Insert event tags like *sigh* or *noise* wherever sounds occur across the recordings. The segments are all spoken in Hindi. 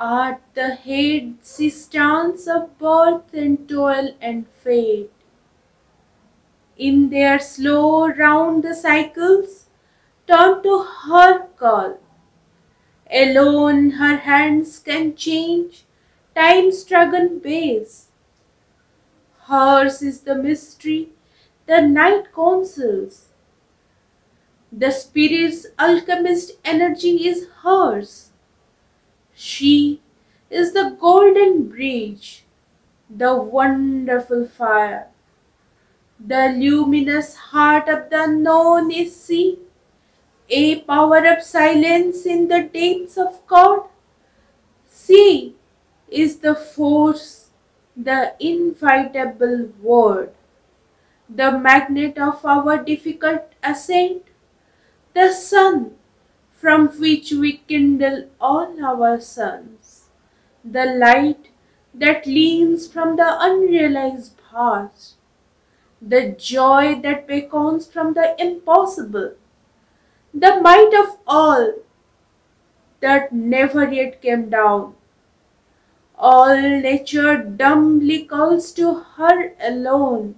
art the head she stands of birth and toil and fate. In their slow round the cycles turn to her call. Alone her hands can change time's dragon base. Hers is the mystery the night counsels. The spirit's alchemist energy is hers. She is the golden bridge, the wonderful fire. The luminous heart of the unknown is she, a power of silence in the depths of God. She is the force, the invincible word, the magnet of our difficult ascent, the sun from which we kindle all our suns, the light that leans from the unrealized past, the joy that beckons from the impossible, the might of all that never yet came down. All nature dumbly calls to her alone,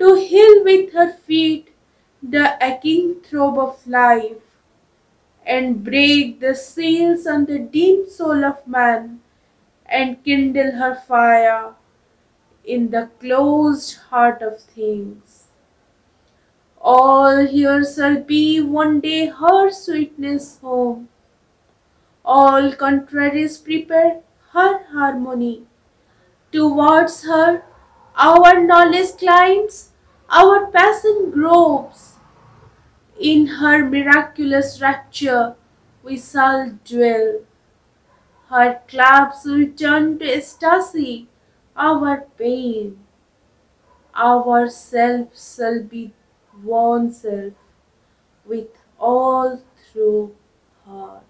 to heal with her feet the aching throb of life and break the sails on the deep soul of man and kindle her fire in the closed heart of things. All here shall be one day her sweetness home. All contraries prepare her harmony. Towards her our knowledge climbs, our passion gropes. In her miraculous rapture, we shall dwell. Her clubs return to ecstasy, our pain. our self, shall be one self with all through her.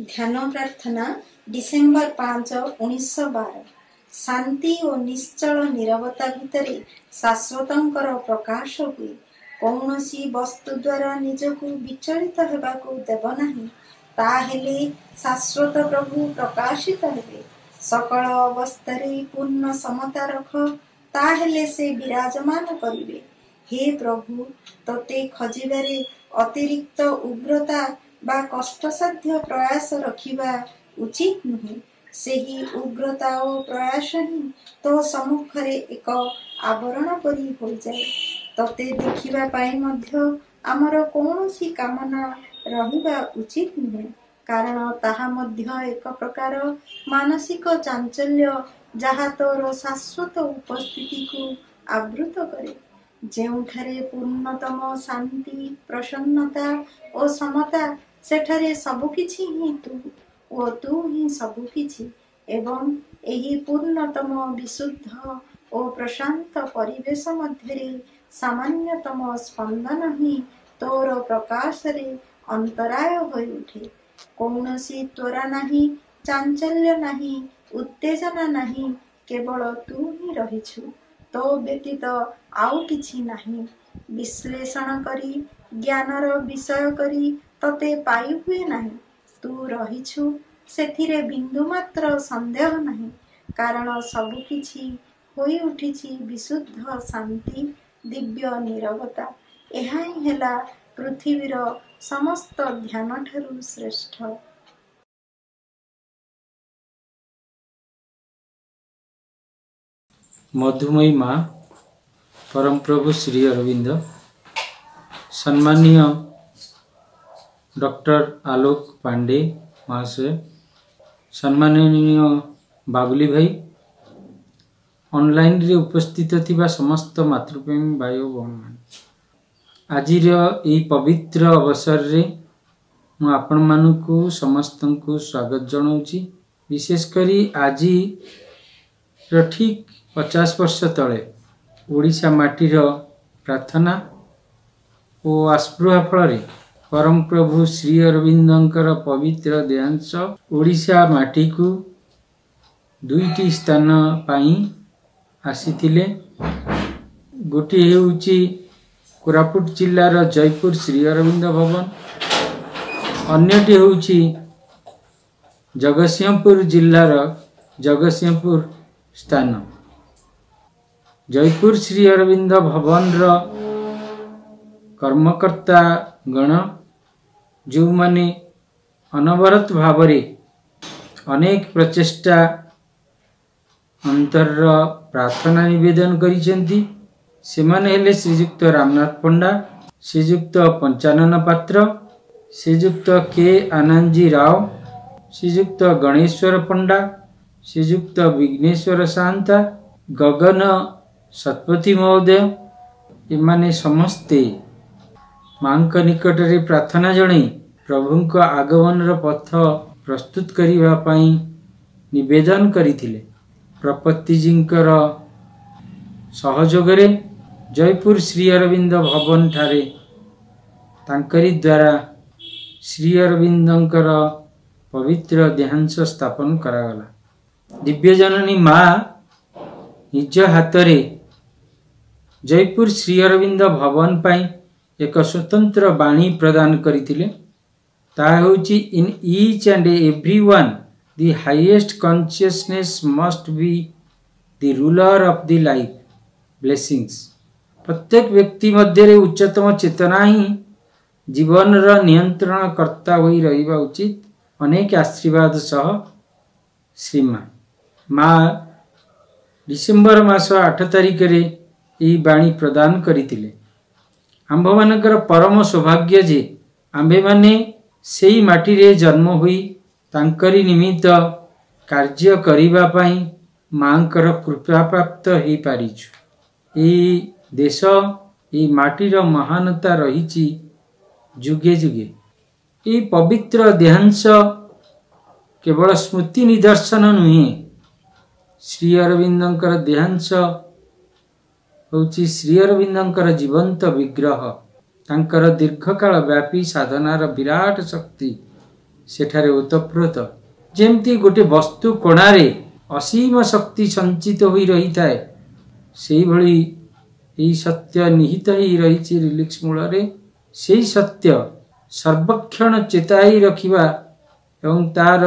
ध्यान प्रार्थना डिसेम्बर पाँच सौ ଶାନ୍ତି ଓ ନିଶ୍ଚଳ ନିରବତା ଭିତରେ ଶାଶ୍ୱତଙ୍କର ପ୍ରକାଶ ହୁଏ କୌଣସି ବସ୍ତୁ ଦ୍ୱାରା ନିଜକୁ ବିଚଳିତ ହେବାକୁ ଦେବ ନାହିଁ ତାହେଲେ ଶାଶ୍ୱତ ପ୍ରଭୁ ପ୍ରକାଶିତ ହେବେ ସକଳ ଅବସ୍ଥାରେ ପୂର୍ଣ୍ଣ ସମତା ରଖ ତାହେଲେ ସେ ବିରାଜମାନ କରିବେ ହେ ପ୍ରଭୁ ତୋତେ ଖୋଜିବାରେ ଅତିରିକ୍ତ ଉଗ୍ରତା ବା କଷ୍ଟସାଧ୍ୟ ପ୍ରୟାସ ରଖିବା ଉଚିତ ନୁହେଁ ସେହି ଉଗ୍ରତା ଓ ପ୍ରୟାସ ହିଁ ତୋ ସମ୍ମୁଖରେ ଏକ ଆବରଣ ପରି ହୋଇଯାଏ ତତେ ଦେଖିବା ପାଇଁ ମଧ୍ୟ ଆମର କୌଣସି କାମନା ରହିବା ଉଚିତ ନୁହେଁ କାରଣ ତାହା ମଧ୍ୟ ଏକ ପ୍ରକାର ମାନସିକ ଚାଞ୍ଚଲ୍ୟ ଯାହା ତୋର ଶାଶ୍ୱତ ଉପସ୍ଥିତିକୁ ଆବୃତ କରେ ଯେଉଁଠାରେ ପୂର୍ଣ୍ଣତମ ଶାନ୍ତି ପ୍ରସନ୍ନତା ଓ ସମତା ସେଠାରେ ସବୁକିଛି ହିଁ ତୁ ଓ ତୁ ହିଁ ସବୁକିଛି ଏବଂ ଏହି ପୂର୍ଣ୍ଣତମ ବିଶୁଦ୍ଧ ଓ ପ୍ରଶାନ୍ତ ପରିବେଶ ମଧ୍ୟରେ ସାମାନ୍ୟତମ ସ୍ପନ୍ଦନ ହିଁ ତୋର ପ୍ରକାଶରେ ଅନ୍ତରାୟ ହୋଇଉଠେ କୌଣସି ତ୍ୱରା ନାହିଁ ଚାଞ୍ଚଲ୍ୟ ନାହିଁ ଉତ୍ତେଜନା ନାହିଁ କେବଳ ତୁ ହିଁ ରହିଛୁ ତୋ ବ୍ୟତୀତ ଆଉ କିଛି ନାହିଁ ବିଶ୍ଳେଷଣ କରି ଜ୍ଞାନର ବିଷୟ କରି ତତେ ପାଇ ହୁଏ ନାହିଁ ତୁ ରହିଛୁ ସେଥିରେ ବିନ୍ଦୁ ମାତ୍ର ସନ୍ଦେହ ନାହିଁ କାରଣ ସବୁ କିଛି ହୋଇ ଉଠିଛି ବିଶୁଦ୍ଧ ଶାନ୍ତି ଦିବ୍ୟ ନିରବତା ଏହା ହିଁ ହେଲା ପୃଥିବୀର ସମସ୍ତ ଧ୍ୟାନ ଠାରୁ ଶ୍ରେଷ୍ଠ ମଧୁମୟୀ ମା ପରମପ୍ରଭୁ ଶ୍ରୀ ଅରବିନ୍ଦ ସମ୍ମାନୀୟ ଡକ୍ଟର ଆଲୋକ ପାଣ୍ଡେ ମହାଶୟ ସମ୍ମାନନୀୟ ବାବୁଲି ଭାଇ ଅନଲାଇନ୍ରେ ଉପସ୍ଥିତ ଥିବା ସମସ୍ତ ମାତୃପ୍ରେମୀ ଭାଇ ଓ ଭଉଣୀମାନେ ଆଜିର ଏହି ପବିତ୍ର ଅବସରରେ ମୁଁ ଆପଣମାନଙ୍କୁ ସମସ୍ତଙ୍କୁ ସ୍ୱାଗତ ଜଣାଉଛି ବିଶେଷ କରି ଆଜିର ଠିକ୍ ପଚାଶ ବର୍ଷ ତଳେ ଓଡ଼ିଶା ମାଟିର ପ୍ରାର୍ଥନା ଓ ଆସ୍ପୃହା ଫଳରେ परम प्रभु श्री अरविर पवित्र देहांश ओडिसा माटीको दुईटी स्थान पाई आसिथिले आसिले हेउची कोरापुट जिल्ला जयपुर श्री अरविन्द भवन अन्य जगतसिंहपुर जगसिंहपुर स्थान जयपुर श्री अरविन्द भवन र कर्मकर्ता गण ଯେଉଁମାନେ ଅନବରତ ଭାବରେ ଅନେକ ପ୍ରଚେଷ୍ଟା ଅନ୍ତରର ପ୍ରାର୍ଥନା ନିବେଦନ କରିଛନ୍ତି ସେମାନେ ହେଲେ ଶ୍ରୀଯୁକ୍ତ ରାମନାଥ ପଣ୍ଡା ଶ୍ରୀଯୁକ୍ତ ପଞ୍ଚାନନ ପାତ୍ର ଶ୍ରୀଯୁକ୍ତ କେ ଆନନ୍ଦଜୀ ରାଓ ଶ୍ରୀଯୁକ୍ତ ଗଣେଶ୍ୱର ପଣ୍ଡା ଶ୍ରୀଯୁକ୍ତ ବିଘ୍ନେଶ୍ୱର ସାନ୍ତା ଗଗନ ଶତପଥୀ ମହୋଦୟ ଏମାନେ ସମସ୍ତେ ମାଙ୍କ ନିକଟରେ ପ୍ରାର୍ଥନା ଜଣାଇ ପ୍ରଭୁଙ୍କ ଆଗମନର ପଥ ପ୍ରସ୍ତୁତ କରିବା ପାଇଁ ନିବେଦନ କରିଥିଲେ ପ୍ରପତିଜୀଙ୍କର ସହଯୋଗରେ ଜୟପୁର ଶ୍ରୀ ଅରବିନ୍ଦ ଭବନ ଠାରେ ତାଙ୍କରି ଦ୍ୱାରା ଶ୍ରୀ ଅରବିନ୍ଦଙ୍କର ପବିତ୍ର ଦେହାଂଶ ସ୍ଥାପନ କରାଗଲା ଦିବ୍ୟଜନନୀ ମା ନିଜ ହାତରେ ଜୟପୁର ଶ୍ରୀ ଅରବିନ୍ଦ ଭବନ ପାଇଁ ଏକ ସ୍ୱତନ୍ତ୍ର ବାଣୀ ପ୍ରଦାନ କରିଥିଲେ ତାହା ହେଉଛି in each and every one the highest consciousness must be the ruler of the life blessings ପ୍ରତ୍ୟେକ ବ୍ୟକ୍ତି ମଧ୍ୟରେ ଉଚ୍ଚତମ ଚେତନା ହିଁ ଜୀବନର ନିୟନ୍ତ୍ରଣକର୍ତ୍ତା ହୋଇ ରହିବା ଉଚିତ ଅନେକ ଆଶୀର୍ବାଦ ସହ ଶ୍ରୀମା ମା ଡିସେମ୍ବର ମାସ ଆଠ ତାରିଖରେ ଏହି ବାଣୀ ପ୍ରଦାନ କରିଥିଲେ ଆମ୍ଭମାନଙ୍କର ପରମ ସୌଭାଗ୍ୟ ଯେ ଆମ୍ଭେମାନେ ସେଇ ମାଟିରେ ଜନ୍ମ ହୋଇ ତାଙ୍କରି ନିମିତ୍ତ କାର୍ଯ୍ୟ କରିବା ପାଇଁ ମାଙ୍କର କୃପାପ୍ରାପ୍ତ ହୋଇପାରିଛୁ ଏଇ ଦେଶ ଏଇ ମାଟିର ମହାନତା ରହିଛି ଯୁଗେ ଯୁଗେ ଏଇ ପବିତ୍ର ଦେହାଂଶ କେବଳ ସ୍ମୃତି ନିଦର୍ଶନ ନୁହେଁ ଶ୍ରୀ ଅରବିନ୍ଦଙ୍କର ଦେହାଂଶ ହେଉଛି ଶ୍ରୀ ଅରବିନ୍ଦଙ୍କର ଜୀବନ୍ତ ବିଗ୍ରହ ତାଙ୍କର ଦୀର୍ଘକାଳ ବ୍ୟାପୀ ସାଧନାର ବିରାଟ ଶକ୍ତି ସେଠାରେ ଓତପ୍ରୋତ ଯେମିତି ଗୋଟିଏ ବସ୍ତୁ କୋଣାରେ ଅସୀମ ଶକ୍ତି ସଞ୍ଚିତ ହୋଇ ରହିଥାଏ ସେହିଭଳି ଏହି ସତ୍ୟ ନିହିତ ହୋଇ ରହିଛି ରିଲିକ୍ସ ମୂଳରେ ସେହି ସତ୍ୟ ସର୍ବକ୍ଷଣ ଚେତା ହୋଇ ରଖିବା ଏବଂ ତାର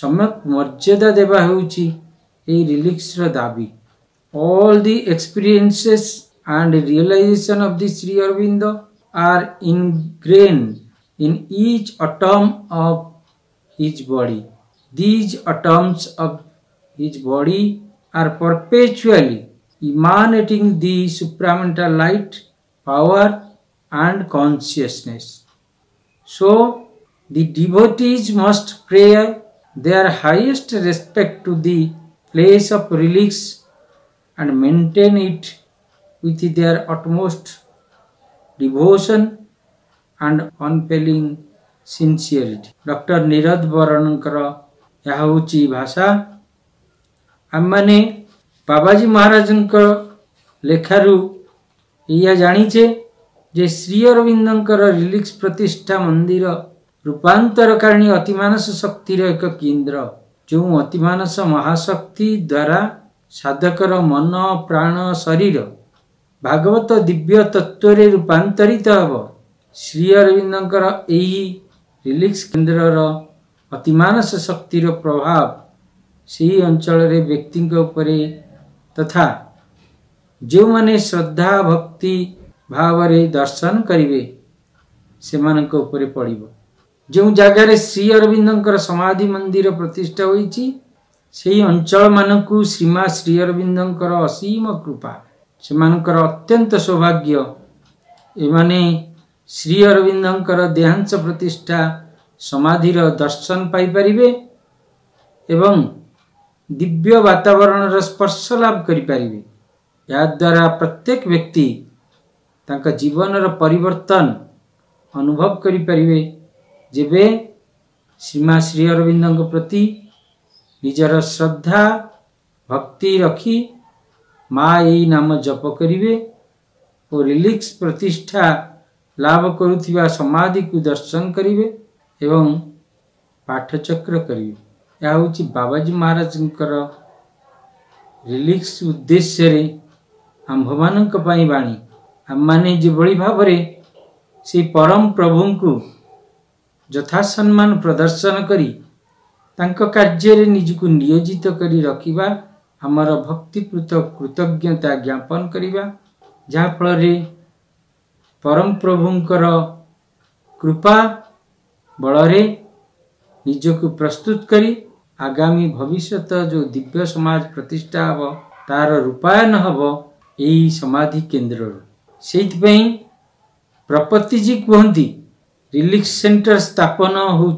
ସମ୍ୟକ ମର୍ଯ୍ୟାଦା ଦେବା ହେଉଛି ଏହି ରିଲିକ୍ସର ଦାବି All the experiences and realization of the Sri Aurobindo are ingrained in each atom of his body. These atoms of his body are perpetually emanating the supramental light, power and consciousness. So, the devotees must pray their highest respect to the place of release. and maintain it with their utmost devotion and unfailing sincerity. Dr. Nirad Baranଙ୍କର ଏହା ହେଉଛି ଭାଷା ଆମମାନେ ବାବାଜୀ ମହାରାଜଙ୍କ ଲେଖାରୁ ଏହା ଜାଣିଛେ ଯେ ଶ୍ରୀ ଅରବିନ୍ଦଙ୍କର ରିଲିକ୍ସ ପ୍ରତିଷ୍ଠା ମନ୍ଦିର ରୂପାନ୍ତରକାରିଣୀ ଅତିମାନସ ଶକ୍ତିର ଏକ କେନ୍ଦ୍ର ଯେଉଁ ଅତିମାନସ ମହାଶକ୍ତି ଦ୍ୱାରା ସାଧକର ମନ ପ୍ରାଣ ଶରୀର ଭାଗବତ ଦିବ୍ୟ ତତ୍ତ୍ୱରେ ରୂପାନ୍ତରିତ ହେବ ଶ୍ରୀ ଅରବିନ୍ଦଙ୍କର ଏହି ରିଲିକ୍ସ କେନ୍ଦ୍ରର ଅତିମାନସ ଶକ୍ତିର ପ୍ରଭାବ ସେହି ଅଞ୍ଚଳରେ ବ୍ୟକ୍ତିଙ୍କ ଉପରେ ତଥା ଯେଉଁମାନେ ଶ୍ରଦ୍ଧା ଭକ୍ତି ଭାବରେ ଦର୍ଶନ କରିବେ ସେମାନଙ୍କ ଉପରେ ପଡ଼ିବ ଯେଉଁ ଜାଗାରେ ଶ୍ରୀ ଅରବିନ୍ଦଙ୍କର ସମାଧି ମନ୍ଦିର ପ୍ରତିଷ୍ଠା ହୋଇଛି সেই অঞ্চল মানক শ্রীমা শ্রী অরবিন্দংকর অসীম কৃপা মানকৰ অত্যন্ত সৌভাগ্য ইমানে শ্রী অরবিন্দংকর দেহাংশ প্রতিষ্ঠা সমাধিৰ দৰ্শন পাই পৰিবে এবং দিব্য वातावरणৰ স্পৰ্শ লাভ কৰি পৰিবে ইয়াৰ দ্বাৰা প্ৰত্যেক ব্যক্তি তাৰ জীৱনৰ পৰিৱৰ্তন অনুভৱ কৰি পৰিবে জেবে সীমা শ্রী অরবিন্দংকৰ প্ৰতি निजर श्रद्धा भक्ति रखी माँ यही नाम जप करे और रिलिक्स प्रतिष्ठा लाभ करुवा समाधि को दर्शन करे एवं पाठचक्र करे यह हूँ बाबाजी महाराज रिलिक्स उद्देश्य आम्भ मानी वाणी आम मैंने जोभली भाव से परम प्रभु को यथा प्रदर्शन करी कार्य निजको नियोजित गरि रकि आमर भक्तिपृत कृतज्ञता ज्ञापन गरेको जहाँफल परम प्रभु कृपा बलर निजको प्रस्तुत कि आगामी भविष्य जो दिव्य समाज प्रतिष्ठा हे त रूपयन हे यो समेन्द्रहरू सहीप प्रपतिजी कहन्ति रिल सेन्टर स्थापन हौ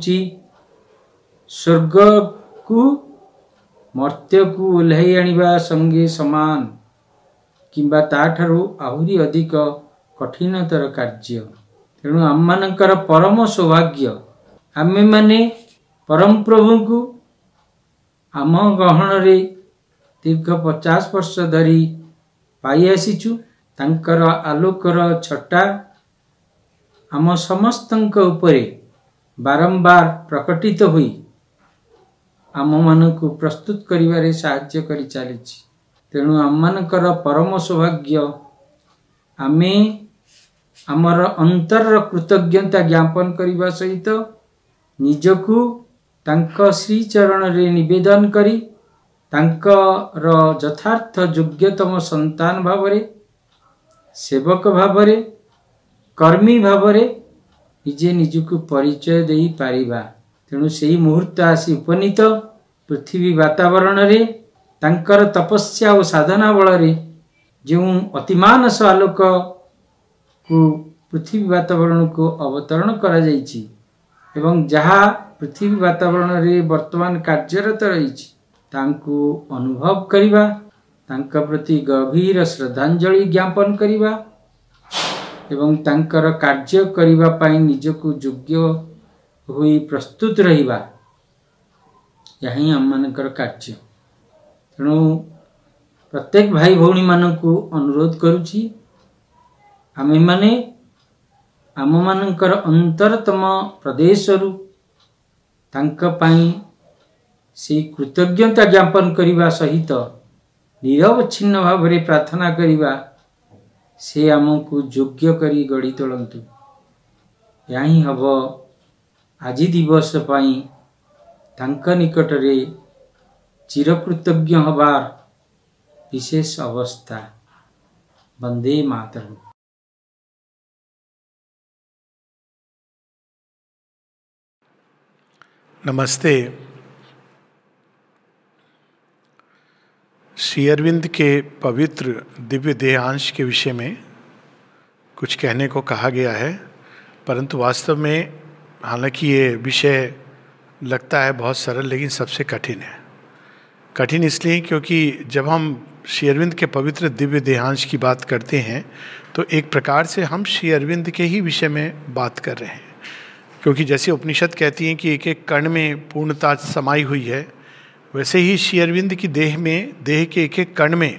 ସ୍ୱର୍ଗକୁ ମର୍ତ୍ତ୍ୟକୁ ଓହ୍ଲାଇ ଆଣିବା ସଙ୍ଗେ ସମାନ କିମ୍ବା ତାଠାରୁ ଆହୁରି ଅଧିକ କଠିନତର କାର୍ଯ୍ୟ ତେଣୁ ଆମମାନଙ୍କର ପରମ ସୌଭାଗ୍ୟ ଆମେମାନେ ପରମ ପ୍ରଭୁଙ୍କୁ ଆମ ଗହଣରେ ଦୀର୍ଘ ପଚାଶ ବର୍ଷ ଧରି ପାଇଆସିଛୁ ତାଙ୍କର ଆଲୋକର ଛଟା ଆମ ସମସ୍ତଙ୍କ ଉପରେ ବାରମ୍ବାର ପ୍ରକଟିତ ହୋଇ ଆମମାନଙ୍କୁ ପ୍ରସ୍ତୁତ କରିବାରେ ସାହାଯ୍ୟ କରି ଚାଲିଛି ତେଣୁ ଆମମାନଙ୍କର ପରମ ସୌଭାଗ୍ୟ ଆମେ ଆମର ଅନ୍ତରର କୃତଜ୍ଞତା ଜ୍ଞାପନ କରିବା ସହିତ ନିଜକୁ ତାଙ୍କ ଶ୍ରୀ ଚରଣରେ ନିବେଦନ କରି ତାଙ୍କର ଯଥାର୍ଥ ଯୋଗ୍ୟତମ ସନ୍ତାନ ଭାବରେ ସେବକ ଭାବରେ କର୍ମୀ ଭାବରେ ନିଜେ ନିଜକୁ ପରିଚୟ ଦେଇପାରିବା ତେଣୁ ସେହି ମୁହୂର୍ତ୍ତ ଆସି ଉପନୀତ ପୃଥିବୀ ବାତାବରଣରେ ତାଙ୍କର ତପସ୍ୟା ଓ ସାଧନା ବଳରେ ଯେଉଁ ଅତିମାନସ ଆଲୋକକୁ ପୃଥିବୀ ବାତାବରଣକୁ ଅବତରଣ କରାଯାଇଛି ଏବଂ ଯାହା ପୃଥିବୀ ବାତାବରଣରେ ବର୍ତ୍ତମାନ କାର୍ଯ୍ୟରତ ରହିଛି ତାଙ୍କୁ ଅନୁଭବ କରିବା ତାଙ୍କ ପ୍ରତି ଗଭୀର ଶ୍ରଦ୍ଧାଞ୍ଜଳି ଜ୍ଞାପନ କରିବା ଏବଂ ତାଙ୍କର କାର୍ଯ୍ୟ କରିବା ପାଇଁ ନିଜକୁ ଯୋଗ୍ୟ हुई प्रस्तुत रहिबा यही आममन कर कार्य तनो प्रत्येक भाई भउनी मानको अनुरोध करूछि हामी माने आममन कर अंतर्तम प्रदेश स्वरूप तंक पई से कृतज्ञता ज्ञापन करबा सहित निरव छिन्न भाव रे प्रार्थना करबा से हमकु योग्य करी गड़ीत लंतु यही हबो आज दिवस ପାଇଁ ତାଙ୍କ ନିକଟରେ ଚିରକୃତଜ୍ଞ ହେବାର ବିଶେଷ ଅବସ୍ଥା नमस्ते श्री अरविंद के पवित्र दिव्य देहांश के विषय में कुछ कहने को कहा गया है परंतु वास्तव में हालांकि ये विषय लगता है बहुत सरल लेकिन सबसे कठिन है कठिन इसलिए क्योंकि जब हम श्री अरविंद के पवित्र दिव्य देहांश की बात करते हैं तो एक प्रकार से हम श्री अरविंद के ही विषय में बात कर रहे हैं क्योंकि जैसे उपनिषद कहती हैं कि एक एक कण में पूर्णता समाई हुई है वैसे ही श्री अरविंद की देह में देह के एक एक कण में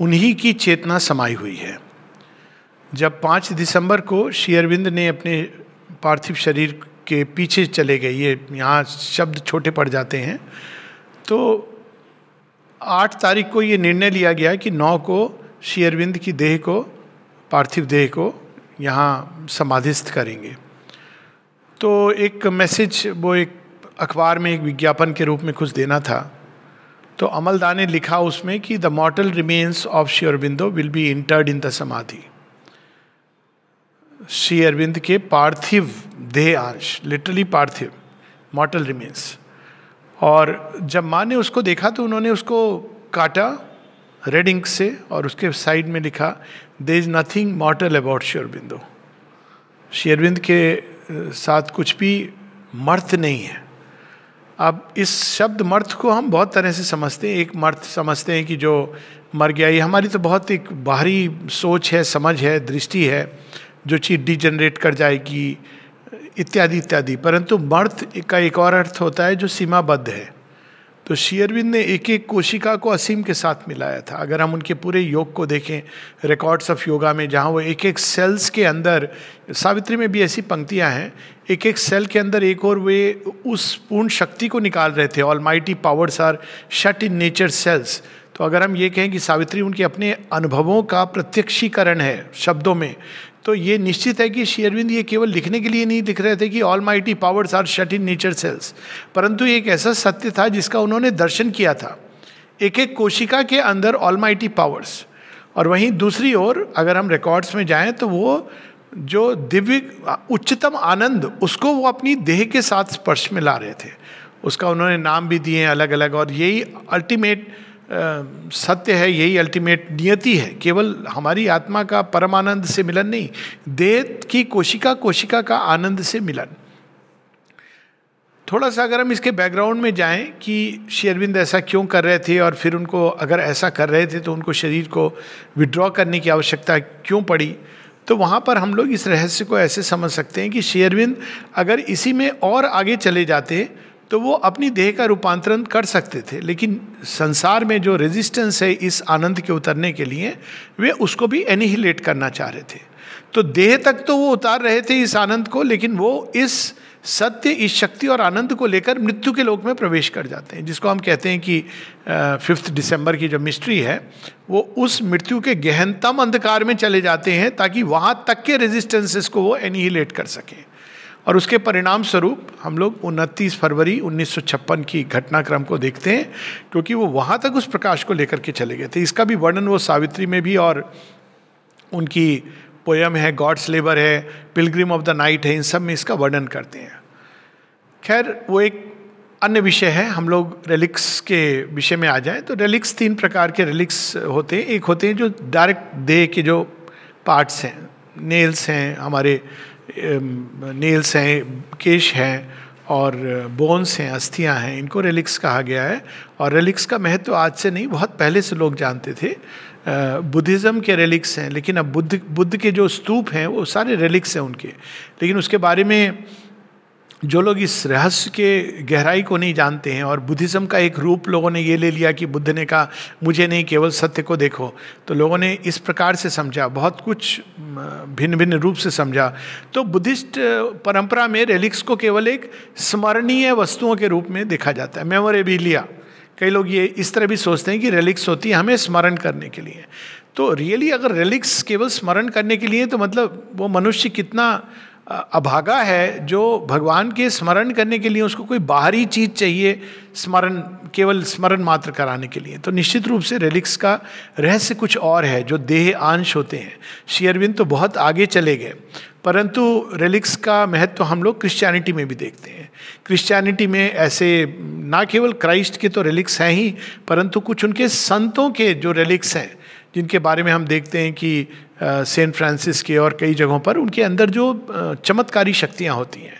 उन्हीं की चेतना समाई हुई है जब पाँच दिसंबर को श्री अरविंद ने अपने पार्थिव शरीर के पीछे चले गए ये यहाँ शब्द छोटे पड़ जाते हैं तो आठ तारीख को ये निर्णय लिया गया कि नौ को श्री अरविंद की देह को पार्थिव देह को यहाँ समाधिस्थ करेंगे तो एक मैसेज वो एक अखबार में एक विज्ञापन के रूप में कुछ देना था तो अमलदा ने लिखा उसमें कि the mortal remains of श्योरबिंदो will be entered in the समाधि श्री अरविंद के पार्थिव देह आंश लिटरली पार्थिव मॉटल रिमेन्स और जब माँ ने उसको देखा तो उन्होंने उसको काटा रेड इंक से और उसके साइड में लिखा there is nothing mortal about Sri Aurobindo Sri Aurobindo के साथ कुछ भी मर्थ नहीं है अब इस शब्द मर्थ को हम बहुत तरह से समझते हैं एक मर्थ समझते हैं कि जो मर गया ये हमारी तो बहुत एक बाहरी सोच है समझ है दृष्टि है जो चीज़ डिजनरेट कर जाएगी इत्यादि इत्यादि परंतु मर्थ का एक और अर्थ होता है जो सीमाबद्ध है तो शेयरविंद ने एक एक कोशिका को असीम के साथ मिलाया था अगर हम उनके पूरे योग को देखें रिकॉर्ड्स ऑफ योगा में जहाँ वो एक एक सेल्स के अंदर सावित्री में भी ऐसी पंक्तियाँ हैं एक एक सेल के अंदर एक और वे उस पूर्ण शक्ति को निकाल रहे थे all mighty powers are shut in nature cells तो अगर हम ये कहें कि सावित्री उनके अपने अनुभवों का प्रत्यक्षीकरण है शब्दों में तो ये निश्चित है कि शेयरविंद ये केवल लिखने के लिए नहीं लिख रहे थे कि all mighty powers are shut in nature cells परंतु एक ऐसा सत्य था जिसका उन्होंने दर्शन किया था एक एक कोशिका के अंदर ऑल माइटी पावर्स और वहीं दूसरी ओर अगर हम रिकॉर्ड्स में जाएं तो वो जो दिव्य उच्चतम आनंद उसको वो अपनी देह के साथ स्पर्श में ला रहे थे उसका उन्होंने नाम भी दिए अलग अलग और यही अल्टीमेट सत्य है यही अल्टीमेट नियति है केवल हमारी आत्मा का परमानंद से मिलन नहीं देह की कोशिका कोशिका का आनंद से मिलन थोड़ा सा अगर हम इसके बैकग्राउंड में जाएं कि श्री अरविंद ऐसा क्यों कर रहे थे और फिर उनको अगर ऐसा कर रहे थे तो उनको शरीर को विड्रॉ करने की आवश्यकता क्यों पड़ी तो वहाँ पर हम लोग इस रहस्य को ऐसे समझ सकते हैं कि शेयरविंद अगर इसी में और आगे चले जाते तो वो अपनी देह का रूपांतरण कर सकते थे लेकिन संसार में जो रेजिस्टेंस है इस आनंद के उतरने के लिए वे उसको भी एनिहिलेट करना चाह रहे थे तो देह तक तो वो उतार रहे थे इस आनंद को लेकिन वो इस सत्य इस शक्ति और आनंद को लेकर मृत्यु के लोक में प्रवेश कर जाते हैं जिसको हम कहते हैं कि फिफ्थ दिसंबर की जो मिस्ट्री है वो उस मृत्यु के गहनतम अंधकार में चले जाते हैं ताकि वहाँ तक के रेजिस्टेंसेस को वो एनिहिलेट कर सकें और उसके परिणाम स्वरूप हम लोग उनतीस फरवरी उन्नीस की घटनाक्रम को देखते हैं क्योंकि वो वहाँ तक उस प्रकाश को लेकर के चले गए थे इसका भी वर्णन वो सावित्री में भी और उनकी पोयम है गॉड्स लेबर है पिलग्रिम ऑफ द नाइट है इन सब में इसका वर्णन करते हैं खैर वो एक अन्य विषय है हम लोग रेलिक्स के विषय में आ जाएं तो रेलिक्स तीन प्रकार के रेलिक्स होते हैं एक होते हैं जो डायरेक्ट देह के जो पार्ट्स हैं नेल्स हैं हमारे नेल्स हैं केश हैं और बोन्स हैं अस्थियां हैं इनको रेलिक्स कहा गया है और रेलिक्स का महत्व तो आज से नहीं बहुत पहले से लोग जानते थे बुद्धिज़्म के रेलिक्स हैं लेकिन अब बुद्ध बुद्ध के जो स्तूप हैं वो सारे रेलिक्स हैं उनके लेकिन उसके बारे में जो लोग इस रहस्य के गहराई को नहीं जानते हैं और बुद्धिज़्म का एक रूप लोगों ने ये ले लिया कि बुद्ध ने कहा मुझे नहीं केवल सत्य को देखो तो लोगों ने इस प्रकार से समझा बहुत कुछ भिन्न भिन्न रूप से समझा तो बुद्धिस्ट परंपरा में रेलिक्स को केवल एक स्मरणीय वस्तुओं के रूप में देखा जाता है मेमोरेबिलिया कई लोग ये इस तरह भी सोचते हैं कि रेलिक्स होती है हमें स्मरण करने के लिए तो रियली अगर रेलिक्स केवल स्मरण करने के लिए तो मतलब वो मनुष्य कितना अभागा है जो भगवान के स्मरण करने के लिए उसको कोई बाहरी चीज़ चाहिए स्मरण केवल स्मरण मात्र कराने के लिए तो निश्चित रूप से रिलिक्स का रहस्य कुछ और है जो देह अंश होते हैं शेयरविंद तो बहुत आगे चले गए परंतु रिलिक्स का महत्व तो हम लोग क्रिश्चियनिटी में भी देखते हैं क्रिश्चियनिटी में ऐसे ना केवल क्राइस्ट के तो रिलिक्स हैं ही परंतु कुछ उनके संतों के जो रिलिक्स हैं जिनके बारे में हम देखते हैं कि सेंट फ्रांसिस के और कई जगहों पर उनके अंदर जो चमत्कारी शक्तियाँ होती हैं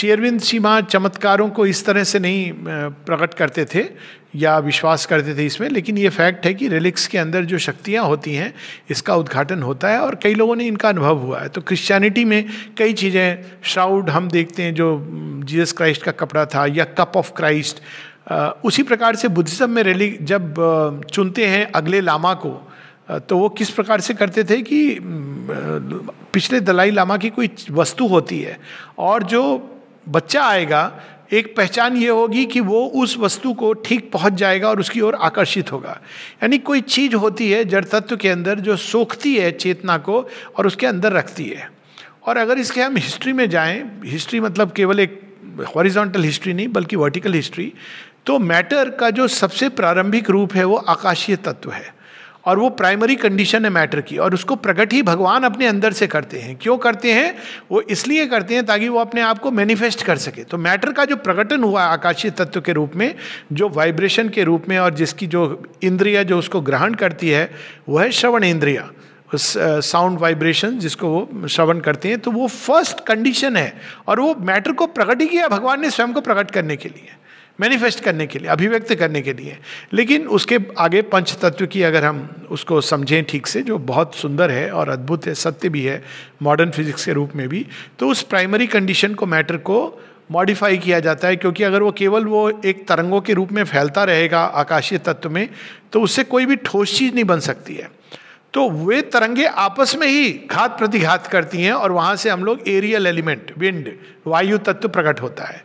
शेयरविंद सीमा चमत्कारों को इस तरह से नहीं प्रकट करते थे या विश्वास करते थे इसमें लेकिन ये फैक्ट है कि रिलिक्स के अंदर जो शक्तियाँ होती हैं इसका उद्घाटन होता है और कई लोगों ने इनका अनुभव हुआ है तो क्रिश्चियनिटी में कई चीज़ें श्राउड हम देखते हैं जो जीसस क्राइस्ट का कपड़ा था या कप ऑफ क्राइस्ट उसी प्रकार से बुद्धिज़्म में रिलिक जब चुनते हैं अगले लामा को तो वो किस प्रकार से करते थे कि पिछले दलाई लामा की कोई वस्तु होती है और जो बच्चा आएगा एक पहचान ये होगी कि वो उस वस्तु को ठीक पहुंच जाएगा और उसकी ओर आकर्षित होगा यानी कोई चीज होती है जड़ तत्व के अंदर जो सोखती है चेतना को और उसके अंदर रखती है और अगर इसके हम हिस्ट्री में जाएं हिस्ट्री मतलब केवल एक हॉरिजॉन्टल हिस्ट्री नहीं बल्कि वर्टिकल हिस्ट्री तो मैटर का जो सबसे प्रारंभिक रूप है वो आकाशीय तत्व है और वो प्राइमरी कंडीशन है मैटर की और उसको प्रकट ही भगवान अपने अंदर से करते हैं क्यों करते हैं वो इसलिए करते हैं ताकि वो अपने आप को मैनिफेस्ट कर सके तो मैटर का जो प्रकटन हुआ आकाशीय तत्व के रूप में जो वाइब्रेशन के रूप में और जिसकी जो इंद्रिया जो उसको ग्रहण करती है वह है श्रवण इंद्रिया साउंड वाइब्रेशन जिसको वो श्रवण करते हैं तो वो फर्स्ट कंडीशन है और वो मैटर को प्रकट ही किया भगवान ने स्वयं को प्रकट करने के लिए मैनिफेस्ट करने के लिए अभिव्यक्त करने के लिए लेकिन उसके आगे पंच तत्व की अगर हम उसको समझें ठीक से जो बहुत सुंदर है और अद्भुत है सत्य भी है मॉडर्न फिजिक्स के रूप में भी तो उस प्राइमरी कंडीशन को मैटर को मॉडिफाई किया जाता है क्योंकि अगर वो केवल वो एक तरंगों के रूप में फैलता रहेगा आकाशीय तत्व में तो उससे कोई भी ठोस चीज़ नहीं बन सकती है तो वे तरंगे आपस में ही घात प्रतिघात करती हैं और वहाँ से हम लोग एरियल एलिमेंट विंड वायु तत्व प्रकट होता है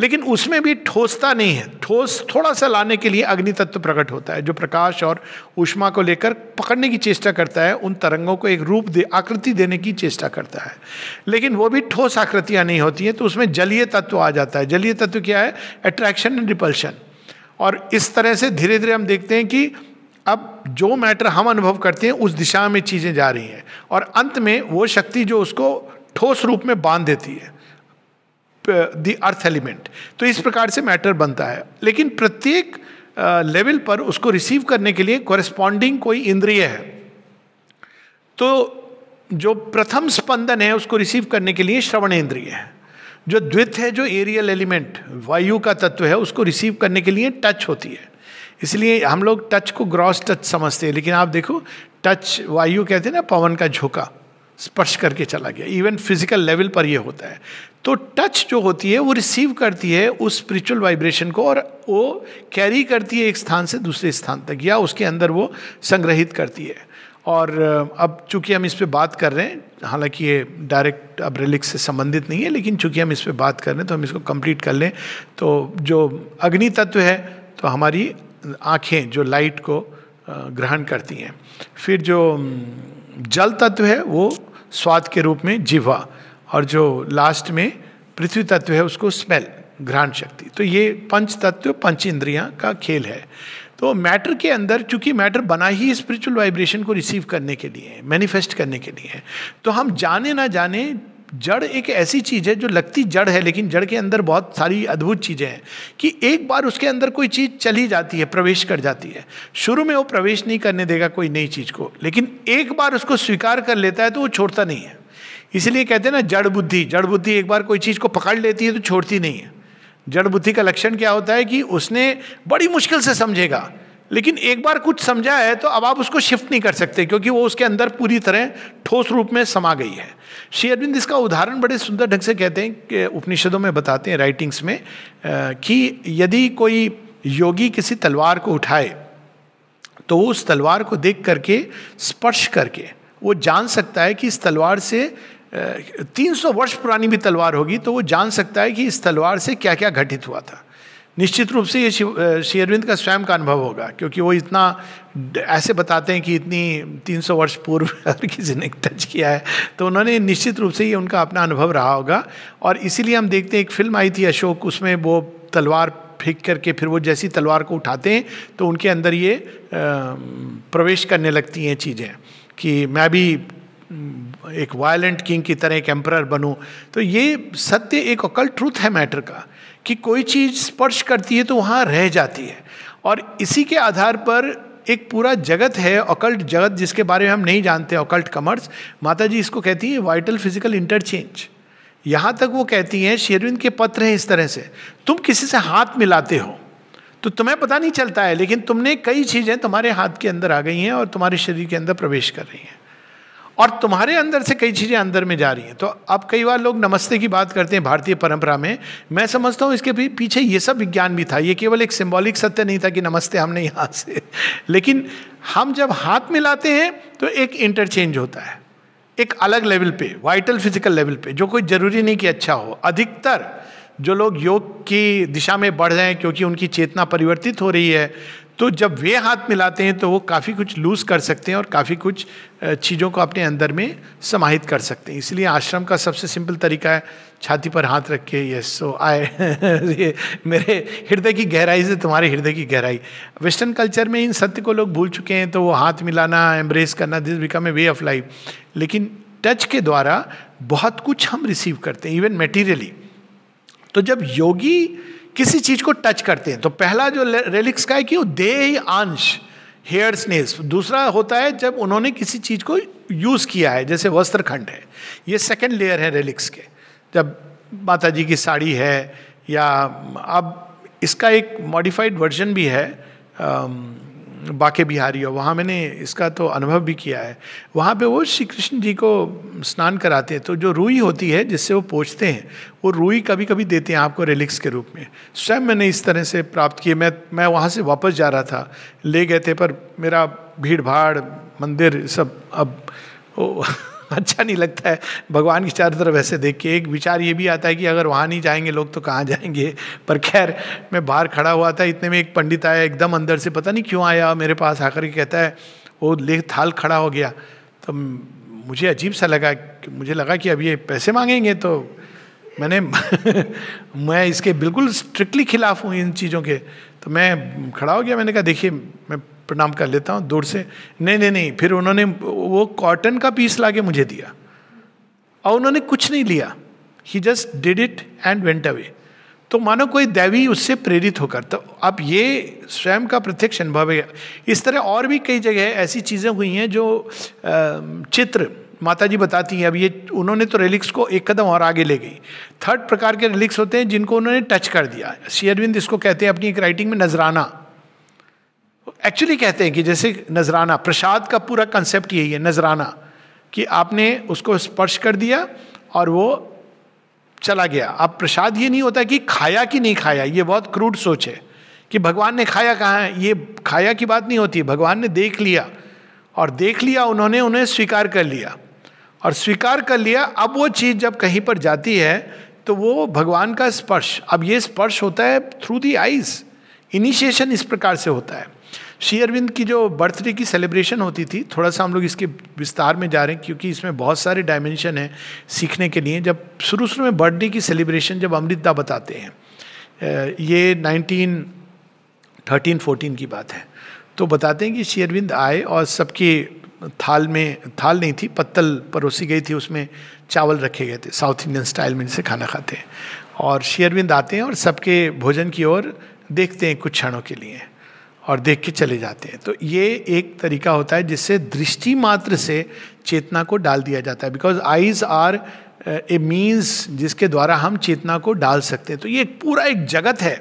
लेकिन उसमें भी ठोसता नहीं है ठोस थोड़ा सा लाने के लिए अग्नि तत्व प्रकट होता है जो प्रकाश और उष्मा को लेकर पकड़ने की चेष्टा करता है उन तरंगों को एक रूप दे आकृति देने की चेष्टा करता है लेकिन वो भी ठोस आकृतियाँ नहीं होती हैं तो उसमें जलीय तत्व आ जाता है जलीय तत्व क्या है अट्रैक्शन एंड रिपल्शन और इस तरह से धीरे धीरे हम देखते हैं कि अब जो मैटर हम अनुभव करते हैं उस दिशा में चीज़ें जा रही हैं और अंत में वो शक्ति जो उसको ठोस रूप में बांध देती है दी अर्थ एलिमेंट तो इस प्रकार से मैटर बनता है लेकिन प्रत्येक लेवल पर उसको रिसीव करने के लिए कॉरेस्पॉन्डिंग कोई इंद्रिय है तो जो प्रथम स्पंदन है उसको रिसीव करने के लिए श्रवण इंद्रिय है जो द्वित है जो एरियल एलिमेंट वायु का तत्व है उसको रिसीव करने के लिए टच होती है इसलिए हम लोग टच को ग्रॉस टच समझते हैं लेकिन आप देखो टच वायु कहते हैं ना पवन का झोंका स्पर्श करके चला गया इवन फिजिकल लेवल पर यह होता है तो टच जो होती है वो रिसीव करती है उस स्पिरिचुअल वाइब्रेशन को और वो कैरी करती है एक स्थान से दूसरे स्थान तक या उसके अंदर वो संग्रहित करती है और अब चूंकि हम इस पर बात कर रहे हैं हालांकि ये डायरेक्ट अब रिलिक्स से संबंधित नहीं है लेकिन चूंकि हम इस पर बात कर रहे हैं तो हम इसको कंप्लीट कर लें तो जो अग्नि तत्व है तो हमारी आँखें जो लाइट को ग्रहण करती हैं फिर जो जल तत्व है वो स्वाद के रूप में जीवा और जो लास्ट में पृथ्वी तत्व है उसको स्मेल घ्राण शक्ति तो ये पंच तत्व पंच इंद्रिया का खेल है तो मैटर के अंदर चूंकि मैटर बना ही स्पिरिचुअल वाइब्रेशन को रिसीव करने के लिए मैनिफेस्ट करने के लिए तो हम जाने ना जाने जड़ एक ऐसी चीज है जो लगती जड़ है लेकिन जड़ के अंदर बहुत सारी अद्भुत चीजें हैं कि एक बार उसके अंदर कोई चीज चली जाती है प्रवेश कर जाती है शुरू में वो प्रवेश नहीं करने देगा कोई नई चीज को लेकिन एक बार उसको स्वीकार कर लेता है तो वो छोड़ता नहीं है इसलिए कहते हैं ना जड़ बुद्धि जड़ बुद्धि एक बार कोई चीज़ को पकड़ लेती है तो छोड़ती नहीं है जड़ बुद्धि का लक्षण क्या होता है कि उसने बड़ी मुश्किल से समझेगा लेकिन एक बार कुछ समझा है तो अब आप उसको शिफ्ट नहीं कर सकते क्योंकि वो उसके अंदर पूरी तरह ठोस रूप में समा गई है श्री अरविंद इसका उदाहरण बड़े सुंदर ढंग से कहते हैं कि उपनिषदों में बताते हैं राइटिंग्स में कि यदि कोई योगी किसी तलवार को उठाए तो वो उस तलवार को देख करके स्पर्श करके वो जान सकता है कि इस तलवार से तीन सौ वर्ष पुरानी भी तलवार होगी तो वो जान सकता है कि इस तलवार से क्या क्या घटित हुआ था निश्चित रूप से ये श्री अरविंद का स्वयं का अनुभव होगा क्योंकि वो इतना ऐसे बताते हैं कि इतनी 300 वर्ष पूर्व *laughs* हर किसी ने टच किया है तो उन्होंने निश्चित रूप से ये उनका अपना अनुभव रहा होगा और इसीलिए हम देखते हैं एक फिल्म आई थी अशोक उसमें वो तलवार फेंक करके फिर वो जैसी तलवार को उठाते हैं तो उनके अंदर ये प्रवेश करने लगती हैं चीज़ें कि मैं भी एक वायलेंट किंग की तरह एक एम्पर बनूं तो ये सत्य एक अकल ट्रूथ है मैटर का कि कोई चीज़ स्पर्श करती है तो वहाँ रह जाती है और इसी के आधार पर एक पूरा जगत है अकल्ट जगत जिसके बारे में हम नहीं जानते अकल्ट कमर्स माता जी इसको कहती हैं वाइटल फिजिकल इंटरचेंज यहाँ तक वो कहती हैं शेरविंद के पत्र हैं इस तरह से तुम किसी से हाथ मिलाते हो तो तुम्हें पता नहीं चलता है लेकिन तुमने कई चीज़ें तुम्हारे हाथ के अंदर आ गई हैं और तुम्हारे शरीर के अंदर प्रवेश कर रही हैं और तुम्हारे अंदर से कई चीज़ें अंदर में जा रही हैं तो अब कई बार लोग नमस्ते की बात करते हैं भारतीय परंपरा में मैं समझता हूँ इसके पीछे ये सब विज्ञान भी था ये केवल एक सिंबॉलिक सत्य नहीं था कि नमस्ते हमने यहाँ से लेकिन हम जब हाथ मिलाते हैं तो एक इंटरचेंज होता है एक अलग लेवल पे वाइटल फिजिकल लेवल पे जो कोई ज़रूरी नहीं कि अच्छा हो अधिकतर जो लोग योग की दिशा में बढ़ रहे हैं क्योंकि उनकी चेतना परिवर्तित हो रही है तो जब वे हाथ मिलाते हैं तो वो काफ़ी कुछ लूज कर सकते हैं और काफ़ी कुछ चीज़ों को अपने अंदर में समाहित कर सकते हैं इसलिए आश्रम का सबसे सिंपल तरीका है छाती पर हाथ रख के यस सो आए मेरे हृदय की गहराई से तुम्हारे हृदय की गहराई वेस्टर्न कल्चर में इन सत्य को लोग भूल चुके हैं तो वो हाथ मिलाना एम्ब्रेस करना this become a way of life लेकिन टच के द्वारा बहुत कुछ हम रिसीव करते हैं इवन मेटीरियली तो जब योगी किसी चीज को टच करते हैं तो पहला जो रेलिक्स का है कि वो देह अंश हेयर स्नेस दूसरा होता है जब उन्होंने किसी चीज को यूज किया है जैसे वस्त्र खंड है ये सेकेंड लेयर है रेलिक्स के जब माता जी की साड़ी है या अब इसका एक मॉडिफाइड वर्जन भी है आ, um, बाके बिहारी हो वहाँ मैंने इसका तो अनुभव भी किया है वहाँ पे वो श्री कृष्ण जी को स्नान कराते हैं तो जो रूई होती है जिससे वो पोछते हैं वो रूई कभी कभी देते हैं आपको रिलिक्स के रूप में स्वयं मैंने इस तरह से प्राप्त किए मैं मैं वहाँ से वापस जा रहा था ले गए थे पर मेरा भीड़ भाड़ मंदिर सब अब *laughs* अच्छा नहीं लगता है भगवान की चारों तरफ ऐसे देख के एक विचार ये भी आता है कि अगर वहाँ नहीं जाएंगे लोग तो कहाँ जाएंगे *laughs* पर खैर मैं बाहर खड़ा हुआ था इतने में एक पंडित आया एकदम अंदर से पता नहीं क्यों आया मेरे पास आकर के कहता है वो लेख थाल खड़ा हो गया तो मुझे अजीब सा लगा मुझे लगा कि अब ये पैसे मांगेंगे तो मैंने *laughs* मैं इसके बिल्कुल स्ट्रिक्टली खिलाफ हूँ इन चीज़ों के तो मैं खड़ा हो गया मैंने कहा देखिए मैं प्रणाम कर लेता हूँ दूर से नहीं नहीं नहीं फिर उन्होंने वो कॉटन का पीस ला के मुझे दिया और उन्होंने कुछ नहीं लिया he just did it and went away तो मानो कोई दैवी उससे प्रेरित होकर तो अब ये स्वयं का प्रत्यक्ष अनुभव है इस तरह और भी कई जगह ऐसी चीज़ें हुई हैं जो चित्र माता जी बताती हैं अब ये उन्होंने तो रिलिक्स को एक कदम और आगे ले गई थर्ड प्रकार के रिलिक्स होते हैं जिनको उन्होंने टच कर दिया शेयरविंद इसको कहते हैं अपनी एक राइटिंग में नजराना एक्चुअली कहते हैं कि जैसे नजराना प्रसाद का पूरा कंसेप्ट यही है नजराना कि आपने उसको स्पर्श कर दिया और वो चला गया अब प्रसाद ये नहीं होता कि खाया कि नहीं खाया ये बहुत क्रूड सोच है कि भगवान ने खाया कहाँ है ये खाया की बात नहीं होती भगवान ने देख लिया और देख लिया उन्होंने उन्हें स्वीकार कर लिया और स्वीकार कर लिया अब वो चीज़ जब कहीं पर जाती है तो वो भगवान का स्पर्श अब ये स्पर्श होता है थ्रू दी आइज इनिशिएशन इस प्रकार से होता है शेयरविंद की जो बर्थडे की सेलिब्रेशन होती थी थोड़ा सा हम लोग इसके विस्तार में जा रहे हैं क्योंकि इसमें बहुत सारे डायमेंशन हैं सीखने के लिए जब शुरू शुरू में बर्थडे की सेलिब्रेशन जब अमृता बताते हैं ये नाइनटीन थर्टीन फोर्टीन की बात है तो बताते हैं कि शेयरविंद आए और सबके थाल में थाल नहीं थी पत्तल परोसी गई थी उसमें चावल रखे गए थे साउथ इंडियन स्टाइल में इनसे खाना खाते हैं और शेयरविंद आते हैं और सबके भोजन की ओर देखते हैं कुछ क्षणों के लिए और देख के चले जाते हैं तो ये एक तरीका होता है जिससे दृष्टि मात्र से चेतना को डाल दिया जाता है because eyes are a means जिसके द्वारा हम चेतना को डाल सकते हैं तो ये एक पूरा एक जगत है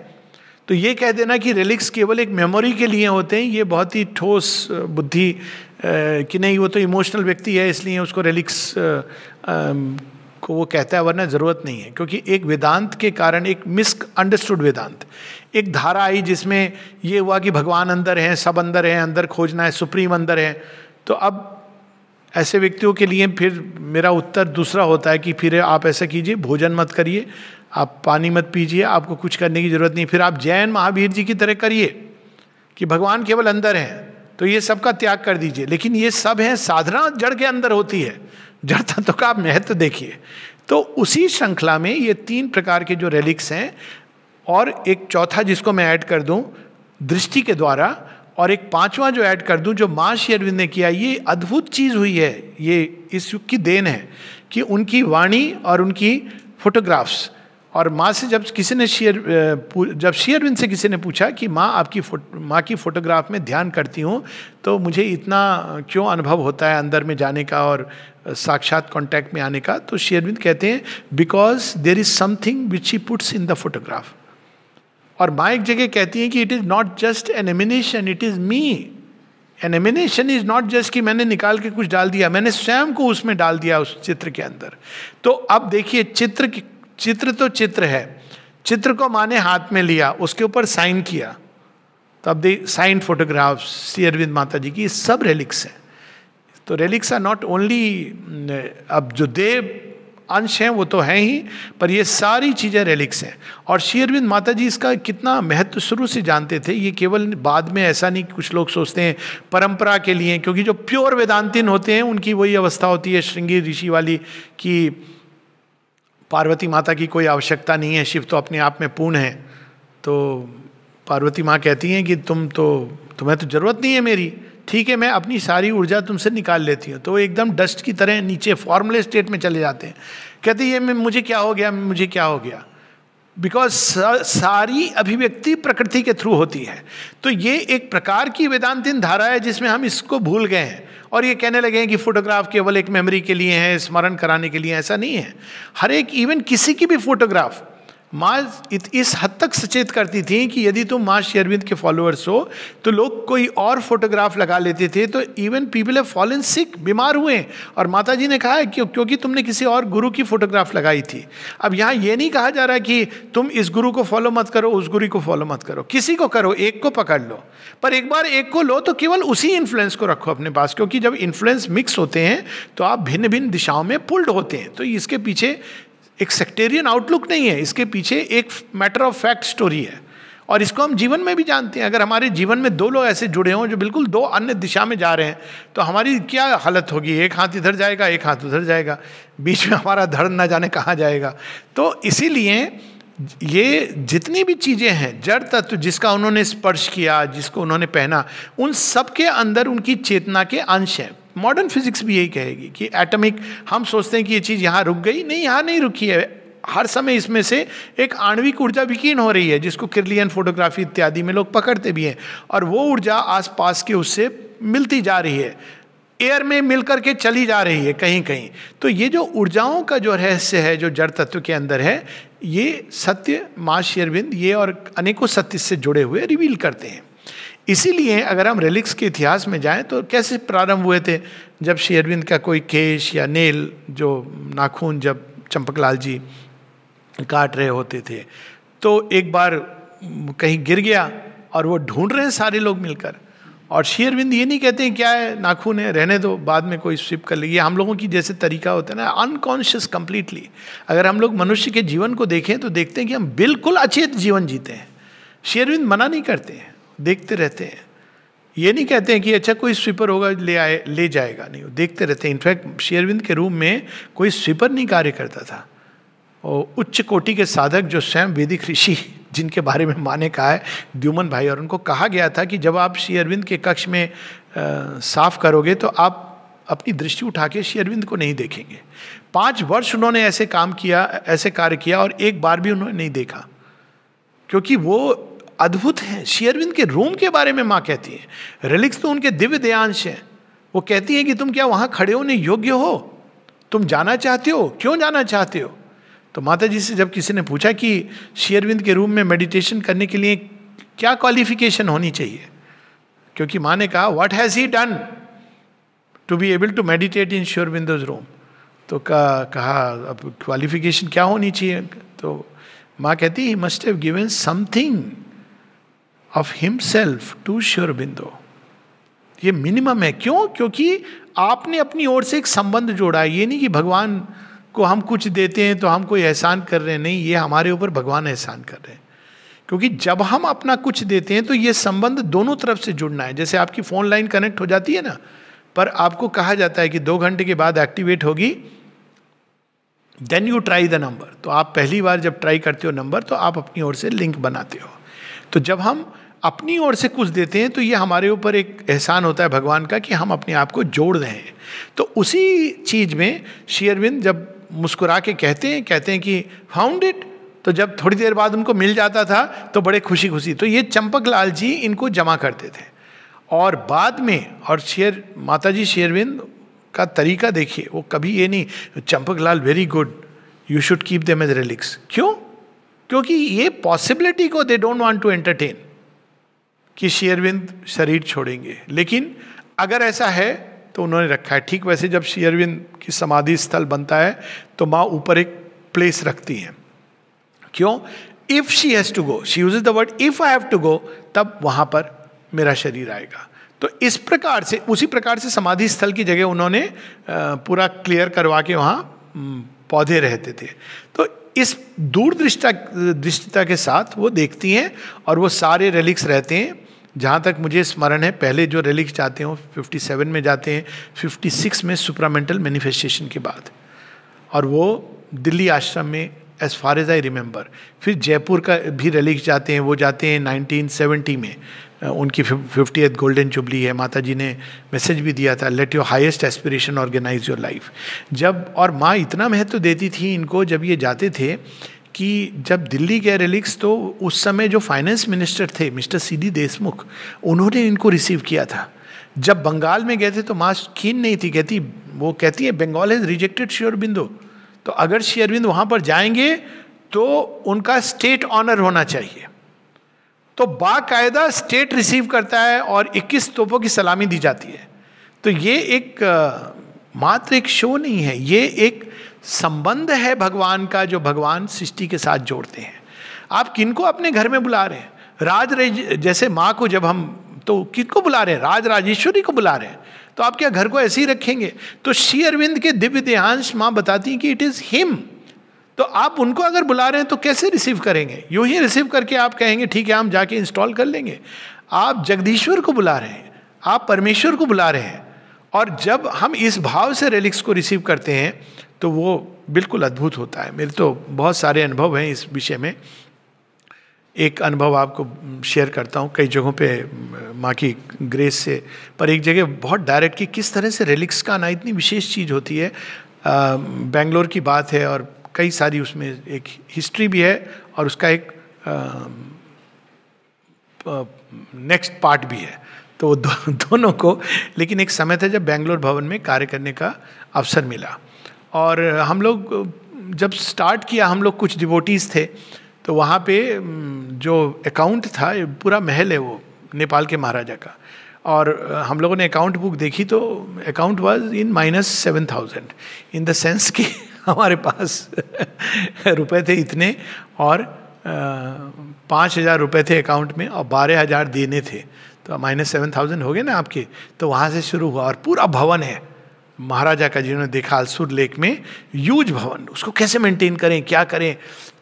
तो ये कह देना कि रिलिक्स केवल एक मेमोरी के लिए होते हैं ये बहुत ही ठोस uh, बुद्धि uh, कि नहीं वो तो इमोशनल व्यक्ति है इसलिए उसको रिलिक्स uh, um, को वो कहता है वरना ज़रूरत नहीं है क्योंकि एक वेदांत के कारण एक मिस अंडरस्टूड वेदांत एक धारा आई जिसमें ये हुआ कि भगवान अंदर हैं सब अंदर हैं अंदर खोजना है सुप्रीम अंदर है तो अब ऐसे व्यक्तियों के लिए फिर मेरा उत्तर दूसरा होता है कि फिर आप ऐसा कीजिए भोजन मत करिए आप पानी मत पीजिए आपको कुछ करने की ज़रूरत नहीं फिर आप जैन महावीर जी की तरह करिए कि भगवान केवल अंदर हैं तो ये सब का त्याग कर दीजिए लेकिन ये सब हैं साधना जड़ के अंदर होती है जड़ तत्व का आप महत्व देखिए तो उसी श्रृंखला में ये तीन प्रकार के जो रेलिक्स हैं और एक चौथा जिसको मैं ऐड कर दूं दृष्टि के द्वारा और एक पांचवा जो ऐड कर दूं जो माँ शेरविंद ने किया ये अद्भुत चीज़ हुई है ये इस युग की देन है कि उनकी वाणी और उनकी फोटोग्राफ्स और माँ से जब किसी ने शेयर जब शेयरविंद से किसी ने पूछा कि माँ आपकी माँ की फोटोग्राफ में ध्यान करती हूँ तो मुझे इतना क्यों अनुभव होता है अंदर में जाने का और साक्षात कांटेक्ट में आने का तो शेयरविंद कहते हैं because there is something which he puts in the photograph और माँ एक जगह कहती है कि it is not just an ammunition it is me N ammunition is not just कि मैंने निकाल के कुछ डाल दिया मैंने स्वयं को उसमें डाल दिया उस चित्र के अंदर तो अब देखिए चित्र चित्र तो चित्र है चित्र को माँ ने हाथ में लिया उसके ऊपर साइन किया तो अब देख साइन फोटोग्राफ श्री अरविंद माता जी की सब रेलिक्स हैं तो रेलिक्स आर नॉट ओनली अब जो देव अंश हैं वो तो हैं ही पर ये सारी चीज़ें रेलिक्स हैं और शेयरविंद माता जी इसका कितना महत्व शुरू से जानते थे ये केवल बाद में ऐसा नहीं कुछ लोग सोचते हैं परंपरा के लिए क्योंकि जो प्योर वेदांतिन होते हैं उनकी वही अवस्था होती है श्रृंगी ऋषि वाली कि पार्वती माता की कोई आवश्यकता नहीं है शिव तो अपने आप में पूर्ण है तो पार्वती माँ कहती हैं कि तुम तो तुम्हें तो ज़रूरत नहीं है मेरी ठीक है मैं अपनी सारी ऊर्जा तुमसे निकाल लेती हूँ तो एकदम डस्ट की तरह नीचे फॉर्मले स्टेट में चले जाते हैं कहते ये मैं मुझे क्या हो गया मुझे क्या हो गया बिकॉज सारी अभिव्यक्ति प्रकृति के थ्रू होती है तो ये एक प्रकार की वेदांतिन धारा है जिसमें हम इसको भूल गए हैं और ये कहने लगे हैं कि फोटोग्राफ केवल एक मेमोरी के लिए है स्मरण कराने के लिए ऐसा नहीं है हर एक इवन किसी की भी फोटोग्राफ माँ इस हद तक सचेत करती थी कि यदि तुम माँ शेरविंद के फॉलोअर्स हो तो लोग कोई और फोटोग्राफ लगा लेते थे तो even people have fallen sick बीमार हुए और माता जी ने कहा है क्यों क्योंकि तुमने किसी और गुरु की फोटोग्राफ लगाई थी अब यहाँ ये नहीं कहा जा रहा कि तुम इस गुरु को फॉलो मत करो उस गुरु को फॉलो मत करो किसी को करो एक को पकड़ लो पर एक बार एक को लो तो केवल उसी इन्फ्लुएंस को रखो अपने पास क्योंकि जब इन्फ्लुएंस मिक्स होते हैं तो आप भिन्न भिन्न दिशाओं में पुल्ड होते हैं तो इसके पीछे एक सेक्टेरियन आउटलुक नहीं है इसके पीछे एक मैटर ऑफ फैक्ट स्टोरी है और इसको हम जीवन में भी जानते हैं अगर हमारे जीवन में दो लोग ऐसे जुड़े हों जो बिल्कुल दो अन्य दिशा में जा रहे हैं तो हमारी क्या हालत होगी एक हाथ इधर जाएगा एक हाथ उधर जाएगा बीच में हमारा धड़ ना जाने कहाँ जाएगा तो इसीलिए ये जितनी भी चीज़ें हैं जड़ तत्व जिसका उन्होंने स्पर्श किया जिसको उन्होंने पहना उन सब के अंदर उनकी चेतना के अंश हैं मॉडर्न फिजिक्स भी यही कहेगी कि एटमिक हम सोचते हैं कि ये चीज़ यहाँ रुक गई नहीं यहाँ नहीं रुकी है हर समय इसमें से एक आणविक ऊर्जा विकीर्ण हो रही है जिसको किरलियन फोटोग्राफी इत्यादि में लोग पकड़ते भी हैं और वो ऊर्जा आसपास के उससे मिलती जा रही है एयर में मिल करके चली जा रही है कहीं कहीं तो ये जो ऊर्जाओं का जो रहस्य है जो जड़ तत्व के अंदर है ये सत्य माँ शेरविंद ये और अनेकों सत्य से जुड़े हुए रिवील करते हैं इसीलिए अगर हम रिलिक्स के इतिहास में जाएं तो कैसे प्रारंभ हुए थे जब श्री अरविंद का कोई केश या नेल जो नाखून जब चंपकलाल जी काट रहे होते थे तो एक बार कहीं गिर गया और वो ढूंढ रहे हैं सारे लोग मिलकर और शेयरविंद ये नहीं कहते हैं क्या है नाखून है रहने दो बाद में कोई स्विप कर लेगी हम लोगों की जैसे तरीका होता है ना अनकॉन्शियस कम्प्लीटली अगर हम लोग मनुष्य के जीवन को देखें तो देखते हैं कि हम बिल्कुल अचेत जीवन जीते हैं शेयरविंद मना नहीं करते हैं देखते रहते हैं ये नहीं कहते हैं कि अच्छा कोई स्वीपर होगा ले आए ले जाएगा नहीं देखते रहते हैं इनफैक्ट शेयरविंद के रूम में कोई स्वीपर नहीं कार्य करता था और उच्च कोटि के साधक जो स्वयं वैदिक ऋषि जिनके बारे में माने कहा है द्युमन भाई और उनको कहा गया था कि जब आप श्री अरविंद के कक्ष में आ, साफ करोगे तो आप अपनी दृष्टि उठा के श्री अरविंद को नहीं देखेंगे पाँच वर्ष उन्होंने ऐसे काम किया ऐसे कार्य किया और एक बार भी उन्होंने नहीं देखा क्योंकि वो अद्भुत हैं शेयरविंद के रोम के बारे में माँ कहती है रिलिक्स तो उनके दिव्य देयांश हैं वो कहती हैं कि तुम क्या वहाँ खड़े होने योग्य हो तुम जाना चाहते हो क्यों जाना चाहते हो तो माता जी से जब किसी ने पूछा कि शेयरविंद के रूम में मेडिटेशन करने के लिए क्या क्वालिफिकेशन होनी चाहिए क्योंकि माँ ने कहा what has he done to be able to meditate in शेयरविंदोज room तो कहा कहा अब क्वालिफिकेशन क्या होनी चाहिए तो माँ कहती he must have given something of himself to Sri Aurobindo ये मिनिमम है क्यों क्योंकि आपने अपनी ओर से एक संबंध जोड़ा है ये नहीं कि भगवान को हम कुछ देते हैं तो हम कोई एहसान कर रहे हैं नहीं ये हमारे ऊपर भगवान एहसान कर रहे हैं क्योंकि जब हम अपना कुछ देते हैं तो ये संबंध दोनों तरफ से जुड़ना है जैसे आपकी फ़ोन लाइन कनेक्ट हो जाती है ना पर आपको कहा जाता है कि दो घंटे के बाद एक्टिवेट होगी then you try the number तो आप पहली बार जब ट्राई करते हो नंबर तो आप अपनी ओर से लिंक बनाते हो तो जब हम अपनी ओर से कुछ देते हैं तो ये हमारे ऊपर एक एहसान होता है भगवान का कि हम अपने आप को जोड़ रहे हैं तो उसी चीज़ में शेयरविंद जब मुस्कुरा के कहते हैं कहते हैं कि फाउंड इट तो जब थोड़ी देर बाद उनको मिल जाता था तो बड़े खुशी खुशी तो ये चंपक लाल जी इनको जमा करते थे और बाद में और शेर माता जी शेरविंद का तरीका देखिए वो कभी ये नहीं चंपक लाल very good you should keep दिलिक्स as relics क्यों क्योंकि ये पॉसिबिलिटी को they don't want to entertain कि शेयरविंद शरीर छोड़ेंगे लेकिन अगर ऐसा है तो उन्होंने रखा है ठीक वैसे जब शेयरविंद की समाधि स्थल बनता है तो माँ ऊपर एक प्लेस रखती हैं क्यों if she has to go she use the word if I have to go तब वहाँ पर मेरा शरीर आएगा तो इस प्रकार से उसी प्रकार से समाधि स्थल की जगह उन्होंने पूरा क्लियर करवा के वहाँ पौधे रहते थे तो इस दूरदृष्टा दृष्टिता के साथ वो देखती हैं और वो सारे रेलिक्स रहते हैं जहाँ तक मुझे स्मरण है पहले जो रिलीज जाते हो 57 में जाते हैं 56 में सुपरामेंटल मैनिफेस्टेशन के बाद और वो दिल्ली आश्रम में as far as I remember फिर जयपुर का भी रिलीज जाते हैं वो जाते हैं 1970 में उनकी फिफ्टी एथ गोल्डन जुबली है माता जी ने मैसेज भी दिया था let your highest aspiration organise your life जब और माँ इतना महत्व देती थी इनको जब ये जाते थे कि जब दिल्ली गए रिलिक्स तो उस समय जो फाइनेंस मिनिस्टर थे मिस्टर सी डी देशमुख उन्होंने इनको रिसीव किया था जब बंगाल में गए थे तो माँ कीन नहीं थी कहती वो कहती है बंगाल हैज़ रिजेक्टेड श्री तो अगर श्री अरविंद वहाँ पर जाएंगे तो उनका स्टेट ऑनर होना चाहिए तो बाकायदा स्टेट रिसीव करता है और 21 तोपों की सलामी दी जाती है तो ये एक मात्र एक शो नहीं है ये एक संबंध है भगवान का जो भगवान सृष्टि के साथ जोड़ते हैं आप किनको अपने घर में बुला रहे हैं राज जैसे माँ को जब हम तो किनको बुला रहे हैं राज राजेश्वरी को बुला रहे हैं तो आप क्या घर को ऐसे ही रखेंगे तो श्री अरविंद के दिव्य देहांश माँ बताती हैं कि इट इज़ हिम तो आप उनको अगर बुला रहे हैं तो कैसे रिसीव करेंगे यूं ही रिसीव करके आप कहेंगे ठीक है हम जाके इंस्टॉल कर लेंगे आप जगदीश्वर को बुला रहे हैं आप परमेश्वर को बुला रहे हैं और जब हम इस भाव से रेलिक्स को रिसीव करते हैं तो वो बिल्कुल अद्भुत होता है मेरे तो बहुत सारे अनुभव हैं इस विषय में एक अनुभव आपको शेयर करता हूँ कई जगहों पे माँ की ग्रेस से पर एक जगह बहुत डायरेक्ट कि किस तरह से रिलिक्स का आना इतनी विशेष चीज़ होती है बेंगलोर की बात है और कई सारी उसमें एक हिस्ट्री भी है और उसका एक नेक्स्ट पार्ट भी है तो दो, *laughs* दोनों को लेकिन एक समय था जब बेंगलोर भवन में कार्य करने का अवसर मिला और हम लोग जब स्टार्ट किया हम लोग कुछ डिवोटीज़ थे तो वहाँ पे जो अकाउंट था पूरा महल है वो नेपाल के महाराजा का और हम लोगों ने अकाउंट बुक देखी तो account was in minus seven thousand in the sense कि *laughs* हमारे पास *laughs* रुपए थे इतने और पाँच हज़ार रुपये थे अकाउंट में और बारह हज़ार देने थे तो माइनस सेवन थाउजेंड हो गए ना आपके तो वहाँ से शुरू हुआ और पूरा भवन है महाराजा का जिन्होंने देखा अलसुर लेक में यूज भवन उसको कैसे मेंटेन करें क्या करें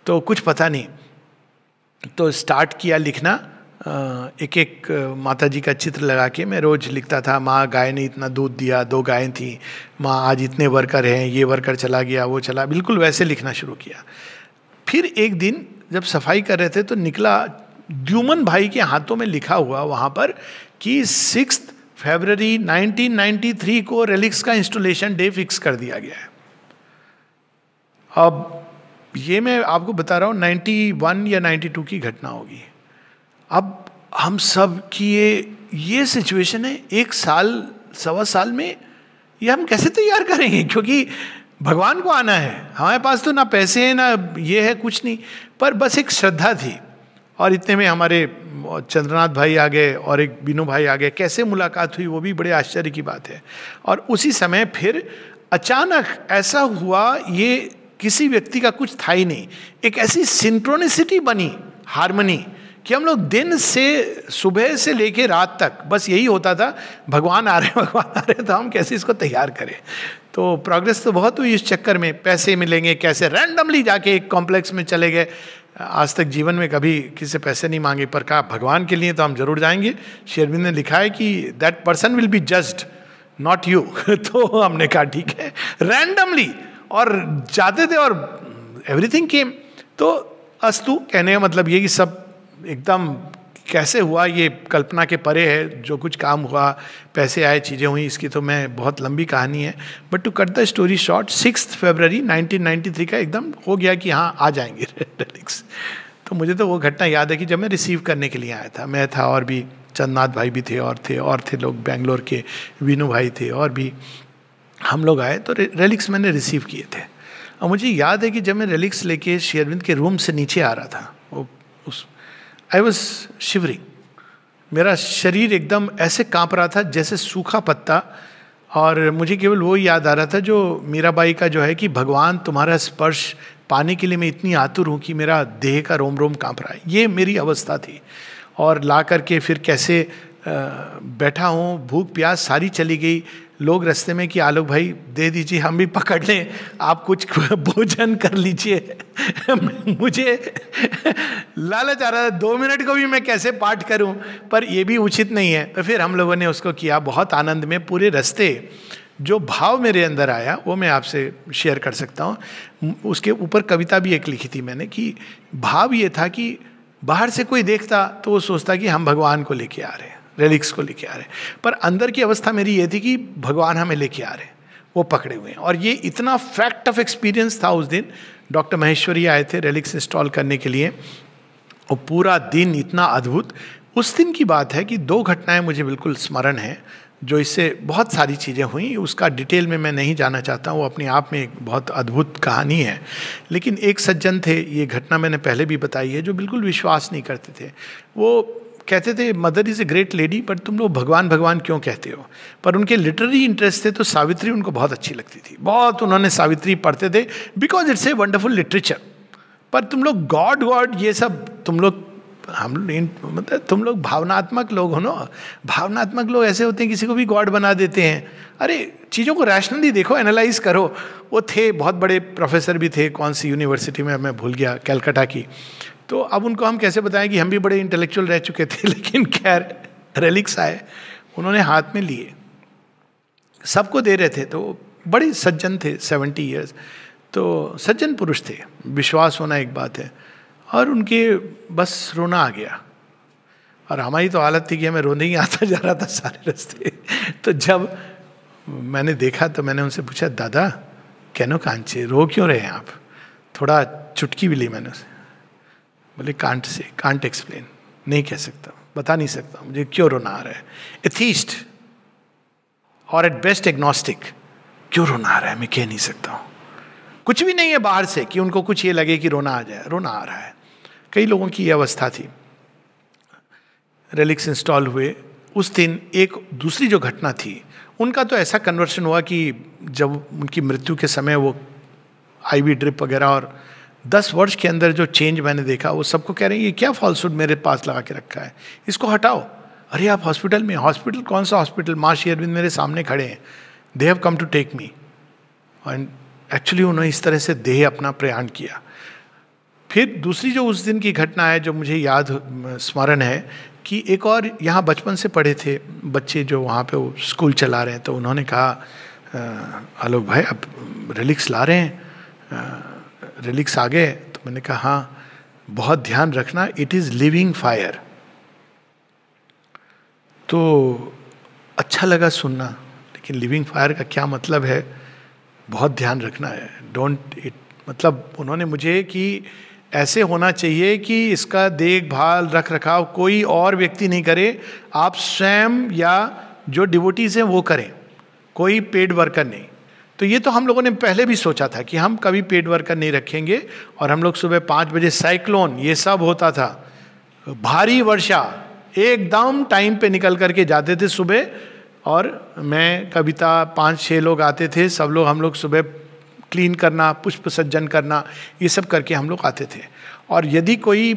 तो कुछ पता नहीं तो स्टार्ट किया लिखना एक एक माता जी का चित्र लगा के मैं रोज़ लिखता था माँ गाय ने इतना दूध दिया दो गायें थी माँ आज इतने वर्कर हैं ये वर्कर चला गया वो चला बिल्कुल वैसे लिखना शुरू किया फिर एक दिन जब सफाई कर रहे थे तो निकला द्युमन भाई के हाथों में लिखा हुआ वहाँ पर कि सिक्स्थ फेबररी 1993 को रिलिक्स का इंस्टॉलेशन डे फिक्स कर दिया गया है अब ये मैं आपको बता रहा हूँ 91 या 92 की घटना होगी अब हम सब की ये ये सिचुएशन है एक साल सवा साल में ये हम कैसे तैयार करेंगे क्योंकि भगवान को आना है हमारे पास तो ना पैसे हैं ना ये है कुछ नहीं पर बस एक श्रद्धा थी और इतने में हमारे चंद्रनाथ भाई आ गए और एक बीनू भाई आ गए कैसे मुलाकात हुई वो भी बड़े आश्चर्य की बात है और उसी समय फिर अचानक ऐसा हुआ ये किसी व्यक्ति का कुछ था ही नहीं एक ऐसी सिंट्रोनिसिटी बनी हारमनी कि हम लोग दिन से सुबह से लेके रात तक बस यही होता था भगवान आ रहे भगवान आ रहे तो हम कैसे इसको तैयार करें तो प्रोग्रेस तो बहुत हुई इस चक्कर में पैसे मिलेंगे कैसे रैंडमली जाके एक कॉम्प्लेक्स में चले गए आज तक जीवन में कभी किसी से पैसे नहीं मांगे पर कहा भगवान के लिए तो हम जरूर जाएंगे शेरविंद ने लिखा है कि that person will be just not you तो हमने कहा ठीक है रैंडमली और जाते थे और एवरीथिंग केम तो अस्तु कहने का मतलब ये कि सब एकदम कैसे हुआ ये कल्पना के परे है जो कुछ काम हुआ पैसे आए चीज़ें हुई इसकी तो मैं बहुत लंबी कहानी है but to cut the story short six February 1993 का एकदम हो गया कि हाँ आ जाएंगे रेडिक्स *laughs* तो मुझे तो वो घटना याद है कि जब मैं रिसीव करने के लिए आया था मैं था और भी चंदनाथ भाई भी थे और थे और थे लोग बेंगलोर के वीनू भाई थे और भी हम लोग आए तो रेलिक्स मैंने रिसीव किए थे और मुझे याद है कि जब मैं रेलिक्स लेके शेयरविंद के रूम से नीचे आ रहा था वो उस आई वॉज शिवरिंग मेरा शरीर एकदम ऐसे कांप रहा था जैसे सूखा पत्ता और मुझे केवल वो याद आ रहा था जो मीराबाई का जो है कि भगवान तुम्हारा स्पर्श पाने के लिए मैं इतनी आतुर हूँ कि मेरा देह का रोम रोम कांप रहा है ये मेरी अवस्था थी और ला करके फिर कैसे बैठा हूँ भूख प्यास सारी चली गई लोग रस्ते में कि आलोक भाई दे दीजिए हम भी पकड़ लें आप कुछ *laughs* भोजन कर लीजिए *laughs* मुझे लालच आ रहा है दो मिनट को भी मैं कैसे पाठ करूं पर यह भी उचित नहीं है तो फिर हम लोगों ने उसको किया बहुत आनंद में पूरे रस्ते जो भाव मेरे अंदर आया वो मैं आपसे शेयर कर सकता हूँ उसके ऊपर कविता भी एक लिखी थी मैंने कि भाव ये था कि बाहर से कोई देखता तो वो सोचता कि हम भगवान को लेके आ रहे हैं रेलिक्स को लेके आ रहे पर अंदर की अवस्था मेरी ये थी कि भगवान हमें लेके आ रहे वो पकड़े हुए हैं और ये इतना फैक्ट ऑफ एक्सपीरियंस था उस दिन डॉक्टर महेश्वरी आए थे रेलिक्स इंस्टॉल करने के लिए और पूरा दिन इतना अद्भुत उस दिन की बात है कि दो घटनाएं मुझे बिल्कुल स्मरण है जो इससे बहुत सारी चीज़ें हुई उसका डिटेल में मैं नहीं जाना चाहता वो अपने आप में एक बहुत अद्भुत कहानी है लेकिन एक सज्जन थे ये घटना मैंने पहले भी बताई है जो बिल्कुल विश्वास नहीं करते थे वो कहते थे mother is a great lady but तुम लोग भगवान भगवान क्यों कहते हो पर उनके लिटरेरी इंटरेस्ट थे तो सावित्री उनको बहुत अच्छी लगती थी बहुत उन्होंने सावित्री पढ़ते थे because it's a wonderful literature पर तुम लोग गॉड गॉड ये सब तुम लोग हम मतलब तुम लोग भावनात्मक लोग हो ना भावनात्मक लोग ऐसे होते हैं किसी को भी गॉड बना देते हैं अरे चीज़ों को रैशनली देखो एनालाइज करो वो थे बहुत बड़े प्रोफेसर भी थे कौन सी यूनिवर्सिटी में मैं भूल गया कैलकाटा की तो अब उनको हम कैसे बताएं कि हम भी बड़े इंटेलेक्चुअल रह चुके थे *laughs* लेकिन खैर रेलिक्स आए उन्होंने हाथ में लिए सबको दे रहे थे तो बड़े सज्जन थे सेवेंटी ईयर्स तो सज्जन पुरुष थे विश्वास होना एक बात है और उनके बस रोना आ गया और हमारी तो हालत थी कि हमें रोने ही आता जा रहा था सारे रास्ते *laughs* तो जब मैंने देखा तो मैंने उनसे पूछा दादा कैनो कांचे रो क्यों रहे हैं आप थोड़ा चुटकी भी ली मैंने उसे बोले कांट से कांट एक्सप्लेन नहीं कह सकता बता नहीं सकता मुझे क्यों रोना आ रहा है एथीस्ट और एट बेस्ट एग्नोस्टिक क्यों रोना आ रहा है मैं कह नहीं सकता हूँ कुछ भी नहीं है बाहर से कि उनको कुछ ये लगे कि रोना आ जाए रोना आ रहा है कई लोगों की यह अवस्था थी रेलिक्स इंस्टॉल हुए उस दिन एक दूसरी जो घटना थी उनका तो ऐसा कन्वर्शन हुआ कि जब उनकी मृत्यु के समय वो आईवी ड्रिप वगैरह और दस वर्ष के अंदर जो चेंज मैंने देखा वो सबको कह रहे हैं ये क्या फॉल्सूड मेरे पास लगा के रखा है इसको हटाओ अरे आप हॉस्पिटल में हॉस्पिटल कौन सा हॉस्पिटल माँ अरविंद मेरे सामने खड़े हैं they have come to take me and actually उन्होंने इस तरह से देह अपना प्रयाण किया फिर दूसरी जो उस दिन की घटना है जो मुझे याद स्मरण है कि एक और यहाँ बचपन से पढ़े थे बच्चे जो वहाँ पे वो स्कूल चला रहे हैं तो उन्होंने कहा आलोक भाई अब रिलिक्स ला रहे हैं रिलिक्स आ गए तो मैंने कहा हाँ बहुत ध्यान रखना इट इज लिविंग फायर तो अच्छा लगा सुनना लेकिन लिविंग फायर का क्या मतलब है बहुत ध्यान रखना है डोंट इट मतलब उन्होंने मुझे कि ऐसे होना चाहिए कि इसका देखभाल रख रखाव कोई और व्यक्ति नहीं करे आप स्वयं या जो डिवोटीज हैं वो करें कोई पेड वर्कर नहीं तो ये तो हम लोगों ने पहले भी सोचा था कि हम कभी पेड वर्कर नहीं रखेंगे और हम लोग सुबह पाँच बजे साइक्लोन ये सब होता था भारी वर्षा एकदम टाइम पे निकल करके जाते थे सुबह और मैं कविता पाँच छः लोग आते थे सब लोग हम लोग सुबह क्लीन करना पुष्प सज्जन करना ये सब करके हम लोग आते थे और यदि कोई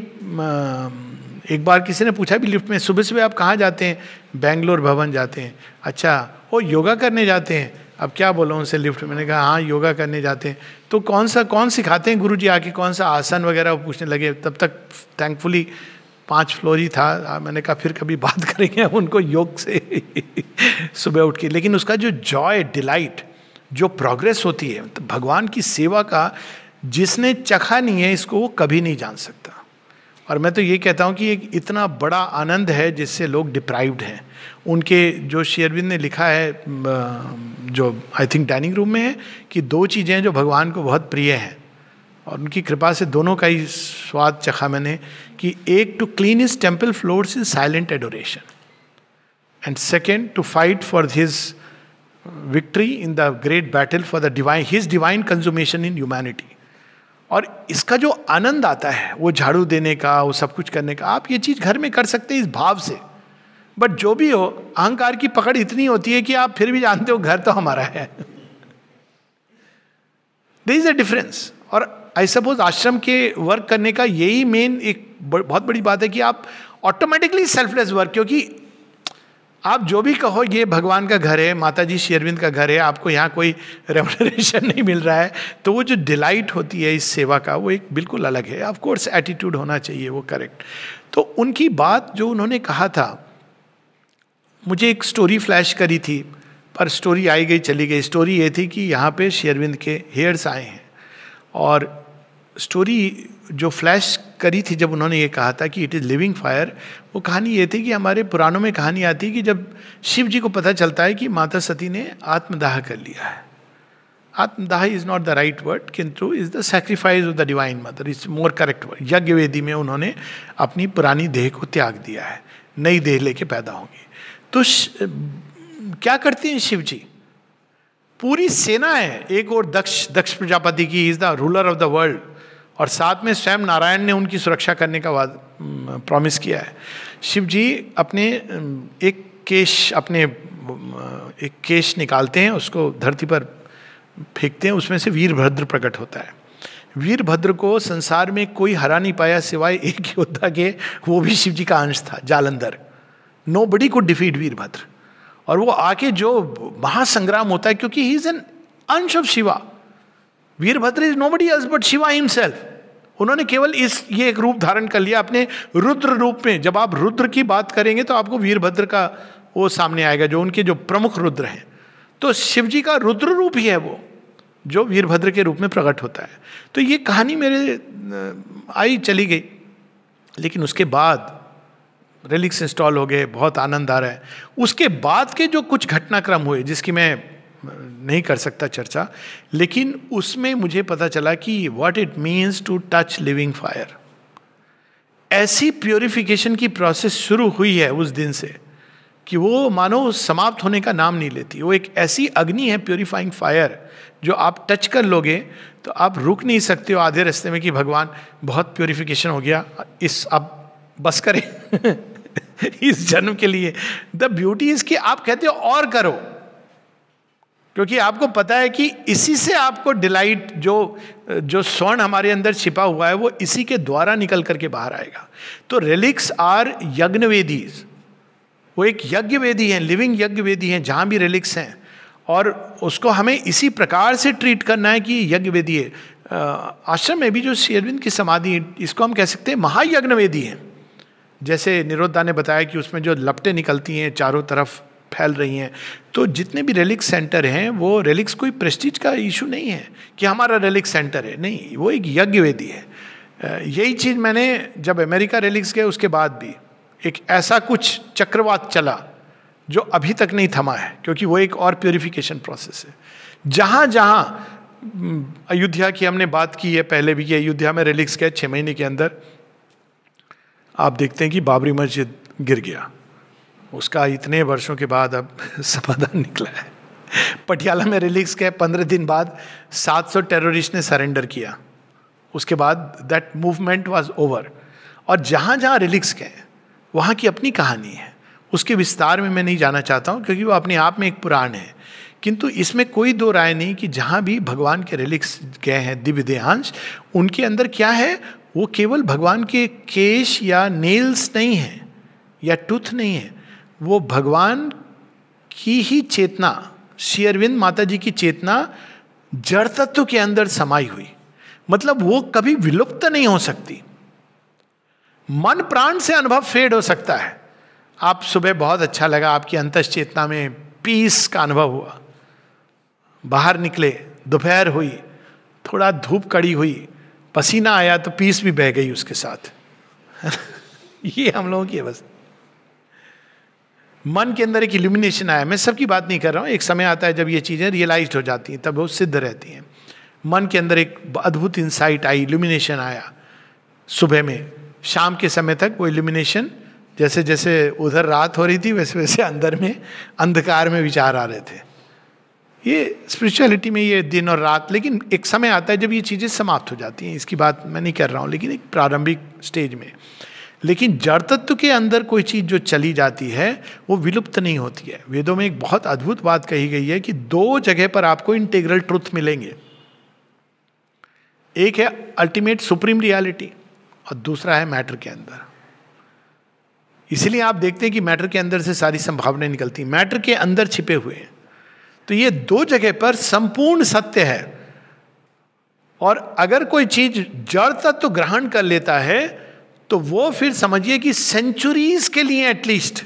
एक बार किसी ने पूछा भी लिफ्ट में सुबह सुबह आप कहाँ जाते हैं बेंगलोर भवन जाते हैं अच्छा वो योगा करने जाते हैं अब क्या बोला उनसे लिफ्ट मैंने कहा हाँ योगा करने जाते हैं तो कौन सा कौन सिखाते हैं गुरु जी आके कौन सा आसन वगैरह पूछने लगे तब तक थैंकफुली पांच फ्लोर ही था मैंने कहा फिर कभी बात *laughs* करेंगे उनको योग से *laughs* सुबह उठ के लेकिन उसका जो जॉय डिलाइट जो प्रोग्रेस होती है तो भगवान की सेवा का जिसने चखा नहीं है इसको वो कभी नहीं जान सकता और मैं तो ये कहता हूँ कि एक इतना बड़ा आनंद है जिससे लोग डिप्राइव्ड हैं उनके जो शेयरविंद ने लिखा है जो आई थिंक डाइनिंग रूम में है कि दो चीज़ें हैं जो भगवान को बहुत प्रिय हैं और उनकी कृपा से दोनों का ही स्वाद चखा मैंने कि एक to clean is temple floors is silent adoration and second to fight for his victory in the great battle for the divine his divine consummation in humanity और इसका जो आनंद आता है वो झाड़ू देने का वो सब कुछ करने का आप ये चीज़ घर में कर सकते हैं इस भाव से बट जो भी हो अहंकार की पकड़ इतनी होती है कि आप फिर भी जानते हो घर तो हमारा है दे इज अ डिफरेंस और आई सपोज आश्रम के वर्क करने का यही मेन एक बहुत बड़ी बात है कि आप ऑटोमेटिकली सेल्फलेस वर्क क्योंकि आप जो भी कहो ये भगवान का घर है माता जी शेरविंद का घर है आपको यहाँ कोई रेमोनरेशन *laughs* नहीं मिल रहा है तो वो जो डिलाइट होती है इस सेवा का वो एक बिल्कुल अलग है ऑफकोर्स एटीट्यूड होना चाहिए वो करेक्ट तो उनकी बात जो उन्होंने कहा था मुझे एक स्टोरी फ्लैश करी थी पर स्टोरी आई गई चली गई स्टोरी ये थी कि यहाँ पे शेरविंद के हेयर्स आए हैं और स्टोरी जो फ्लैश करी थी जब उन्होंने ये कहा था कि इट इज़ लिविंग फायर वो कहानी ये थी कि हमारे पुराणों में कहानी आती है कि जब शिव जी को पता चलता है कि माता सती ने आत्मदाह कर लिया है आत्मदाह is not the right word किंतु is the sacrifice of the divine mother is more correct word यज्ञ वेदी में उन्होंने अपनी पुरानी देह को त्याग दिया है नई देह लेके पैदा होंगी तो क्या करती हैं शिव जी पूरी सेना है एक और दक्ष दक्ष प्रजापति की is the ruler of the world और साथ में स्वयं नारायण ने उनकी सुरक्षा करने का वाद प्रॉमिस किया है शिव जी अपने एक केश अपने एक केश निकालते हैं उसको धरती पर फेंकते हैं उसमें से वीरभद्र प्रकट होता है वीरभद्र को संसार में कोई हरा नहीं पाया सिवाय *laughs* एक योद्धा के वो भी शिव जी का अंश था जालंधर नो बडी को डिफीट वीरभद्र और वो आके जो महासंग्राम होता है क्योंकि he is an ansh of Shiva Virabhadra is nobody else but Shiva himself उन्होंने केवल इस ये एक रूप धारण कर लिया अपने रुद्र रूप में जब आप रुद्र की बात करेंगे तो आपको वीरभद्र का वो सामने आएगा जो उनके जो प्रमुख रुद्र हैं तो शिव जी का रुद्र रूप ही है वो जो वीरभद्र के रूप में प्रकट होता है तो ये कहानी मेरे आई चली गई लेकिन उसके बाद रिलिक्स इंस्टॉल हो गए बहुत आनंद आ रहा है उसके बाद के जो कुछ घटनाक्रम हुए जिसकी मैं नहीं कर सकता चर्चा लेकिन उसमें मुझे पता चला कि what it means to touch living fire ऐसी प्योरिफिकेशन की प्रोसेस शुरू हुई है उस दिन से कि वो मानो समाप्त होने का नाम नहीं लेती वो एक ऐसी अग्नि है प्योरीफाइंग फायर जो आप टच कर लोगे तो आप रुक नहीं सकते हो आधे रास्ते में कि भगवान बहुत प्योरिफिकेशन हो गया इस अब बस करें *laughs* इस जन्म के लिए द ब्यूटी इज कि आप कहते हो और करो क्योंकि आपको पता है कि इसी से आपको डिलाइट जो जो स्वर्ण हमारे अंदर छिपा हुआ है वो इसी के द्वारा निकल करके बाहर आएगा तो रिलिक्स आर यज्ञ वेदीज वो एक यज्ञ वेदी है लिविंग यज्ञ वेदी है जहाँ भी रिलिक्स हैं और उसको हमें इसी प्रकार से ट्रीट करना है कि यज्ञ वेदी है आश्रम में भी जो शेरविंद की समाधि इसको हम कह सकते हैं महायज्ञ वेदी है जैसे निरोधा ने बताया कि उसमें जो लपटें निकलती हैं चारों तरफ फैल रही हैं तो जितने भी रेलिक्स सेंटर हैं वो रेलिक्स कोई प्रेस्टीज का इशू नहीं है कि हमारा रेलिक्स सेंटर है नहीं वो एक यज्ञ वेदी है यही चीज़ मैंने जब अमेरिका रेलिक्स गए उसके बाद भी एक ऐसा कुछ चक्रवात चला जो अभी तक नहीं थमा है क्योंकि वो एक और प्योरिफिकेशन प्रोसेस है जहाँ जहाँ अयोध्या की हमने बात की है पहले भी कि अयोध्या में रिलिक्स गए छः महीने के अंदर आप देखते हैं कि बाबरी मस्जिद गिर गया उसका इतने वर्षों के बाद अब *laughs* समाधान निकला है पटियाला में रिलीज के पंद्रह दिन बाद 700 टेररिस्ट ने सरेंडर किया उसके बाद दैट मूवमेंट वाज ओवर और जहाँ जहाँ रिलिक्स के वहाँ की अपनी कहानी है उसके विस्तार में मैं नहीं जाना चाहता हूँ क्योंकि वो अपने आप में एक पुराण है किंतु इसमें कोई दो राय नहीं कि जहाँ भी भगवान के रिलिक्स गए हैं दिव्य देहांश उनके अंदर क्या है वो केवल भगवान के केश या नेल्स नहीं है या टूथ नहीं है वो भगवान की ही चेतना श्री अरविंद माता जी की चेतना जड़ तत्व के अंदर समाई हुई मतलब वो कभी विलुप्त नहीं हो सकती मन प्राण से अनुभव फेड हो सकता है आप सुबह बहुत अच्छा लगा आपकी अंत चेतना में पीस का अनुभव हुआ बाहर निकले दोपहर हुई थोड़ा धूप कड़ी हुई पसीना आया तो पीस भी बह गई उसके साथ *laughs* ये हम लोगों की अवस्था बस मन के अंदर एक इल्यूमिनेशन आया मैं सबकी बात नहीं कर रहा हूँ एक समय आता है जब ये चीज़ें रियलाइज हो जाती हैं तब वो सिद्ध रहती हैं मन के अंदर एक अद्भुत इंसाइट आई इल्यूमिनेशन आया सुबह में शाम के समय तक वो इल्यूमिनेशन जैसे जैसे उधर रात हो रही थी वैसे वैसे अंदर में अंधकार में विचार आ रहे थे ये स्पिरिचुअलिटी में ये दिन और रात लेकिन एक समय आता है जब ये चीज़ें समाप्त हो जाती हैं इसकी बात मैं नहीं कर रहा हूँ लेकिन एक प्रारंभिक स्टेज में लेकिन जड़ तत्व के अंदर कोई चीज जो चली जाती है वो विलुप्त नहीं होती है वेदों में एक बहुत अद्भुत बात कही गई है कि दो जगह पर आपको इंटेग्रल ट्रुथ मिलेंगे एक है अल्टीमेट सुप्रीम रियलिटी और दूसरा है मैटर के अंदर इसलिए आप देखते हैं कि मैटर के अंदर से सारी संभावनाएं निकलती मैटर के अंदर छिपे हुए हैं तो ये दो जगह पर संपूर्ण सत्य है और अगर कोई चीज जड़ तत्व तो ग्रहण कर लेता है तो वो फिर समझिए कि सेंचुरीज के लिए एटलीस्ट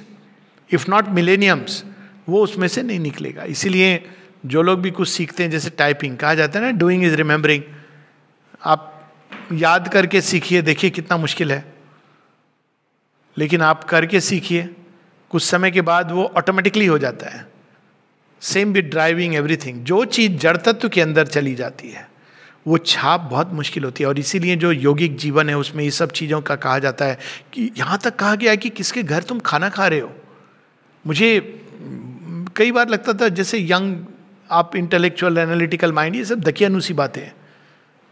इफ नॉट मिलेनियम्स वो उसमें से नहीं निकलेगा इसीलिए जो लोग भी कुछ सीखते हैं जैसे टाइपिंग कहा जाता है ना डूइंग इज रिमेंबरिंग आप याद करके सीखिए देखिए कितना मुश्किल है लेकिन आप करके सीखिए कुछ समय के बाद वो ऑटोमेटिकली हो जाता है सेम विद ड्राइविंग एवरीथिंग जो चीज़ जड़ तत्व के अंदर चली जाती है वो छाप बहुत मुश्किल होती है और इसीलिए जो यौगिक जीवन है उसमें ये सब चीज़ों का कहा जाता है कि यहाँ तक कहा गया है कि किसके घर तुम खाना खा रहे हो मुझे कई बार लगता था जैसे यंग आप इंटेलेक्चुअल एनालिटिकल माइंड ये सब दकियानुसी बातें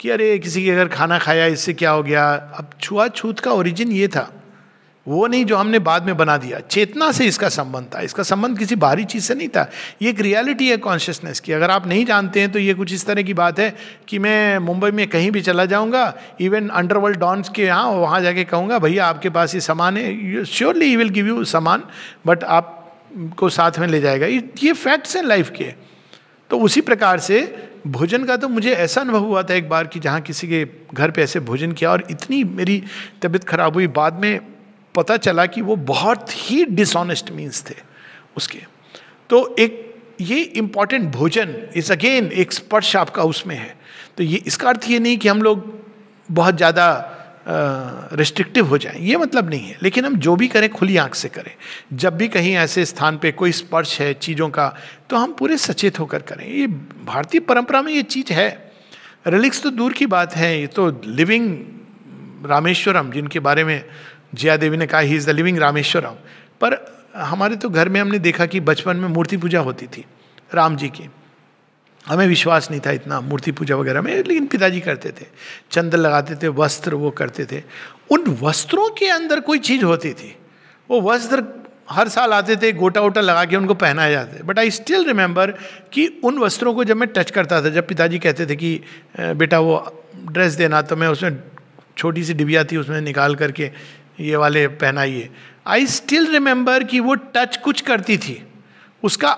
कि अरे किसी के घर खाना खाया इससे क्या हो गया अब छुआछूत का ओरिजिन ये था वो नहीं जो हमने बाद में बना दिया चेतना से इसका संबंध था इसका संबंध किसी बाहरी चीज से नहीं था ये एक रियलिटी है कॉन्शियसनेस की अगर आप नहीं जानते हैं तो ये कुछ इस तरह की बात है कि मैं मुंबई में कहीं भी चला जाऊंगा इवन अंडरवर्ल्ड डॉन्स के यहाँ वहाँ जाके कहूँगा भैया आपके पास ये सामान है surely you will give you saman but आप को साथ में ले जाएगा ये फैक्ट्स हैं लाइफ के तो उसी प्रकार से भोजन का तो मुझे ऐसा अनुभव हुआ था एक बार कि जहाँ किसी के घर पे ऐसे भोजन किया और इतनी मेरी तबीयत खराब हुई बाद में पता चला कि वो बहुत ही डिसऑनेस्ट मीन्स थे उसके तो एक ये इम्पॉर्टेंट भोजन इज अगेन एक स्पर्श आपका उसमें है तो ये इसका अर्थ ये नहीं कि हम लोग बहुत ज़्यादा रिस्ट्रिक्टिव हो जाएं ये मतलब नहीं है लेकिन हम जो भी करें खुली आंख से करें जब भी कहीं ऐसे स्थान पे कोई स्पर्श है चीज़ों का तो हम पूरे सचेत होकर करें ये भारतीय परंपरा में ये चीज़ है रिलिक्स तो दूर की बात है ये तो लिविंग रामेश्वरम जिनके बारे में जिया देवी ने कहा he is the living Rameswaram पर हमारे तो घर में हमने देखा कि बचपन में मूर्ति पूजा होती थी राम जी की हमें विश्वास नहीं था इतना मूर्ति पूजा वगैरह में लेकिन पिताजी करते थे चंद्र लगाते थे वस्त्र वो करते थे उन वस्त्रों के अंदर कोई चीज़ होती थी वो वस्त्र हर साल आते थे गोटा वोटा लगा के उनको पहनाए जाते बट आई स्टिल रिमेंबर कि उन वस्त्रों को जब मैं टच करता था जब पिताजी कहते थे कि बेटा वो ड्रेस देना तो मैं उसमें छोटी सी डिबिया थी उसमें निकाल करके ये वाले पहनाइए आई स्टिल रिमेंबर कि वो टच कुछ करती थी उसका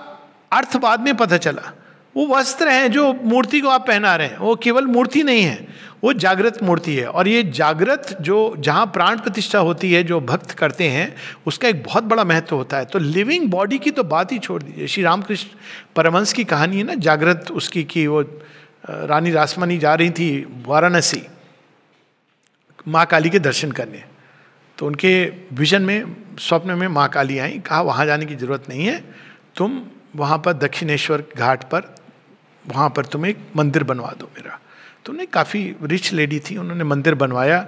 अर्थ बाद में पता चला वो वस्त्र हैं जो मूर्ति को आप पहना रहे हैं वो केवल मूर्ति नहीं है वो जागृत मूर्ति है और ये जागृत जो जहाँ प्राण प्रतिष्ठा होती है जो भक्त करते हैं उसका एक बहुत बड़ा महत्व होता है तो लिविंग बॉडी की तो बात ही छोड़ दीजिए श्री रामकृष्ण परमंश की कहानी है ना जागृत उसकी कि वो रानी रासमनी जा रही थी वाराणसी माँ काली के दर्शन करने तो उनके विजन में स्वप्न में माँ काली आई कहा वहाँ जाने की जरूरत नहीं है तुम वहाँ पर दक्षिणेश्वर घाट पर वहाँ पर तुम एक मंदिर बनवा दो मेरा तो उन्हें काफ़ी रिच लेडी थी उन्होंने मंदिर बनवाया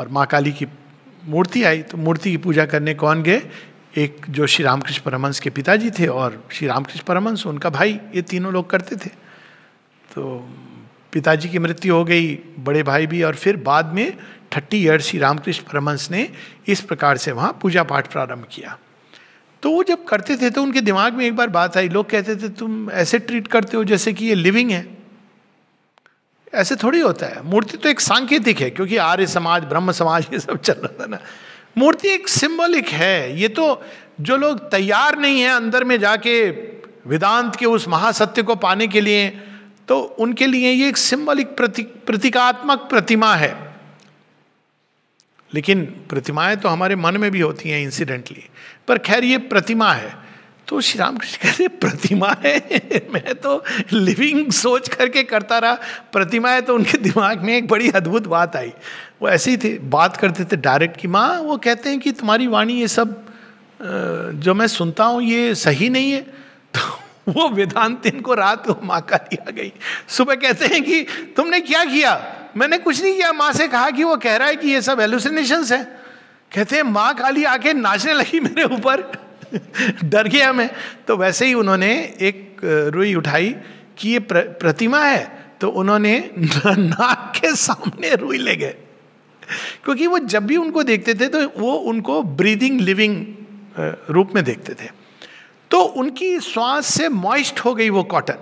और माँ काली की मूर्ति आई तो मूर्ति की पूजा करने कौन गए एक जो श्री रामकृष्ण परमहंस के पिताजी थे और श्री रामकृष्ण परमहंस उनका भाई ये तीनों लोग करते थे तो पिताजी की मृत्यु हो गई बड़े भाई भी और फिर बाद में थर्टी ईयर्स श्री रामकृष्ण परमहंस ने इस प्रकार से वहाँ पूजा पाठ प्रारंभ किया तो वो जब करते थे तो उनके दिमाग में एक बार बात आई लोग कहते थे तुम ऐसे ट्रीट करते हो जैसे कि ये लिविंग है ऐसे थोड़ी होता है मूर्ति तो एक सांकेतिक है क्योंकि आर्य समाज ब्रह्म समाज ये सब चल रहा था ना मूर्ति एक सिंबॉलिक है ये तो जो लोग तैयार नहीं है अंदर में जाके वेदांत के उस महासत्य को पाने के लिए तो उनके लिए ये एक सिंबॉलिक प्रतीक प्रतीकात्मक प्रतिमा है लेकिन प्रतिमाएं तो हमारे मन में भी होती हैं इंसिडेंटली पर खैर ये प्रतिमा है तो श्री रामकृष्ण कहते प्रतिमा है *laughs* मैं तो लिविंग सोच करके करता रहा प्रतिमा है तो उनके दिमाग में एक बड़ी अद्भुत बात आई वो ऐसे ही थे बात करते थे डायरेक्ट कि माँ वो कहते हैं कि तुम्हारी वाणी ये सब जो मैं सुनता हूँ ये सही नहीं है *laughs* तो वो वेदांत इनको रात को माँ का दिया गई सुबह कहते हैं कि तुमने क्या किया मैंने कुछ नहीं किया माँ से कहा कि वो कह रहा है कि ये सब एलुसिनेशंस है कहते हैं माँ खाली आके नाचने लगी मेरे ऊपर डर गया मैं तो वैसे ही उन्होंने एक रुई उठाई कि ये प्र, प्रतिमा है तो उन्होंने *laughs* नाक के सामने रुई ले गए क्योंकि वो जब भी उनको देखते थे तो वो उनको ब्रीदिंग लिविंग रूप में देखते थे तो उनकी श्वास से मॉइस्ट हो गई वो कॉटन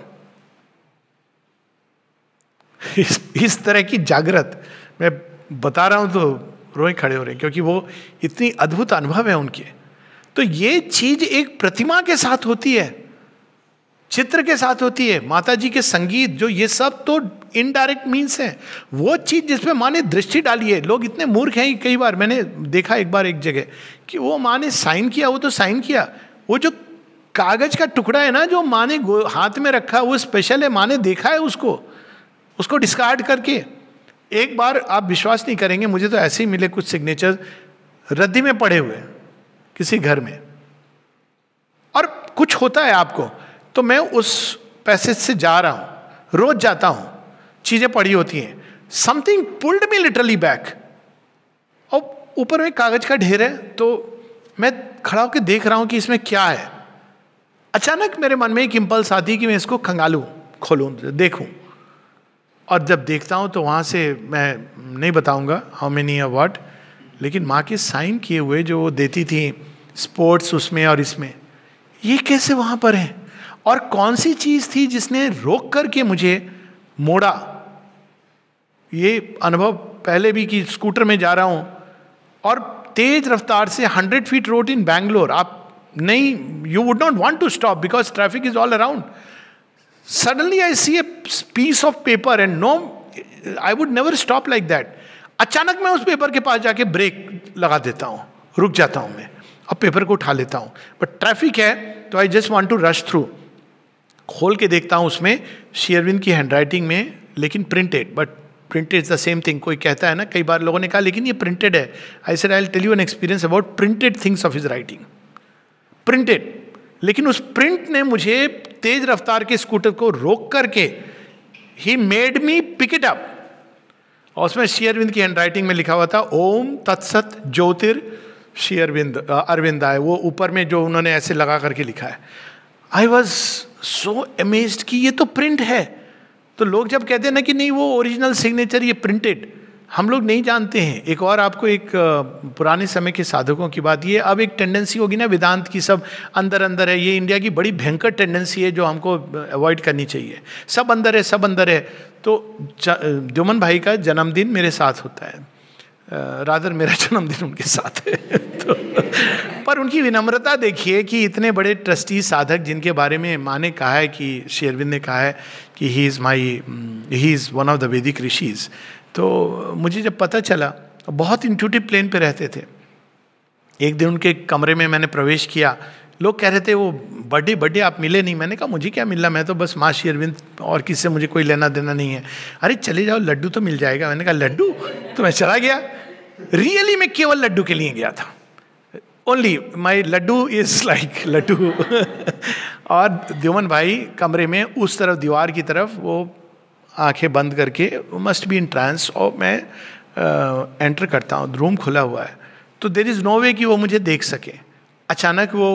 इस इस तरह की जागृत मैं बता रहा हूँ तो रोए खड़े हो रहे क्योंकि वो इतनी अद्भुत अनुभव है उनके तो ये चीज एक प्रतिमा के साथ होती है चित्र के साथ होती है माता जी के संगीत जो ये सब तो इनडायरेक्ट मीन्स है वो चीज़ जिसमें माँ ने दृष्टि डाली है लोग इतने मूर्ख हैं कई बार मैंने देखा एक बार एक जगह कि वो माँ ने साइन किया वो तो साइन किया वो जो कागज का टुकड़ा है ना जो माँ ने हाथ में रखा वो स्पेशल है माँ ने देखा है उसको उसको डिस्कार्ड करके एक बार आप विश्वास नहीं करेंगे मुझे तो ऐसे ही मिले कुछ सिग्नेचर रद्दी में पड़े हुए किसी घर में और कुछ होता है आपको तो मैं उस पैसेज से जा रहा हूँ रोज जाता हूँ चीज़ें पड़ी होती हैं something pulled me literally back और ऊपर में कागज का ढेर है तो मैं खड़ा होकर देख रहा हूँ कि इसमें क्या है अचानक मेरे मन में एक इम्पल्स आती कि मैं इसको खंगालूँ खोलूँ देखूँ और जब देखता हूँ तो वहाँ से मैं नहीं बताऊँगा हाउ मेनी अ वाट लेकिन माँ के साइन किए हुए जो वो देती थी स्पोर्ट्स उसमें और इसमें ये कैसे वहाँ पर है और कौन सी चीज़ थी जिसने रोक करके मुझे मोड़ा ये अनुभव पहले भी कि स्कूटर में जा रहा हूँ और तेज रफ्तार से hundred feet road in Bangalore आप नहीं you would not want to stop because traffic is all around suddenly I see a piece of paper and no I would never stop like that अचानक मैं उस पेपर के पास जाके ब्रेक लगा देता हूँ रुक जाता हूँ मैं अब पेपर को उठा लेता हूँ बट ट्रैफिक है तो I just want to rush through खोल के देखता हूँ उसमें शेयरविन की हैंड राइटिंग में लेकिन printed but printed is the same thing कोई कहता है ना कई बार लोगों ने कहा लेकिन ये प्रिंटेड है I sir I tell you an experience about printed things of is writing printed लेकिन उस प्रिंट ने मुझे तेज रफ्तार के स्कूटर को रोक करके he made me pick it up और उसमें शेयरविंद की हैंडराइटिंग में लिखा हुआ था ओम तत्सत ज्योतिर शेयरविंद अरविंद आए वो ऊपर में जो उन्होंने ऐसे लगा करके लिखा है आई वॉज सो अमेज कि ये तो प्रिंट है तो लोग जब कहते हैं ना कि नहीं वो ओरिजिनल सिग्नेचर ये प्रिंटेड हम लोग नहीं जानते हैं एक और आपको एक पुराने समय के साधकों की बात ये अब एक टेंडेंसी होगी ना वेदांत की सब अंदर अंदर है ये इंडिया की बड़ी भयंकर टेंडेंसी है जो हमको अवॉइड करनी चाहिए सब अंदर है सब अंदर है तो द्योमन भाई का जन्मदिन मेरे साथ होता है राधर मेरा *laughs* जन्मदिन उनके साथ है *laughs* तो पर उनकी विनम्रता देखिए कि इतने बड़े ट्रस्टी साधक जिनके बारे में माँ ने कहा है कि शेरविंद ने कहा है कि he is my he is one of the Vedic rishis तो मुझे जब पता चला बहुत इंट्यूटिव प्लेन पे रहते थे एक दिन उनके कमरे में मैंने प्रवेश किया लोग कह रहे थे वो बर्थडे बर्थडे आप मिले नहीं मैंने कहा मुझे क्या मिलना मैं तो बस माँ श्री अरविंद और किससे मुझे कोई लेना देना नहीं है अरे चले जाओ लड्डू तो मिल जाएगा मैंने कहा लड्डू तो मैं चला गया रियली मैं केवल लड्डू के लिए गया था only my laddu is like laddu *laughs* और द्योमन भाई कमरे में उस तरफ दीवार की तरफ वो आंखें बंद करके मस्ट बी इन ट्रांस और मैं एंटर करता हूँ रूम खुला हुआ है तो देर इज़ नो वे कि वो मुझे देख सके अचानक वो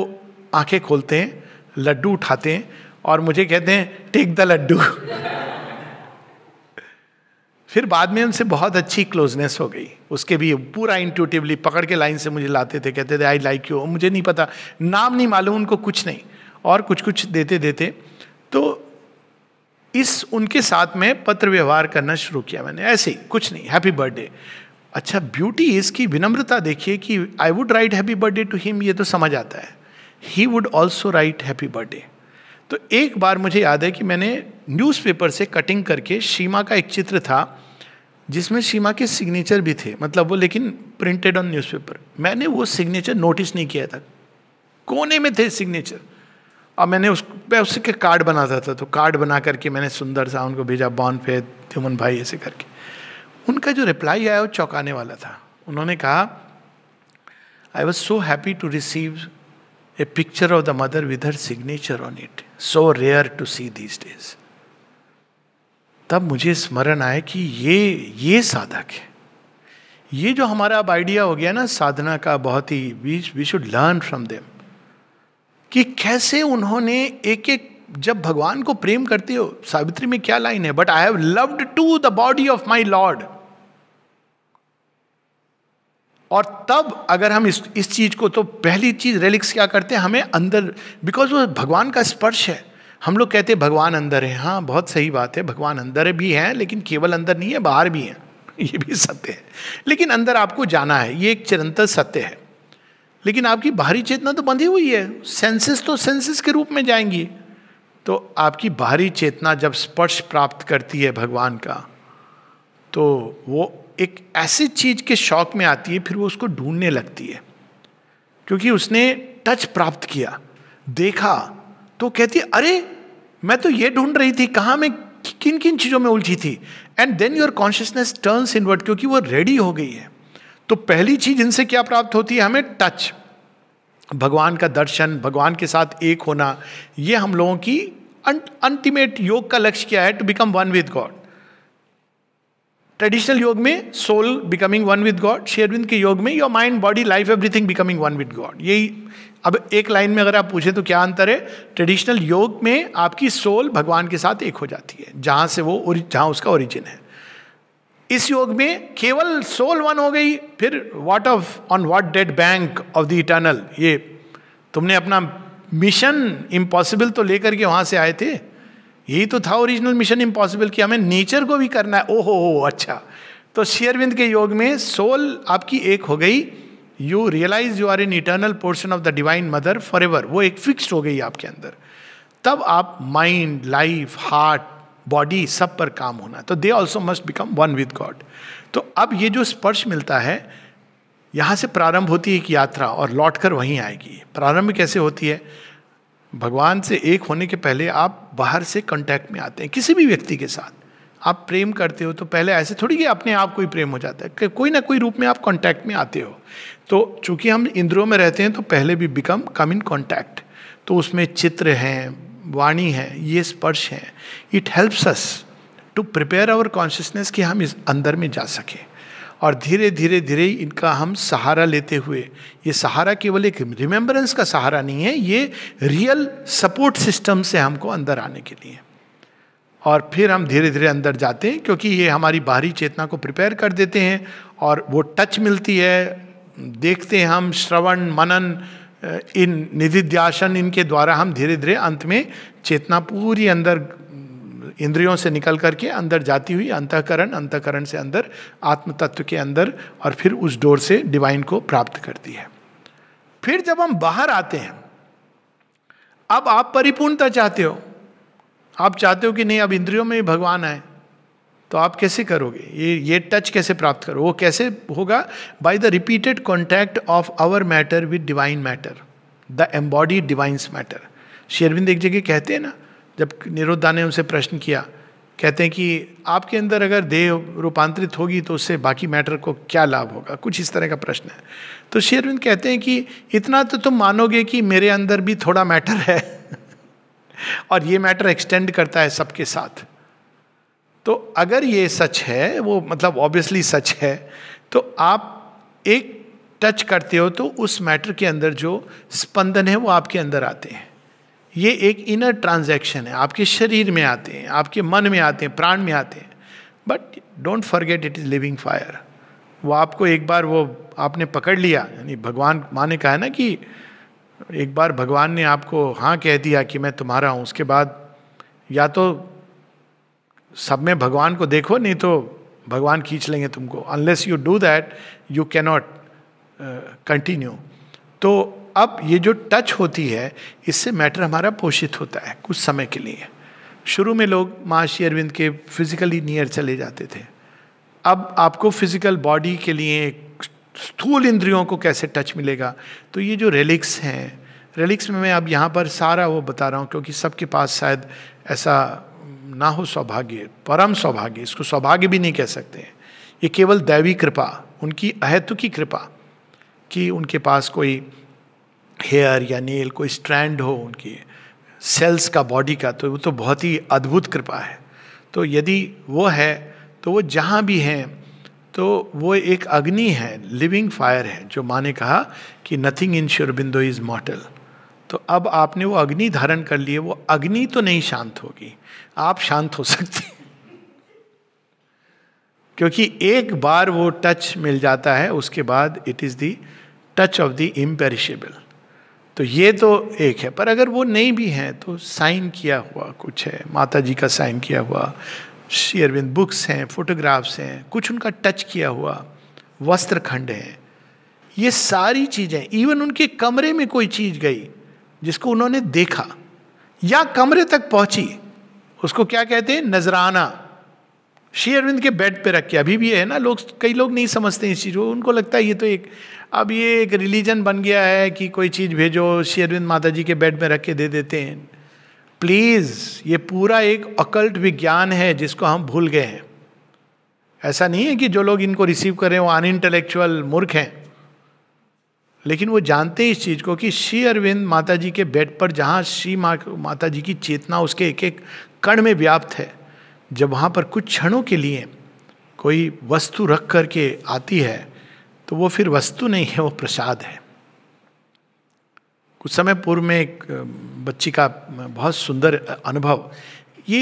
आंखें खोलते हैं लड्डू उठाते हैं और मुझे कहते हैं टेक द लड्डू *laughs* फिर बाद में उनसे बहुत अच्छी क्लोजनेस हो गई उसके भी पूरा इंट्यूटिवली पकड़ के लाइन से मुझे लाते थे कहते थे आई लाइक यू मुझे नहीं पता नाम नहीं मालूम उनको कुछ नहीं और कुछ कुछ देते देते तो इस उनके साथ में पत्र व्यवहार करना शुरू किया मैंने ऐसे ही कुछ नहीं हैप्पी बर्थडे अच्छा ब्यूटी इसकी विनम्रता देखिए कि I would write happy birthday to him ये तो समझ आता है he would also write happy birthday तो एक बार मुझे याद है कि मैंने न्यूज़पेपर से कटिंग करके सीमा का एक चित्र था जिसमें सीमा के सिग्नेचर भी थे मतलब वो लेकिन प्रिंटेड ऑन न्यूज़पेपर मैंने वो सिग्नेचर नोटिस नहीं किया था कोने में थे सिग्नेचर और मैंने उस मैं उसी के कार्ड बनाता था तो कार्ड बना करके मैंने सुंदर सा उनको भेजा बॉन फे त्युमन भाई ऐसे करके उनका जो रिप्लाई आया वो चौंकाने वाला था उन्होंने कहा I was so happy to receive a picture of the mother with her signature on it so rare to see these days तब मुझे स्मरण आया कि ये ये साधक है ये जो हमारा अब आइडिया हो गया ना साधना का बहुत ही we we should learn from them कि कैसे उन्होंने एक एक जब भगवान को प्रेम करते हो सावित्री में क्या लाइन है but I have loved to the body of my Lord और तब अगर हम इस इस चीज को तो पहली चीज रिलिक्स क्या करते हैं हमें अंदर बिकॉज वो भगवान का स्पर्श है हम लोग कहते हैं भगवान अंदर है हाँ बहुत सही बात है भगवान अंदर भी है लेकिन केवल अंदर नहीं है बाहर भी है ये भी सत्य है लेकिन अंदर आपको जाना है ये एक चिरंतर सत्य है लेकिन आपकी बाहरी चेतना तो बंधी हुई है सेंसेस तो सेंसेस के रूप में जाएंगी तो आपकी बाहरी चेतना जब स्पर्श प्राप्त करती है भगवान का तो वो एक ऐसी चीज के शौक में आती है फिर वो उसको ढूंढने लगती है क्योंकि उसने टच प्राप्त किया देखा तो कहती अरे मैं तो ये ढूंढ रही थी कहाँ मैं किन किन चीज़ों में उलझी थी and then your consciousness turns inward क्योंकि वो रेडी हो गई है तो पहली चीज इनसे क्या प्राप्त होती है हमें टच भगवान का दर्शन भगवान के साथ एक होना ये हम लोगों की अंटीमेट योग का लक्ष्य क्या है to become one with God traditional योग में soul becoming one with God शेयरविंद के योग में your mind body life everything becoming one with God यही अब एक लाइन में अगर आप पूछें तो क्या अंतर है ट्रेडिशनल योग में आपकी सोल भगवान के साथ एक हो जाती है जहाँ से वो जहाँ उसका ओरिजिन है इस योग में केवल सोल वन हो गई फिर what off on what dead bank of the eternal ये तुमने अपना मिशन इम्पॉसिबल तो लेकर के वहां से आए थे यही तो था ओरिजिनल मिशन इम्पॉसिबल कि हमें नेचर को भी करना है ओहो हो अच्छा तो शेयरविंद के योग में सोल आपकी एक हो गई you realise you are in eternal portion of the divine mother forever वो एक फिक्स्ड हो गई आपके अंदर तब आप माइंड लाइफ हार्ट बॉडी सब पर काम होना तो they also must become one with God तो अब ये जो स्पर्श मिलता है यहाँ से प्रारंभ होती है एक यात्रा और लौट कर वहीं आएगी प्रारंभ कैसे होती है भगवान से एक होने के पहले आप बाहर से कांटेक्ट में आते हैं किसी भी व्यक्ति के साथ आप प्रेम करते हो तो पहले ऐसे थोड़ी कि अपने आप को ही प्रेम हो जाता है कि कोई ना कोई रूप में आप कांटेक्ट में आते हो तो चूंकि हम इंद्रियों में रहते हैं तो पहले भी बिकम कम इन कांटेक्ट तो उसमें चित्र हैं वाणी है ये स्पर्श है it helps us to prepare our consciousness कि हम इस अंदर में जा सकें और धीरे धीरे धीरे इनका हम सहारा लेते हुए ये सहारा केवल एक रिमेम्बरेंस का सहारा नहीं है ये रियल सपोर्ट सिस्टम से हमको अंदर आने के लिए और फिर हम धीरे धीरे अंदर जाते हैं क्योंकि ये हमारी बाहरी चेतना को प्रिपेयर कर देते हैं और वो टच मिलती है देखते हैं हम श्रवण मनन इन निधिध्यासन इनके द्वारा हम धीरे धीरे अंत में चेतना पूरी अंदर इंद्रियों से निकल करके अंदर जाती हुई अंतकरण अंतकरण से अंदर आत्म तत्व के अंदर और फिर उस डोर से डिवाइन को प्राप्त करती है फिर जब हम बाहर आते हैं अब आप परिपूर्णता चाहते हो आप चाहते हो कि नहीं अब इंद्रियों में ही भगवान आए तो आप कैसे करोगे ये ये टच कैसे प्राप्त करो वो कैसे होगा by the repeated contact of our matter with divine matter the embody divines matter शेरविंद एक जगह कहते हैं ना जब निरुद्धा ने उनसे प्रश्न किया कहते हैं कि आपके अंदर अगर देह रूपांतरित होगी तो उससे बाकी मैटर को क्या लाभ होगा कुछ इस तरह का प्रश्न है तो शेरविंद कहते हैं कि इतना तो तुम मानोगे कि मेरे अंदर भी थोड़ा मैटर है *laughs* और ये मैटर एक्सटेंड करता है सबके साथ तो अगर ये सच है वो मतलब ऑब्वियसली सच है तो आप एक टच करते हो तो उस मैटर के अंदर जो स्पंदन है वो आपके अंदर आते हैं ये एक इनर ट्रांजैक्शन है आपके शरीर में आते हैं आपके मन में आते हैं प्राण में आते हैं but don't forget it is living fire वो आपको एक बार वो आपने पकड़ लिया यानी भगवान माँ ने कहा है ना कि एक बार भगवान ने आपको हाँ कह दिया कि मैं तुम्हारा हूँ उसके बाद या तो सब में भगवान को देखो नहीं तो भगवान खींच लेंगे तुमको unless you do that you cannot continue तो अब ये जो टच होती है इससे मैटर हमारा पोषित होता है कुछ समय के लिए शुरू में लोग महर्षि अरविंद के फिजिकली नियर चले जाते थे अब आपको फिजिकल बॉडी के लिए स्थूल इंद्रियों को कैसे टच मिलेगा तो ये जो रेलिक्स हैं रेलिक्स में मैं अब यहाँ पर सारा वो बता रहा हूँ क्योंकि सबके पास शायद ऐसा ना हो सौभाग्य परम सौभाग्य इसको सौभाग्य भी नहीं कह सकते हैं ये केवल दैवी कृपा उनकी अहतु की कृपा कि उनके पास कोई हेयर या नील कोई स्ट्रैंड हो उनकी सेल्स का बॉडी का तो वो तो बहुत ही अद्भुत कृपा है तो यदि वो है तो वो जहाँ भी हैं तो वो एक अग्नि है लिविंग फायर है जो माँ ने कहा कि नथिंग इन श्योरबिंदो इज मॉटल तो अब आपने वो अग्नि धारण कर लिए वो अग्नि तो नहीं शांत होगी आप शांत हो सकते क्योंकि एक बार वो टच मिल जाता है उसके बाद it is the touch of the imperishable तो ये तो एक है पर अगर वो नहीं भी है तो साइन किया हुआ कुछ है माता जी का साइन किया हुआ श्री अरविंद बुक्स हैं फोटोग्राफ्स हैं कुछ उनका टच किया हुआ वस्त्र खंड हैं ये सारी चीज़ें इवन उनके कमरे में कोई चीज़ गई जिसको उन्होंने देखा या कमरे तक पहुंची उसको क्या कहते हैं नजराना श्री अरविंद के बेड पे रख के अभी भी है ना लोग कई लोग नहीं समझते इस चीज़ को उनको लगता है ये तो एक अब ये एक रिलीजन बन गया है कि कोई चीज़ भेजो श्री अरविंद माता जी के बेड में रख के दे देते हैं प्लीज़ ये पूरा एक अकल्ट विज्ञान है जिसको हम भूल गए हैं ऐसा नहीं है कि जो लोग इनको रिसीव करें वो अन इंटेलेक्चुअल मूर्ख हैं लेकिन वो जानते हैं इस चीज़ को कि श्री अरविंद माता जी के बेड पर जहाँ श्री मा, माता जी की चेतना उसके एक एक कण में व्याप्त है जब वहाँ पर कुछ क्षणों के लिए कोई वस्तु रख करके आती है तो वो फिर वस्तु नहीं है वो प्रसाद है कुछ समय पूर्व में एक बच्ची का बहुत सुंदर अनुभव ये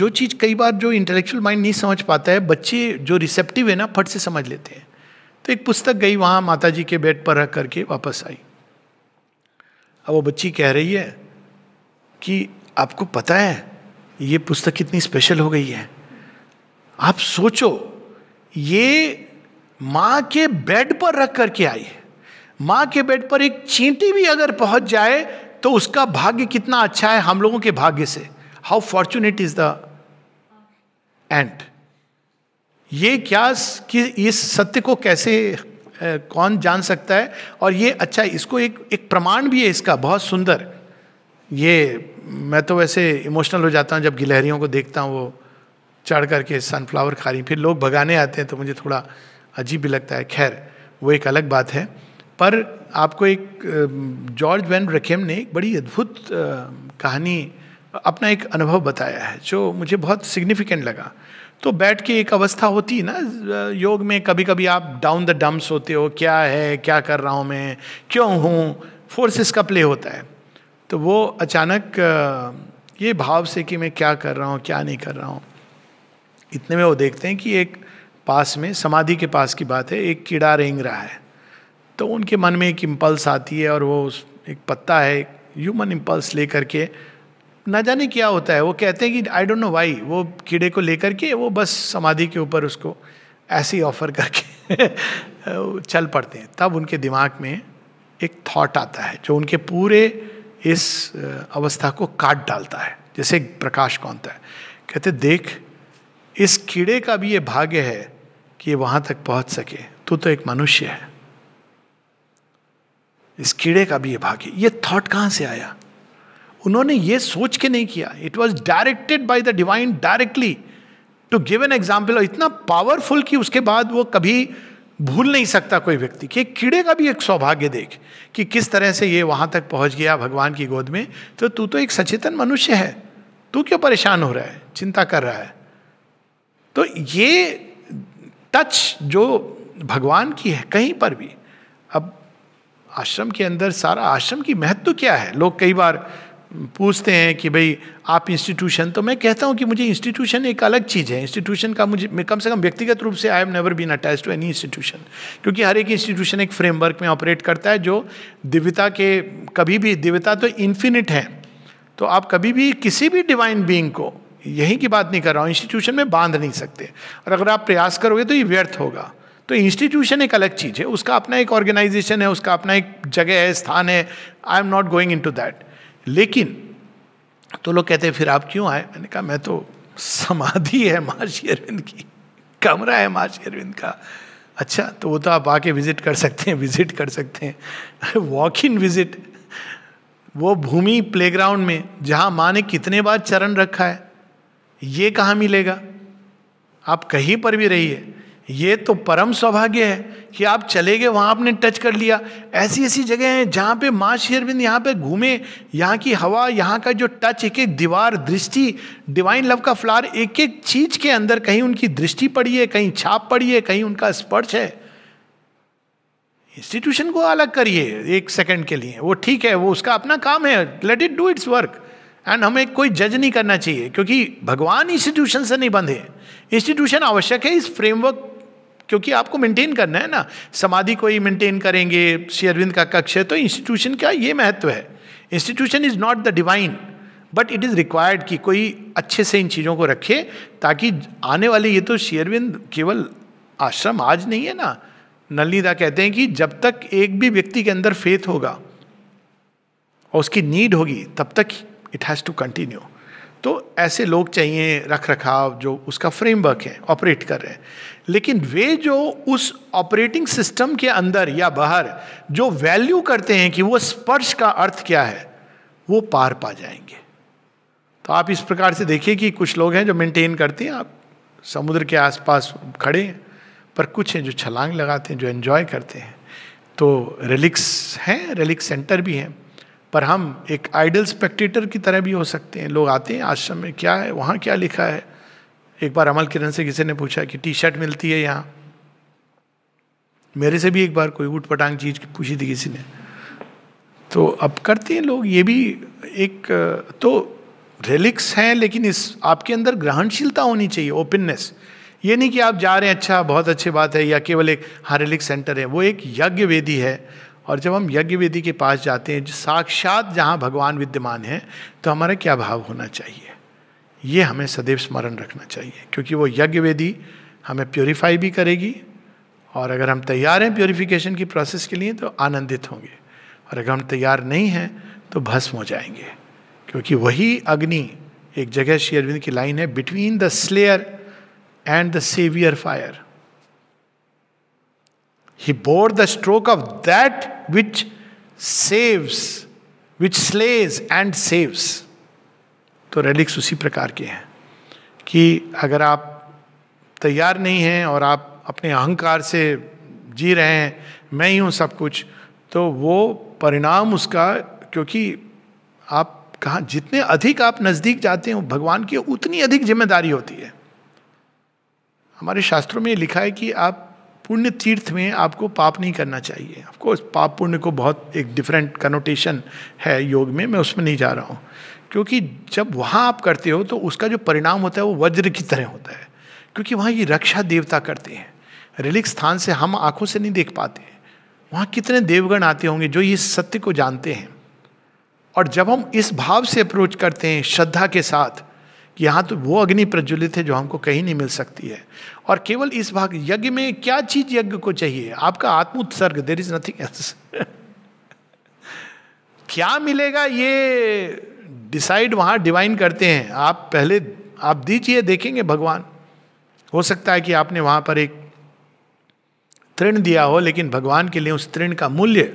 जो चीज़ कई बार जो इंटेलेक्चुअल माइंड नहीं समझ पाता है बच्चे जो रिसेप्टिव है ना फट से समझ लेते हैं तो एक पुस्तक गई वहाँ माता जी के बेड पर रख करके वापस आई अब वो बच्ची कह रही है कि आपको पता है ये पुस्तक कितनी स्पेशल हो गई है आप सोचो ये माँ के बेड पर रख करके आई है माँ के बेड पर एक चींटी भी अगर पहुँच जाए तो उसका भाग्य कितना अच्छा है हम लोगों के भाग्य से how fortunate is the and ये क्या कि इस सत्य को कैसे कौन जान सकता है और ये अच्छा इसको एक एक प्रमाण भी है इसका बहुत सुंदर ये मैं तो वैसे इमोशनल हो जाता हूँ जब गिलहरियों को देखता हूँ वो चढ़ करके सनफ्लावर खा रही फिर लोग भगाने आते हैं तो मुझे थोड़ा अजीब भी लगता है खैर वो एक अलग बात है पर आपको एक जॉर्ज वैन रखेम ने एक बड़ी अद्भुत कहानी अपना एक अनुभव बताया है जो मुझे बहुत सिग्निफिकेंट लगा तो बैठ के एक अवस्था होती है ना योग में कभी कभी आप डाउन द डम्स होते हो क्या है क्या कर रहा हूँ मैं क्यों हूँ फोर्सेस का प्ले होता है तो वो अचानक ये भाव से कि मैं क्या कर रहा हूँ क्या नहीं कर रहा हूँ इतने में वो देखते हैं कि एक पास में समाधि के पास की बात है एक कीड़ा रेंग रहा है तो उनके मन में एक इम्पल्स आती है और वो एक पत्ता है ह्यूमन इम्पल्स लेकर के ना जाने क्या होता है वो कहते हैं कि आई डोंट नो वाई वो कीड़े को लेकर के वो बस समाधि के ऊपर उसको ऐसे ही ऑफर करके *laughs* चल पड़ते हैं तब उनके दिमाग में एक थॉट आता है जो उनके पूरे इस अवस्था को काट डालता है जैसे प्रकाश कौनता है कहते देख इस कीड़े का भी ये भाग्य है कि ये वहाँ तक पहुँच सके तू तो एक मनुष्य है इस कीड़े का भी ये भाग्य ये थॉट कहाँ से आया उन्होंने ये सोच के नहीं किया it was directed by the divine directly to give an example और इतना पावरफुल कि उसके बाद वो कभी भूल नहीं सकता कोई व्यक्ति कि कीड़े का भी एक सौभाग्य देख कि किस तरह से ये वहाँ तक पहुँच गया भगवान की गोद में तो तू तो एक सचेतन मनुष्य है तू क्यों परेशान हो रहा है चिंता कर रहा है तो ये टच जो भगवान की है कहीं पर भी अब आश्रम के अंदर सारा आश्रम की महत्व तो क्या है लोग कई बार पूछते हैं कि भाई आप इंस्टीट्यूशन तो मैं कहता हूँ कि मुझे इंस्टीट्यूशन एक अलग चीज़ है इंस्टीट्यूशन का मुझे मैं कम से कम व्यक्तिगत रूप से I have never been attach to any institution क्योंकि हर एक इंस्टीट्यूशन एक फ्रेमवर्क में ऑपरेट करता है जो दिव्यता के कभी भी दिव्यता तो इन्फिनिट है तो आप कभी भी किसी भी डिवाइन बींग को यही की बात नहीं कर रहा हूँ इंस्टीट्यूशन में बांध नहीं सकते और अगर आप प्रयास करोगे तो ये व्यर्थ होगा तो इंस्टीट्यूशन एक अलग चीज़ है उसका अपना एक ऑर्गेनाइजेशन है उसका अपना एक जगह है स्थान है I am not going into that लेकिन तो लोग कहते हैं फिर आप क्यों आए मैंने कहा मैं तो समाधि है महर्षि अरविंद की कमरा है महर्षि अरविंद का अच्छा तो वो तो आप आके विजिट कर सकते हैं विजिट कर सकते हैं वॉक इन विजिट वो भूमि प्लेग्राउंड में जहाँ माँ ने कितने बार चरण रखा है ये कहाँ मिलेगा आप कहीं पर भी रहिए ये तो परम सौभाग्य है कि आप चले गए वहाँ आपने टच कर लिया ऐसी ऐसी जगह हैं जहाँ पे माँ शेरबिंद यहाँ पे घूमे यहाँ की हवा यहाँ का जो टच एक एक दीवार दृष्टि डिवाइन लव का फ्लार एक एक चीज के अंदर कहीं उनकी दृष्टि पड़ी है कहीं छाप पड़ी है कहीं उनका स्पर्श है इंस्टीट्यूशन को अलग करिए एक सेकंड के लिए वो ठीक है वो उसका अपना काम है let it do its work and हमें कोई जज नहीं करना चाहिए क्योंकि भगवान इंस्टीट्यूशन से नहीं बंधे इंस्टीट्यूशन आवश्यक है इस फ्रेमवर्क क्योंकि आपको मेंटेन करना है ना समाधि को ही मेंटेन करेंगे श्री का कक्ष है तो इंस्टीट्यूशन का ये महत्व है institution is not the divine but it is required कि कोई अच्छे से इन चीज़ों को रखे ताकि आने वाले ये तो शेयरविंद केवल आश्रम आज नहीं है ना नलिदा कहते हैं कि जब तक एक भी व्यक्ति के अंदर फेथ होगा और उसकी नीड होगी तब तक इट हैज़ टू कंटिन्यू तो ऐसे लोग चाहिए रख रखाव जो उसका फ्रेमवर्क है ऑपरेट कर रहे हैं लेकिन वे जो उस ऑपरेटिंग सिस्टम के अंदर या बाहर जो वैल्यू करते हैं कि वो स्पर्श का अर्थ क्या है वो पार पा जाएंगे तो आप इस प्रकार से देखिए कि कुछ लोग हैं जो मेंटेन करते हैं आप समुद्र के आसपास खड़े हैं पर कुछ हैं जो छलांग लगाते हैं जो एन्जॉय करते हैं तो रिलिक्स हैं रिलिक्स सेंटर भी हैं पर हम एक आइडल स्पेक्टेटर की तरह भी हो सकते हैं लोग आते हैं आश्रम में क्या है वहाँ क्या लिखा है एक बार अमल किरण से किसी ने पूछा कि टी शर्ट मिलती है यहाँ मेरे से भी एक बार कोई ऊट पटांग चीज पूछी थी किसी ने तो अब करते हैं लोग ये भी एक तो रिलिक्स हैं लेकिन इस आपके अंदर ग्रहणशीलता होनी चाहिए ओपननेस ये नहीं कि आप जा रहे हैं अच्छा बहुत अच्छी बात है या केवल एक हाँ रिलिक्स सेंटर है वो एक यज्ञ वेदी है और जब हम यज्ञ वेदी के पास जाते हैं साक्षात जहाँ भगवान विद्यमान है तो हमारा क्या भाव होना चाहिए ये हमें सदैव स्मरण रखना चाहिए क्योंकि वो यज्ञ वेदी हमें प्योरीफाई भी करेगी और अगर हम तैयार हैं प्योरीफिकेशन की प्रोसेस के लिए तो आनंदित होंगे और अगर हम तैयार नहीं हैं तो भस्म हो जाएंगे क्योंकि वही अग्नि एक जगह श्री अरविंद की लाइन है between the slayer and the saviour fire he bore the stroke of that which saves which slays and saves तो रेलिक्स उसी प्रकार के हैं कि अगर आप तैयार नहीं हैं और आप अपने अहंकार से जी रहे हैं मैं ही हूँ सब कुछ तो वो परिणाम उसका क्योंकि आप कहा जितने अधिक आप नज़दीक जाते हो भगवान की उतनी अधिक जिम्मेदारी होती है हमारे शास्त्रों में लिखा है कि आप पुण्य तीर्थ में आपको पाप नहीं करना चाहिए ऑफकोर्स पाप पुण्य को बहुत एक डिफरेंट कनोटेशन है योग में मैं उसमें नहीं जा रहा हूँ क्योंकि जब वहाँ आप करते हो तो उसका जो परिणाम होता है वो वज्र की तरह होता है क्योंकि वहाँ ये रक्षा देवता करते हैं रिलिक स्थान से हम आंखों से नहीं देख पाते वहाँ कितने देवगण आते होंगे जो ये सत्य को जानते हैं और जब हम इस भाव से अप्रोच करते हैं श्रद्धा के साथ कि यहाँ तो वो अग्नि प्रज्वलित है जो हमको कहीं नहीं मिल सकती है और केवल इस भाग यज्ञ में क्या चीज यज्ञ को चाहिए आपका आत्म उत्सर्ग देर इज नथिंग एल्स क्या मिलेगा ये डिसाइड वहां डिवाइन करते हैं आप पहले आप दीजिए देखेंगे भगवान हो सकता है कि आपने वहां पर एक तृण दिया हो लेकिन भगवान के लिए उस तृण का मूल्य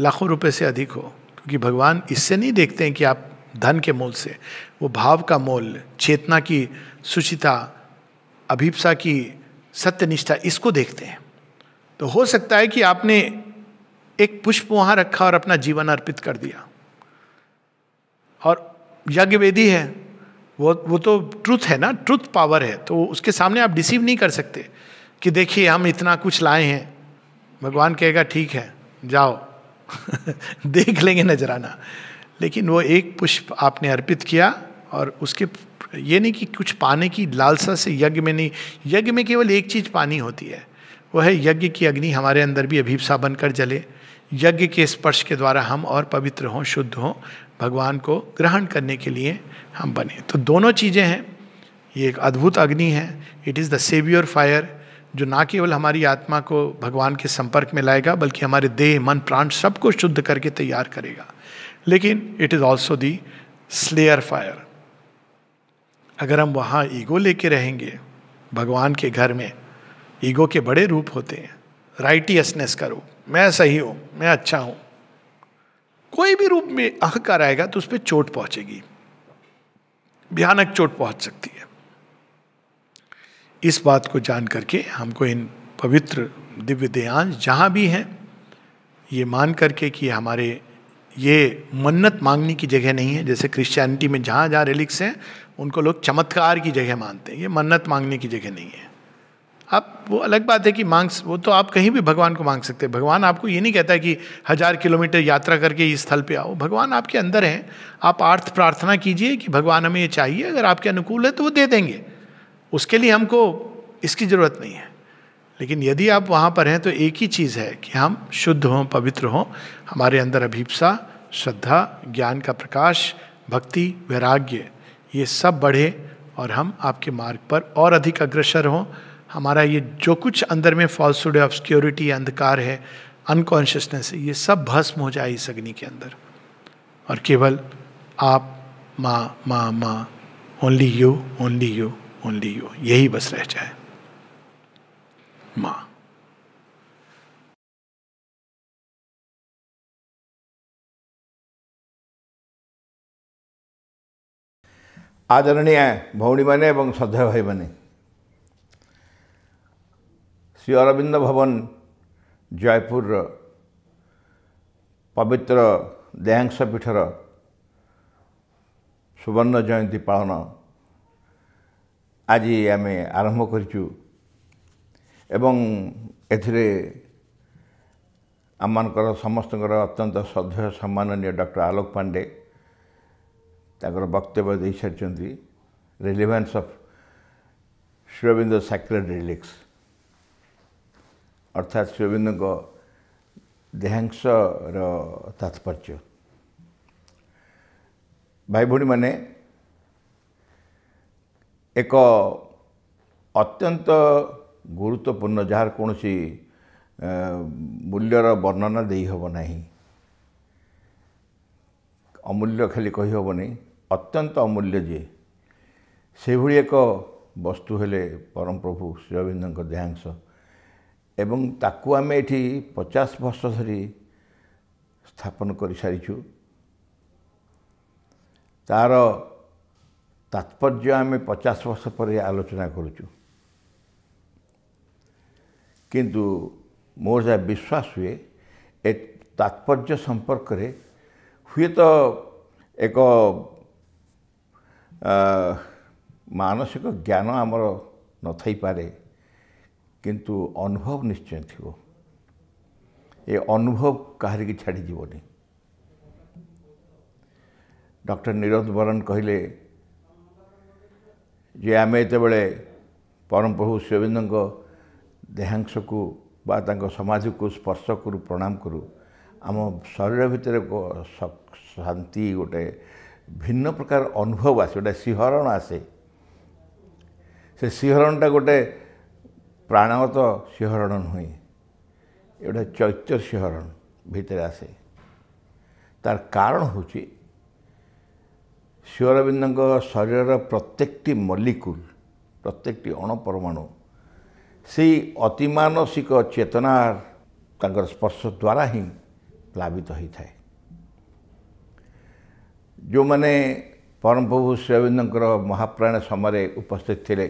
लाखों रुपए से अधिक हो क्योंकि भगवान इससे नहीं देखते हैं कि आप धन के मूल से वो भाव का मोल चेतना की सुचिता अभिप्सा की सत्यनिष्ठा इसको देखते हैं तो हो सकता है कि आपने एक पुष्प वहां रखा और अपना जीवन अर्पित कर दिया और यज्ञ वेदी है वो वो तो ट्रुथ है ना ट्रुथ पावर है तो उसके सामने आप डिसीव नहीं कर सकते कि देखिए हम इतना कुछ लाए हैं भगवान कहेगा ठीक है जाओ *laughs* देख लेंगे नजराना लेकिन वो एक पुष्प आपने अर्पित किया और उसके ये नहीं कि कुछ पाने की लालसा से यज्ञ में नहीं यज्ञ में केवल एक चीज़ पानी होती है वह है यज्ञ की अग्नि हमारे अंदर भी अभीपसा बनकर जले यज्ञ के स्पर्श के द्वारा हम और पवित्र हों शुद्ध हों भगवान को ग्रहण करने के लिए हम बने तो दोनों चीज़ें हैं ये एक अद्भुत अग्नि है it is the saviour fire जो ना केवल हमारी आत्मा को भगवान के संपर्क में लाएगा बल्कि हमारे देह मन प्राण सबको शुद्ध करके तैयार करेगा लेकिन it is also the slayer fire अगर हम वहाँ ईगो लेके रहेंगे भगवान के घर में ईगो के बड़े रूप होते हैं राइटियसनेस का रूप मैं सही हूँ मैं अच्छा हूँ कोई भी रूप में अहकार आएगा तो उस पर चोट पहुंचेगी भयानक चोट पहुंच सकती है इस बात को जान करके हमको इन पवित्र दिव्य देयांश जहाँ भी हैं ये मान करके कि हमारे ये मन्नत मांगने की जगह नहीं है जैसे क्रिश्चियनिटी में जहाँ जहाँ रिलिक्स हैं उनको लोग चमत्कार की जगह मानते हैं ये मन्नत मांगने की जगह नहीं है आप वो अलग बात है कि मांग वो तो आप कहीं भी भगवान को मांग सकते हैं भगवान आपको ये नहीं कहता कि हज़ार किलोमीटर यात्रा करके इस स्थल पे आओ भगवान आपके अंदर हैं आप अर्थ प्रार्थना कीजिए कि भगवान हमें ये चाहिए अगर आपके अनुकूल है तो वो दे देंगे उसके लिए हमको इसकी ज़रूरत नहीं है लेकिन यदि आप वहाँ पर हैं तो एक ही चीज़ है कि हम शुद्ध हों पवित्र हों हमारे अंदर अभीपसा श्रद्धा ज्ञान का प्रकाश भक्ति वैराग्य ये सब बढ़े और हम आपके मार्ग पर और अधिक अग्रसर हों हमारा ये जो कुछ अंदर में फॉल्सुड ऑफ ऑब्सक्योरिटी अंधकार है अनकॉन्शियसनेस है ये सब भस्म हो जाए इस अग्नि के अंदर और केवल आप माँ माँ माँ only you only you only you यही बस रह जाए माँ ଆଦରଣୀୟ ଭଉଣୀମାନେ ଏବଂ ଶ୍ରଦ୍ଧା ଭାଇମାନେ ଶ୍ରୀ ଅରବିନ୍ଦ ଭବନ ଜୟପୁରର ପବିତ୍ର ଦେହାଂଶ ପୀଠର ସୁବର୍ଣ୍ଣ ଜୟନ୍ତୀ ପାଳନ ଆଜି ଆମେ ଆରମ୍ଭ କରିଛୁ ଏବଂ ଏଥିରେ ଆମମାନଙ୍କର ସମସ୍ତଙ୍କର ଅତ୍ୟନ୍ତ ଶ୍ରଦ୍ଧେୟ ସମ୍ମାନନୀୟ ଡକ୍ଟର ଆଲୋକ ପାଣ୍ଡେ ତାଙ୍କର ବକ୍ତବ୍ୟ ଦେଇସାରିଛନ୍ତି ରିଲିଭାନ୍ସ ଅଫ୍ ଶିବବିନ୍ଦ ସାକ୍ରେଟ୍ ରିଲିକ୍ସ ଅର୍ଥାତ୍ ଶିବବିନ୍ଦଙ୍କ ଦେହାଂଶର ତାତ୍ପର୍ଯ୍ୟ ଭାଇ ଭଉଣୀମାନେ ଏକ ଅତ୍ୟନ୍ତ ଗୁରୁତ୍ୱପୂର୍ଣ୍ଣ ଯାହାର କୌଣସି ମୂଲ୍ୟର ବର୍ଣ୍ଣନା ଦେଇହେବ ନାହିଁ ଅମୂଲ୍ୟ ଖାଲି କହିହେବନି ଅତ୍ୟନ୍ତ ଅମୂଲ୍ୟ ଯିଏ ସେଭଳି ଏକ ବସ୍ତୁ ହେଲେ ପରମ ପ୍ରଭୁ ଶ୍ରୀରବିନ୍ଦଙ୍କ ଦେହାଂଶ ଏବଂ ତାକୁ ଆମେ ଏଠି ପଚାଶ ବର୍ଷ ଧରି ସ୍ଥାପନ କରିସାରିଛୁ ତା'ର ତାତ୍ପର୍ଯ୍ୟ ଆମେ ପଚାଶ ବର୍ଷ ପରେ ଆଲୋଚନା କରୁଛୁ କିନ୍ତୁ ମୋର ଯାହା ବିଶ୍ୱାସ ହୁଏ ଏ ତାତ୍ପର୍ଯ୍ୟ ସମ୍ପର୍କରେ ହୁଏତ ଏକ ମାନସିକ ଜ୍ଞାନ ଆମର ନଥାଇପାରେ କିନ୍ତୁ ଅନୁଭବ ନିଶ୍ଚୟ ଥିବ ଏ ଅନୁଭବ କାହାରିକି ଛାଡ଼ିଯିବନି ଡକ୍ଟର ନିରଜ ବରନ୍ କହିଲେ ଯେ ଆମେ ଯେତେବେଳେ ପରମପ୍ରଭୁ ଶ୍ରୀବିନ୍ଦଙ୍କ ଦେହାଂଶକୁ ବା ତାଙ୍କ ସମାଧିକୁ ସ୍ପର୍ଶ କରୁ ପ୍ରଣାମ କରୁ ଆମ ଶରୀର ଭିତରେ ଶାନ୍ତି ଗୋଟେ ভিন্ন প্রকার অনুভব আসে ଗୋଟେ ଶିହରଣ ଆସେ ସେ ଶିହରଣଟା ଗୋଟେ ପ୍ରାଣଗତ ଶିହରଣ ନୁହେଁ ଏଇଟା ଚୈତ୍ୟ ଶିହରଣ ଭିତରେ ଆସେ ତାର କାରଣ ହେଉଛି ଶିବରବିନ୍ଦଙ୍କ ଶରୀରର ପ୍ରତ୍ୟେକଟି ମଲିକୁଲ ପ୍ରତ୍ୟେକଟି ଅଣପରମାଣୁ ସେଇ ଅତିମାନସିକ ଚେତନା ତାଙ୍କର ସ୍ପର୍ଶ ଦ୍ୱାରା ହିଁ ପ୍ଲାବିତ ହୋଇଥାଏ ଯେଉଁମାନେ ପରମପ୍ରଭୁ ଶ୍ରୀଅବିନ୍ଦଙ୍କର ମହାପ୍ରାଣ ସମୟରେ ଉପସ୍ଥିତ ଥିଲେ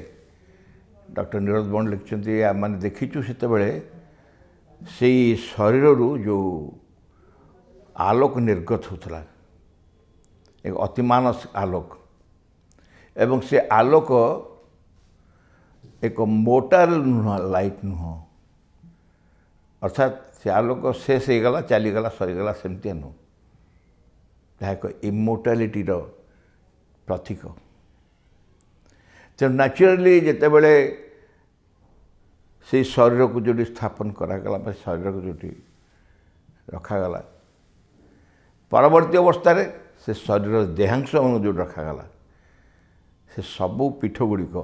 ଡକ୍ଟର ନିରୋଦ ବଣ୍ଡ ଲେଖିଛନ୍ତି ଆମେମାନେ ଦେଖିଛୁ ସେତେବେଳେ ସେଇ ଶରୀରରୁ ଯେଉଁ ଆଲୋକ ନିର୍ଗତ ହେଉଥିଲା ଏକ ଅତିମାନସ ଆଲୋକ ଏବଂ ସେ ଆଲୋକ ଏକ ମୋଟାର ନୁହଁ ଲାଇଟ୍ ନୁହଁ ଅର୍ଥାତ୍ ସେ ଆଲୋକ ଶେଷ ହେଇଗଲା ଚାଲିଗଲା ସରିଗଲା ସେମିତିଆ ନୁହଁ ତାହା ଏକ ଇମୋର୍ଟାଲିଟିର ପ୍ରତୀକ ତେଣୁ ନ୍ୟାଚୁରାଲି ଯେତେବେଳେ ସେଇ ଶରୀରକୁ ଯେଉଁଠି ସ୍ଥାପନ କରାଗଲା ବା ଶରୀରକୁ ଯେଉଁଠି ରଖାଗଲା ପରବର୍ତ୍ତୀ ଅବସ୍ଥାରେ ସେ ଶରୀରର ଦେହାଂଶ ଯେଉଁଠି ରଖାଗଲା ସେ ସବୁ ପୀଠ ଗୁଡ଼ିକ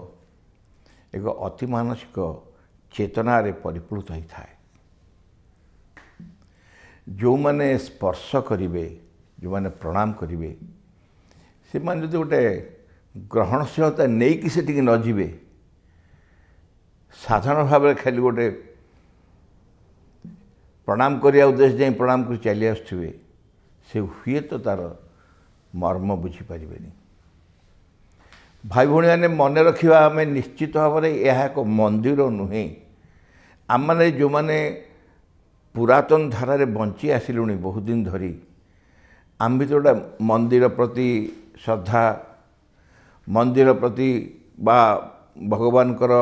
ଏକ ଅତି ମାନସିକ ଚେତନାରେ ପରିପୂତ ହୋଇଥାଏ ଯେଉଁମାନେ ସ୍ପର୍ଶ କରିବେ ଯେଉଁମାନେ ପ୍ରଣାମ କରିବେ ସେମାନେ ଯଦି ଗୋଟେ ଗ୍ରହଣଶୀଳତା ନେଇକି ସେଠିକି ନ ଯିବେ ସାଧାରଣ ଭାବରେ ଖାଲି ଗୋଟେ ପ୍ରଣାମ କରିବା ଉଦ୍ଦେଶ୍ୟ ଯାଇ ପ୍ରଣାମ କରି ଚାଲି ଆସୁଥିବେ ସେ ହୁଏତ ତା'ର ମର୍ମ ବୁଝିପାରିବେନି ଭାଇ ଭଉଣୀମାନେ ମନେ ରଖିବା ଆମେ ନିଶ୍ଚିତ ଭାବରେ ଏହା ଏକ ମନ୍ଦିର ନୁହେଁ ଆମମାନେ ଯେଉଁମାନେ ପୁରାତନ ଧାରାରେ ବଞ୍ଚି ଆସିଲୁଣି ବହୁତ ଦିନ ଧରି ଆମ୍ଭେ ତ ଗୋଟେ ମନ୍ଦିର ପ୍ରତି ଶ୍ରଦ୍ଧା ମନ୍ଦିର ପ୍ରତି ବା ଭଗବାନଙ୍କର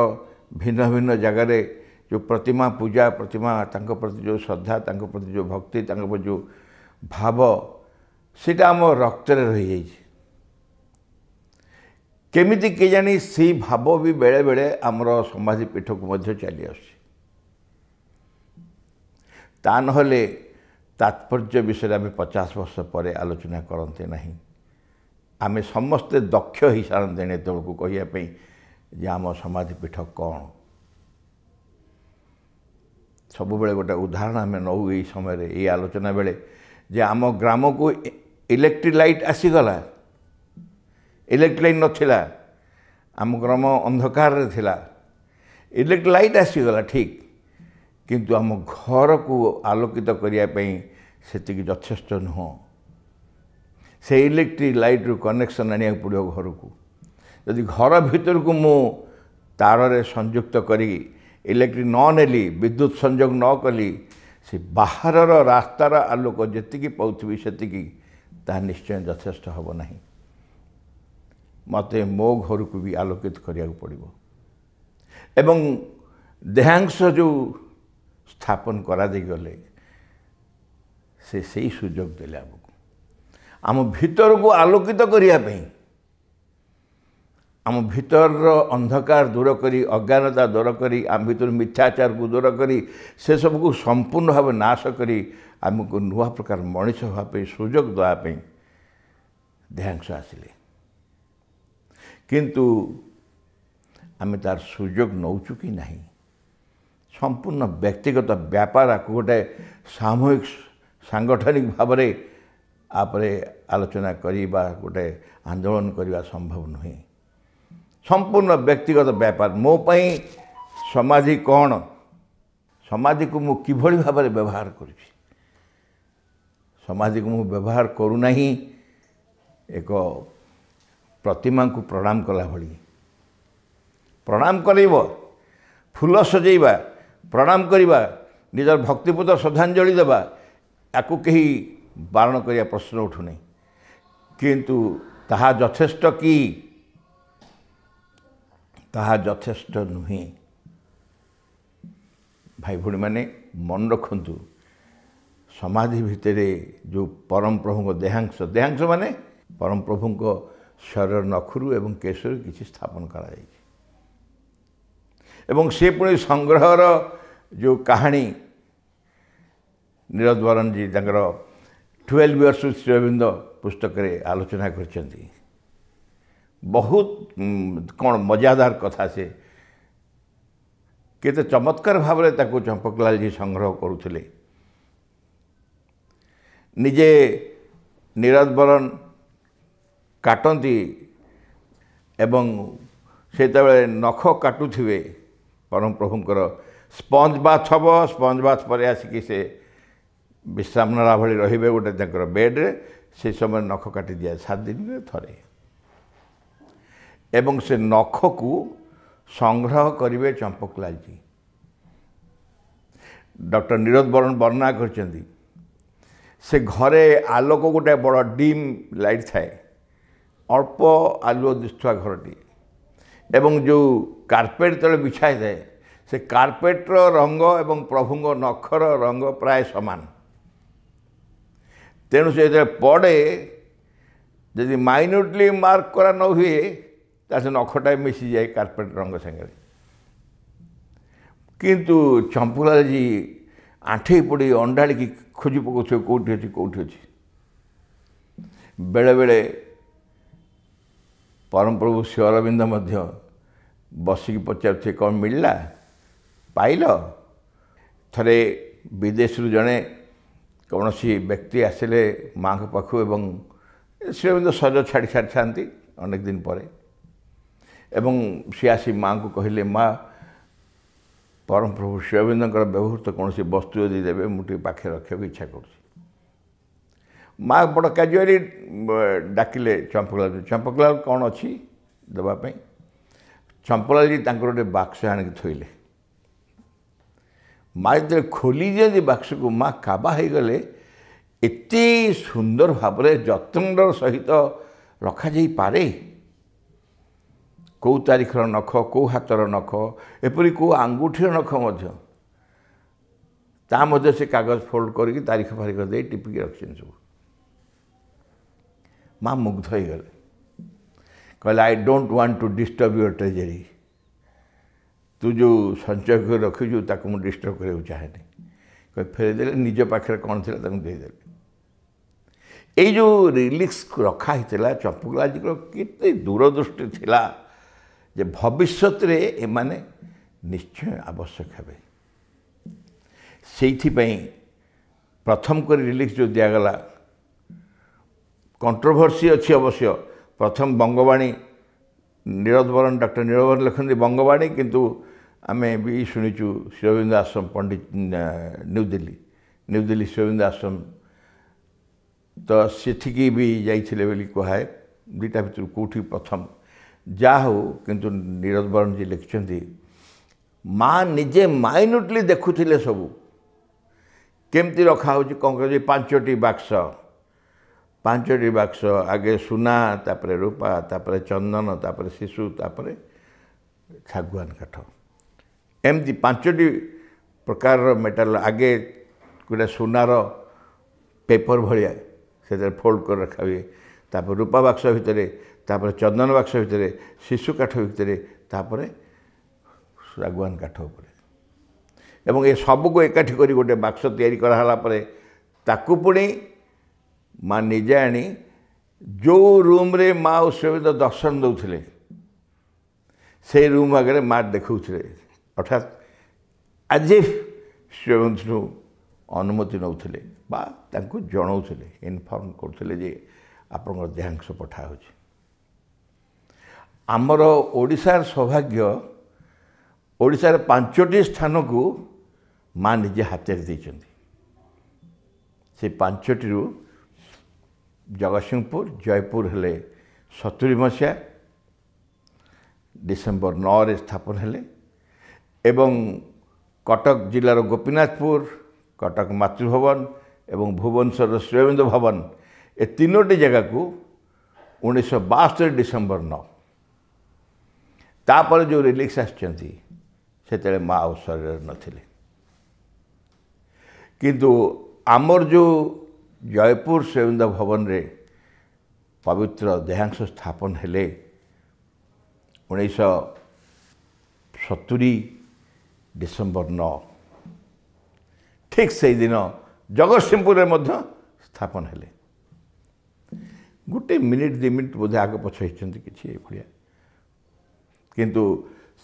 ଭିନ୍ନ ଭିନ୍ନ ଜାଗାରେ ଯେଉଁ ପ୍ରତିମା ପୂଜା ପ୍ରତିମା ତାଙ୍କ ପ୍ରତି ଯେଉଁ ଶ୍ରଦ୍ଧା ତାଙ୍କ ପ୍ରତି ଯେଉଁ ଭକ୍ତି ତାଙ୍କ ପ୍ରତି ଯେଉଁ ଭାବ ସେଇଟା ଆମ ରକ୍ତରେ ରହିଯାଇଛି କେମିତି କେଜାଣି ସେଇ ଭାବ ବି ବେଳେବେଳେ ଆମର ସମାଧି ପୀଠକୁ ମଧ୍ୟ ଚାଲିଆସୁଛି ତା ନହେଲେ ତାତ୍ପର୍ଯ୍ୟ ବିଷୟରେ ଆମେ ପଚାଶ ବର୍ଷ ପରେ ଆଲୋଚନା କରନ୍ତେ ନାହିଁ ଆମେ ସମସ୍ତେ ଦକ୍ଷ ହୋଇସାରନ୍ତେ ଏତେବେଳକୁ କହିବା ପାଇଁ ଯେ ଆମ ସମାଧି ପୀଠ କ'ଣ ସବୁବେଳେ ଗୋଟେ ଉଦାହରଣ ଆମେ ନେଉ ଏଇ ସମୟରେ ଏଇ ଆଲୋଚନା ବେଳେ ଯେ ଆମ ଗ୍ରାମକୁ ଇଲେକ୍ଟ୍ରି ଲାଇଟ୍ ଆସିଗଲା ଇଲେକ୍ଟ୍ରି ଲାଇଟ୍ ନଥିଲା ଆମ ଗ୍ରାମ ଅନ୍ଧକାରରେ ଥିଲା ଇଲେକ୍ଟ୍ରି ଲାଇଟ୍ ଆସିଗଲା ଠିକ୍ କିନ୍ତୁ ଆମ ଘରକୁ ଆଲୋକିତ କରିବା ପାଇଁ ସେତିକି ଯଥେଷ୍ଟ ନୁହଁ ସେ ଇଲେକ୍ଟ୍ରିକ୍ ଲାଇଟ୍ରୁ କନେକ୍ସନ୍ ଆଣିବାକୁ ପଡ଼ିବ ଘରକୁ ଯଦି ଘର ଭିତରକୁ ମୁଁ ତାରରେ ସଂଯୁକ୍ତ କରି ଇଲେକ୍ଟ୍ରିକ୍ ନ ନେଲି ବିଦ୍ୟୁତ୍ ସଂଯୋଗ ନ କଲି ସେ ବାହାରର ରାସ୍ତାର ଆଲୋକ ଯେତିକି ପାଉଥିବି ସେତିକି ତାହା ନିଶ୍ଚୟ ଯଥେଷ୍ଟ ହେବ ନାହିଁ ମୋତେ ମୋ ଘରକୁ ବି ଆଲୋକିତ କରିବାକୁ ପଡ଼ିବ ଏବଂ ଦେହାଂଶ ଯେଉଁ ସ୍ଥାପନ କରାଯାଇଗଲେ ସେ ସେଇ ସୁଯୋଗ ଦେଲେ ଆମକୁ ଆମ ଭିତରକୁ ଆଲୋକିତ କରିବା ପାଇଁ ଆମ ଭିତରର ଅନ୍ଧକାର ଦୂର କରି ଅଜ୍ଞାନତା ଦୂର କରି ଆମ ଭିତରୁ ମିଥ୍ୟାଚାରକୁ ଦୂର କରି ସେସବୁକୁ ସମ୍ପୂର୍ଣ୍ଣ ଭାବେ ନାଶ କରି ଆମକୁ ନୂଆ ପ୍ରକାର ମଣିଷ ହେବା ପାଇଁ ସୁଯୋଗ ଦେବା ପାଇଁ ଦେହାଂଶ ଆସିଲେ କିନ୍ତୁ ଆମେ ତାର ସୁଯୋଗ ନେଉଛୁ କି ନାହିଁ ସମ୍ପୂର୍ଣ୍ଣ ବ୍ୟକ୍ତିଗତ ବ୍ୟାପାର ଆକୁ ଗୋଟେ ସାମୂହିକ ସାଂଗଠନିକ ଭାବରେ ଆପରେ ଆଲୋଚନା କରିବା ଗୋଟେ ଆନ୍ଦୋଳନ କରିବା ସମ୍ଭବ ନୁହେଁ ସମ୍ପୂର୍ଣ୍ଣ ବ୍ୟକ୍ତିଗତ ବ୍ୟାପାର ମୋ ପାଇଁ ସମାଧି କ'ଣ ସମାଧିକୁ ମୁଁ କିଭଳି ଭାବରେ ବ୍ୟବହାର କରୁଛି ସମାଧିକୁ ମୁଁ ବ୍ୟବହାର କରୁନାହିଁ ଏକ ପ୍ରତିମାଙ୍କୁ ପ୍ରଣାମ କଲା ଭଳି ପ୍ରଣାମ କରିବ ଫୁଲ ସଜେଇବା ପ୍ରଣାମ କରିବା ନିଜର ଭକ୍ତିପୂତ ଶ୍ରଦ୍ଧାଞ୍ଜଳି ଦେବା ୟାକୁ କେହି ବାରଣ କରିବା ପ୍ରଶ୍ନ ଉଠୁନାହିଁ କିନ୍ତୁ ତାହା ଯଥେଷ୍ଟ କି ତାହା ଯଥେଷ୍ଟ ନୁହେଁ ଭାଇ ଭଉଣୀମାନେ ମନେ ରଖନ୍ତୁ ସମାଧି ଭିତରେ ଯେଉଁ ପରମପ୍ରଭୁଙ୍କ ଦେହାଂଶ ଦେହାଂଶ ମାନେ ପରମପ୍ରଭୁଙ୍କ ଶରୀର ନଖରୁ ଏବଂ କେଶରୁ କିଛି ସ୍ଥାପନ କରାଯାଇଛି ଏବଂ ସେ ପୁଣି ସଂଗ୍ରହର ଯେଉଁ କାହାଣୀ ନିରଜ ବରଣଜୀ ତାଙ୍କର ଟୁଏଲ୍ଭ ଇୟର୍ସ ଶ୍ରୀଅରବିନ୍ଦ ପୁସ୍ତକରେ ଆଲୋଚନା କରିଛନ୍ତି ବହୁତ କ'ଣ ମଜାଦାର କଥା ସେ କେତେ ଚମତ୍କାର ଭାବରେ ତାକୁ ଚମ୍ପକଲାଲଜୀ ସଂଗ୍ରହ କରୁଥିଲେ ନିଜେ ନିରଜ ବରଣ କାଟନ୍ତି ଏବଂ ସେତେବେଳେ ନଖ କାଟୁଥିବେ ପରମପ୍ରଭୁଙ୍କର ସ୍ପଞ୍ଜ ବାଥ୍ ହେବ ସ୍ପଞ୍ଜ ବାଥ୍ ପରେ ଆସିକି ସେ ବିଶ୍ରାମଶାଳା ଭଳି ରହିବେ ଗୋଟେ ତାଙ୍କର ବେଡ଼୍ରେ ସେ ସମୟରେ ନଖ କାଟିଦିଆଏ ସାତ ଦିନରେ ଥରେ ଏବଂ ସେ ନଖକୁ ସଂଗ୍ରହ କରିବେ ଚମ୍ପକଲାଲଜୀ ଡକ୍ଟର ନିରୋଦ ବରଣ ବର୍ଣ୍ଣନା କରିଛନ୍ତି ସେ ଘରେ ଆଲୋକ ଗୋଟେ ବଡ଼ ଡିମ୍ ଲାଇଟ୍ ଥାଏ ଅଳ୍ପ ଆଲୁଅ ଦିଶୁଥିବା ଘରଟି ଏବଂ ଯେଉଁ କାର୍ପେଟ୍ ତଳେ ବିଛା ହେଇଥାଏ ସେ କାର୍ପେଟ୍ର ରଙ୍ଗ ଏବଂ ପ୍ରଭୁଙ୍କ ନଖର ରଙ୍ଗ ପ୍ରାୟ ସମାନ ତେଣୁ ସେ ଯେତେବେଳେ ପଡ଼େ ଯଦି ମାଇନ୍ୟୁଟଲି ମାର୍କ କରା ନ ହୁଏ ତା ସେ ନଖଟା ମିଶିଯାଏ କାର୍ପେଟ୍ ରଙ୍ଗ ସାଙ୍ଗରେ କିନ୍ତୁ ଚମ୍ପୁଲାଲଜୀ ଆଣ୍ଠେଇ ପଡ଼ି ଅଣ୍ଡାଳିକି ଖୋଜି ପକାଉଥିବ କେଉଁଠି ଅଛି କେଉଁଠି ଅଛି ବେଳେବେଳେ ପରମପ୍ରଭୁ ଶ୍ରୀ ଅରବିନ୍ଦ ମଧ୍ୟ ବସିକି ପଚାରୁଥିବେ କ'ଣ ମିଳିଲା ପାଇଲ ଥରେ ବିଦେଶରୁ ଜଣେ କୌଣସି ବ୍ୟକ୍ତି ଆସିଲେ ମାଆଙ୍କ ପାଖକୁ ଏବଂ ଶ୍ରୀଅରବିନ୍ଦ ଶରୀର ଛାଡ଼ି ସାରିଥାନ୍ତି ଅନେକ ଦିନ ପରେ ଏବଂ ସିଏ ଆସି ମାଆଙ୍କୁ କହିଲେ ମା' ପରମପ୍ରଭୁ ଶ୍ରୀଅରବିନ୍ଦଙ୍କର ବ୍ୟବହୃତ କୌଣସି ବସ୍ତୁ ଯଦି ଦେବେ ମୁଁ ଟିକେ ପାଖରେ ରଖିବାକୁ ଇଚ୍ଛା କରୁଛି ମା ବଡ଼ କାଜୁଆଲି ଡାକିଲେ ଚମ୍ପକଲାଲ ଚମ୍ପକଲାଲ କ'ଣ ଅଛି ଦେବା ପାଇଁ ଚମ୍ପଲାଲଜୀ ତାଙ୍କର ଗୋଟେ ବାକ୍ସ ଆଣିକି ଥୋଇଲେ ମା ଯେତେବେଳେ ଖୋଲି ଦିଅନ୍ତି ବାକ୍ସକୁ ମା' କାବା ହୋଇଗଲେ ଏତେ ସୁନ୍ଦର ଭାବରେ ଯତ୍ନର ସହିତ ରଖାଯାଇପାରେ କେଉଁ ତାରିଖର ନଖ କେଉଁ ହାତର ନଖ ଏପରି କେଉଁ ଆଙ୍ଗୁଠିର ନଖ ମଧ୍ୟ ତା ମଧ୍ୟ ସେ କାଗଜ ଫୋଲ୍ଡ କରିକି ତାରିଖ ଫାରିଖ ଦେଇ ଟିପିକି ରଖିଛନ୍ତି ସବୁ ମା' ମୁଗ୍ଧ ହୋଇଗଲେ କହିଲେ I don't want to disturb your treasury ତୁ ଯେଉଁ ସଞ୍ଚୟ କରି ରଖିଛୁ ତାକୁ ମୁଁ ଡିଷ୍ଟର୍ବ କରିବାକୁ ଚାହେଁନି କହି ଫେରେଇଦେଲେ ନିଜ ପାଖରେ କ'ଣ ଥିଲା ତାଙ୍କୁ ଦେଇଦେଲେ ଏଇ ଯେଉଁ ରିଲିକ୍ସ ରଖା ହେଇଥିଲା ଚପୁକଲାଜିକର କେତେ ଦୂରଦୃଷ୍ଟି ଥିଲା ଯେ ଭବିଷ୍ୟତରେ ଏମାନେ ନିଶ୍ଚୟ ଆବଶ୍ୟକ ହେବେ ସେଇଥିପାଇଁ ପ୍ରଥମ କରି ରିଲିକ୍ସ ଯେଉଁ ଦିଆଗଲା କଣ୍ଟ୍ରୋଭର୍ସି ଅଛି ଅବଶ୍ୟ ପ୍ରଥମ ବଙ୍ଗବାଣୀ ନିରଦବରଣ ଡକ୍ଟର ନିରବରଣ ଲେଖନ୍ତି ବଙ୍ଗବାଣୀ କିନ୍ତୁ ଆମେ ବି ଶୁଣିଛୁ ଶିରବିନ୍ଦ ଆଶ୍ରମ ପଣ୍ଡିତ ନ୍ୟୁଦିଲ୍ଲୀ ନ୍ୟୁଦିଲ୍ଲୀ ଶିରବିନ୍ଦ ଆଶ୍ରମ ତ ସେଠିକି ବି ଯାଇଥିଲେ ବୋଲି କୁହାଏ ଦୁଇଟା ଭିତରୁ କେଉଁଠି ପ୍ରଥମ ଯାହା ହଉ କିନ୍ତୁ ନିରଜ ବରଣଜୀ ଲେଖିଛନ୍ତି ମାଆ ନିଜେ ମାଇନୁଟଲି ଦେଖୁଥିଲେ ସବୁ କେମିତି ରଖାହେଉଛି କ'ଣ କହୁଛି ପାଞ୍ଚଟି ବାକ୍ସ ପାଞ୍ଚଟି ବାକ୍ସ ଆଗେ ସୁନା ତାପରେ ରୂପା ତାପରେ ଚନ୍ଦନ ତାପରେ ଶିଶୁ ତାପରେ ଶାଗୁଆନ କାଠ ଏମିତି ପାଞ୍ଚଟି ପ୍ରକାରର ମେଟାଲ ଆଗେ ଗୋଟେ ସୁନାର ପେପର ଭଳିଆ ସେଥିରେ ଫୋଲ୍ଡ କରି ରଖା ହୁଏ ତାପରେ ରୂପା ବାକ୍ସ ଭିତରେ ତାପରେ ଚନ୍ଦନ ବାକ୍ସ ଭିତରେ ଶିଶୁ କାଠ ଭିତରେ ତାପରେ ଶାଗୁଆନ କାଠ ଉପରେ ଏବଂ ଏ ସବୁକୁ ଏକାଠି କରି ଗୋଟେ ବାକ୍ସ ତିଆରି କରାହେଲା ପରେ ତାକୁ ପୁଣି ମା ନିଜେ ଆଣି ଯେଉଁ ରୁମ୍ରେ ମା ଉତ୍ସବିତ ଦର୍ଶନ ଦେଉଥିଲେ ସେଇ ରୁମ୍ ଆଗରେ ମା ଦେଖାଉଥିଲେ ଅର୍ଥାତ୍ ଆଜ୍ ଇଫ୍ ଶ୍ରୀମନ୍ତୀରୁ ଅନୁମତି ନେଉଥିଲେ ବା ତାଙ୍କୁ ଜଣାଉଥିଲେ ଇନଫର୍ମ କରୁଥିଲେ ଯେ ଆପଣଙ୍କର ଦେହାଂଶ ପଠା ହେଉଛି ଆମର ଓଡ଼ିଶାର ସୌଭାଗ୍ୟ ଓଡ଼ିଶାର ପାଞ୍ଚଟି ସ୍ଥାନକୁ ମା' ନିଜେ ହାତରେ ଦେଇଛନ୍ତି ସେ ପାଞ୍ଚଟିରୁ ଜଗତସିଂହପୁର ଜୟପୁର ହେଲେ ସତୁରୀ ମସିହା ଡିସେମ୍ବର ନଅରେ ସ୍ଥାପନ ହେଲେ এবং কটক জেলার গোপীনাথপুর কটক মাতৃভবন এবং ভুবনেশ্বরର ଶ୍ରୀଅରବିନ୍ଦ ଭବନ ଏ ତିନୋଟି ଜାଗାକୁ ଉଣେଇଶହ ବାସ୍ତରି ଡିସେମ୍ବର ନଅ ତାପରେ ଯେଉଁ ରିଲିକ୍ସ ଆସିଛନ୍ତି ସେତେବେଳେ ମା ଆଉ ଶରୀରରେ ନଥିଲେ କିନ୍ତୁ ଆମର ଯେଉଁ ଜୟପୁର ଶ୍ରୀଅରବିନ୍ଦ ଭବନରେ ପବିତ୍ର ଦେହାଂଶ ସ୍ଥାପନ ହେଲେ ଉଣେଇଶହ ସତୁରି ଡିସେମ୍ବର ନଅ ଠିକ୍ ସେହିଦିନ ଜଗତସିଂହପୁରରେ ମଧ୍ୟ ସ୍ଥାପନ ହେଲେ ଗୋଟେ ମିନିଟ୍ ଦୁଇ ମିନିଟ୍ ବୋଧେ ଆଗ ପଛ ହେଇଛନ୍ତି କିଛି ଏଭଳିଆ କିନ୍ତୁ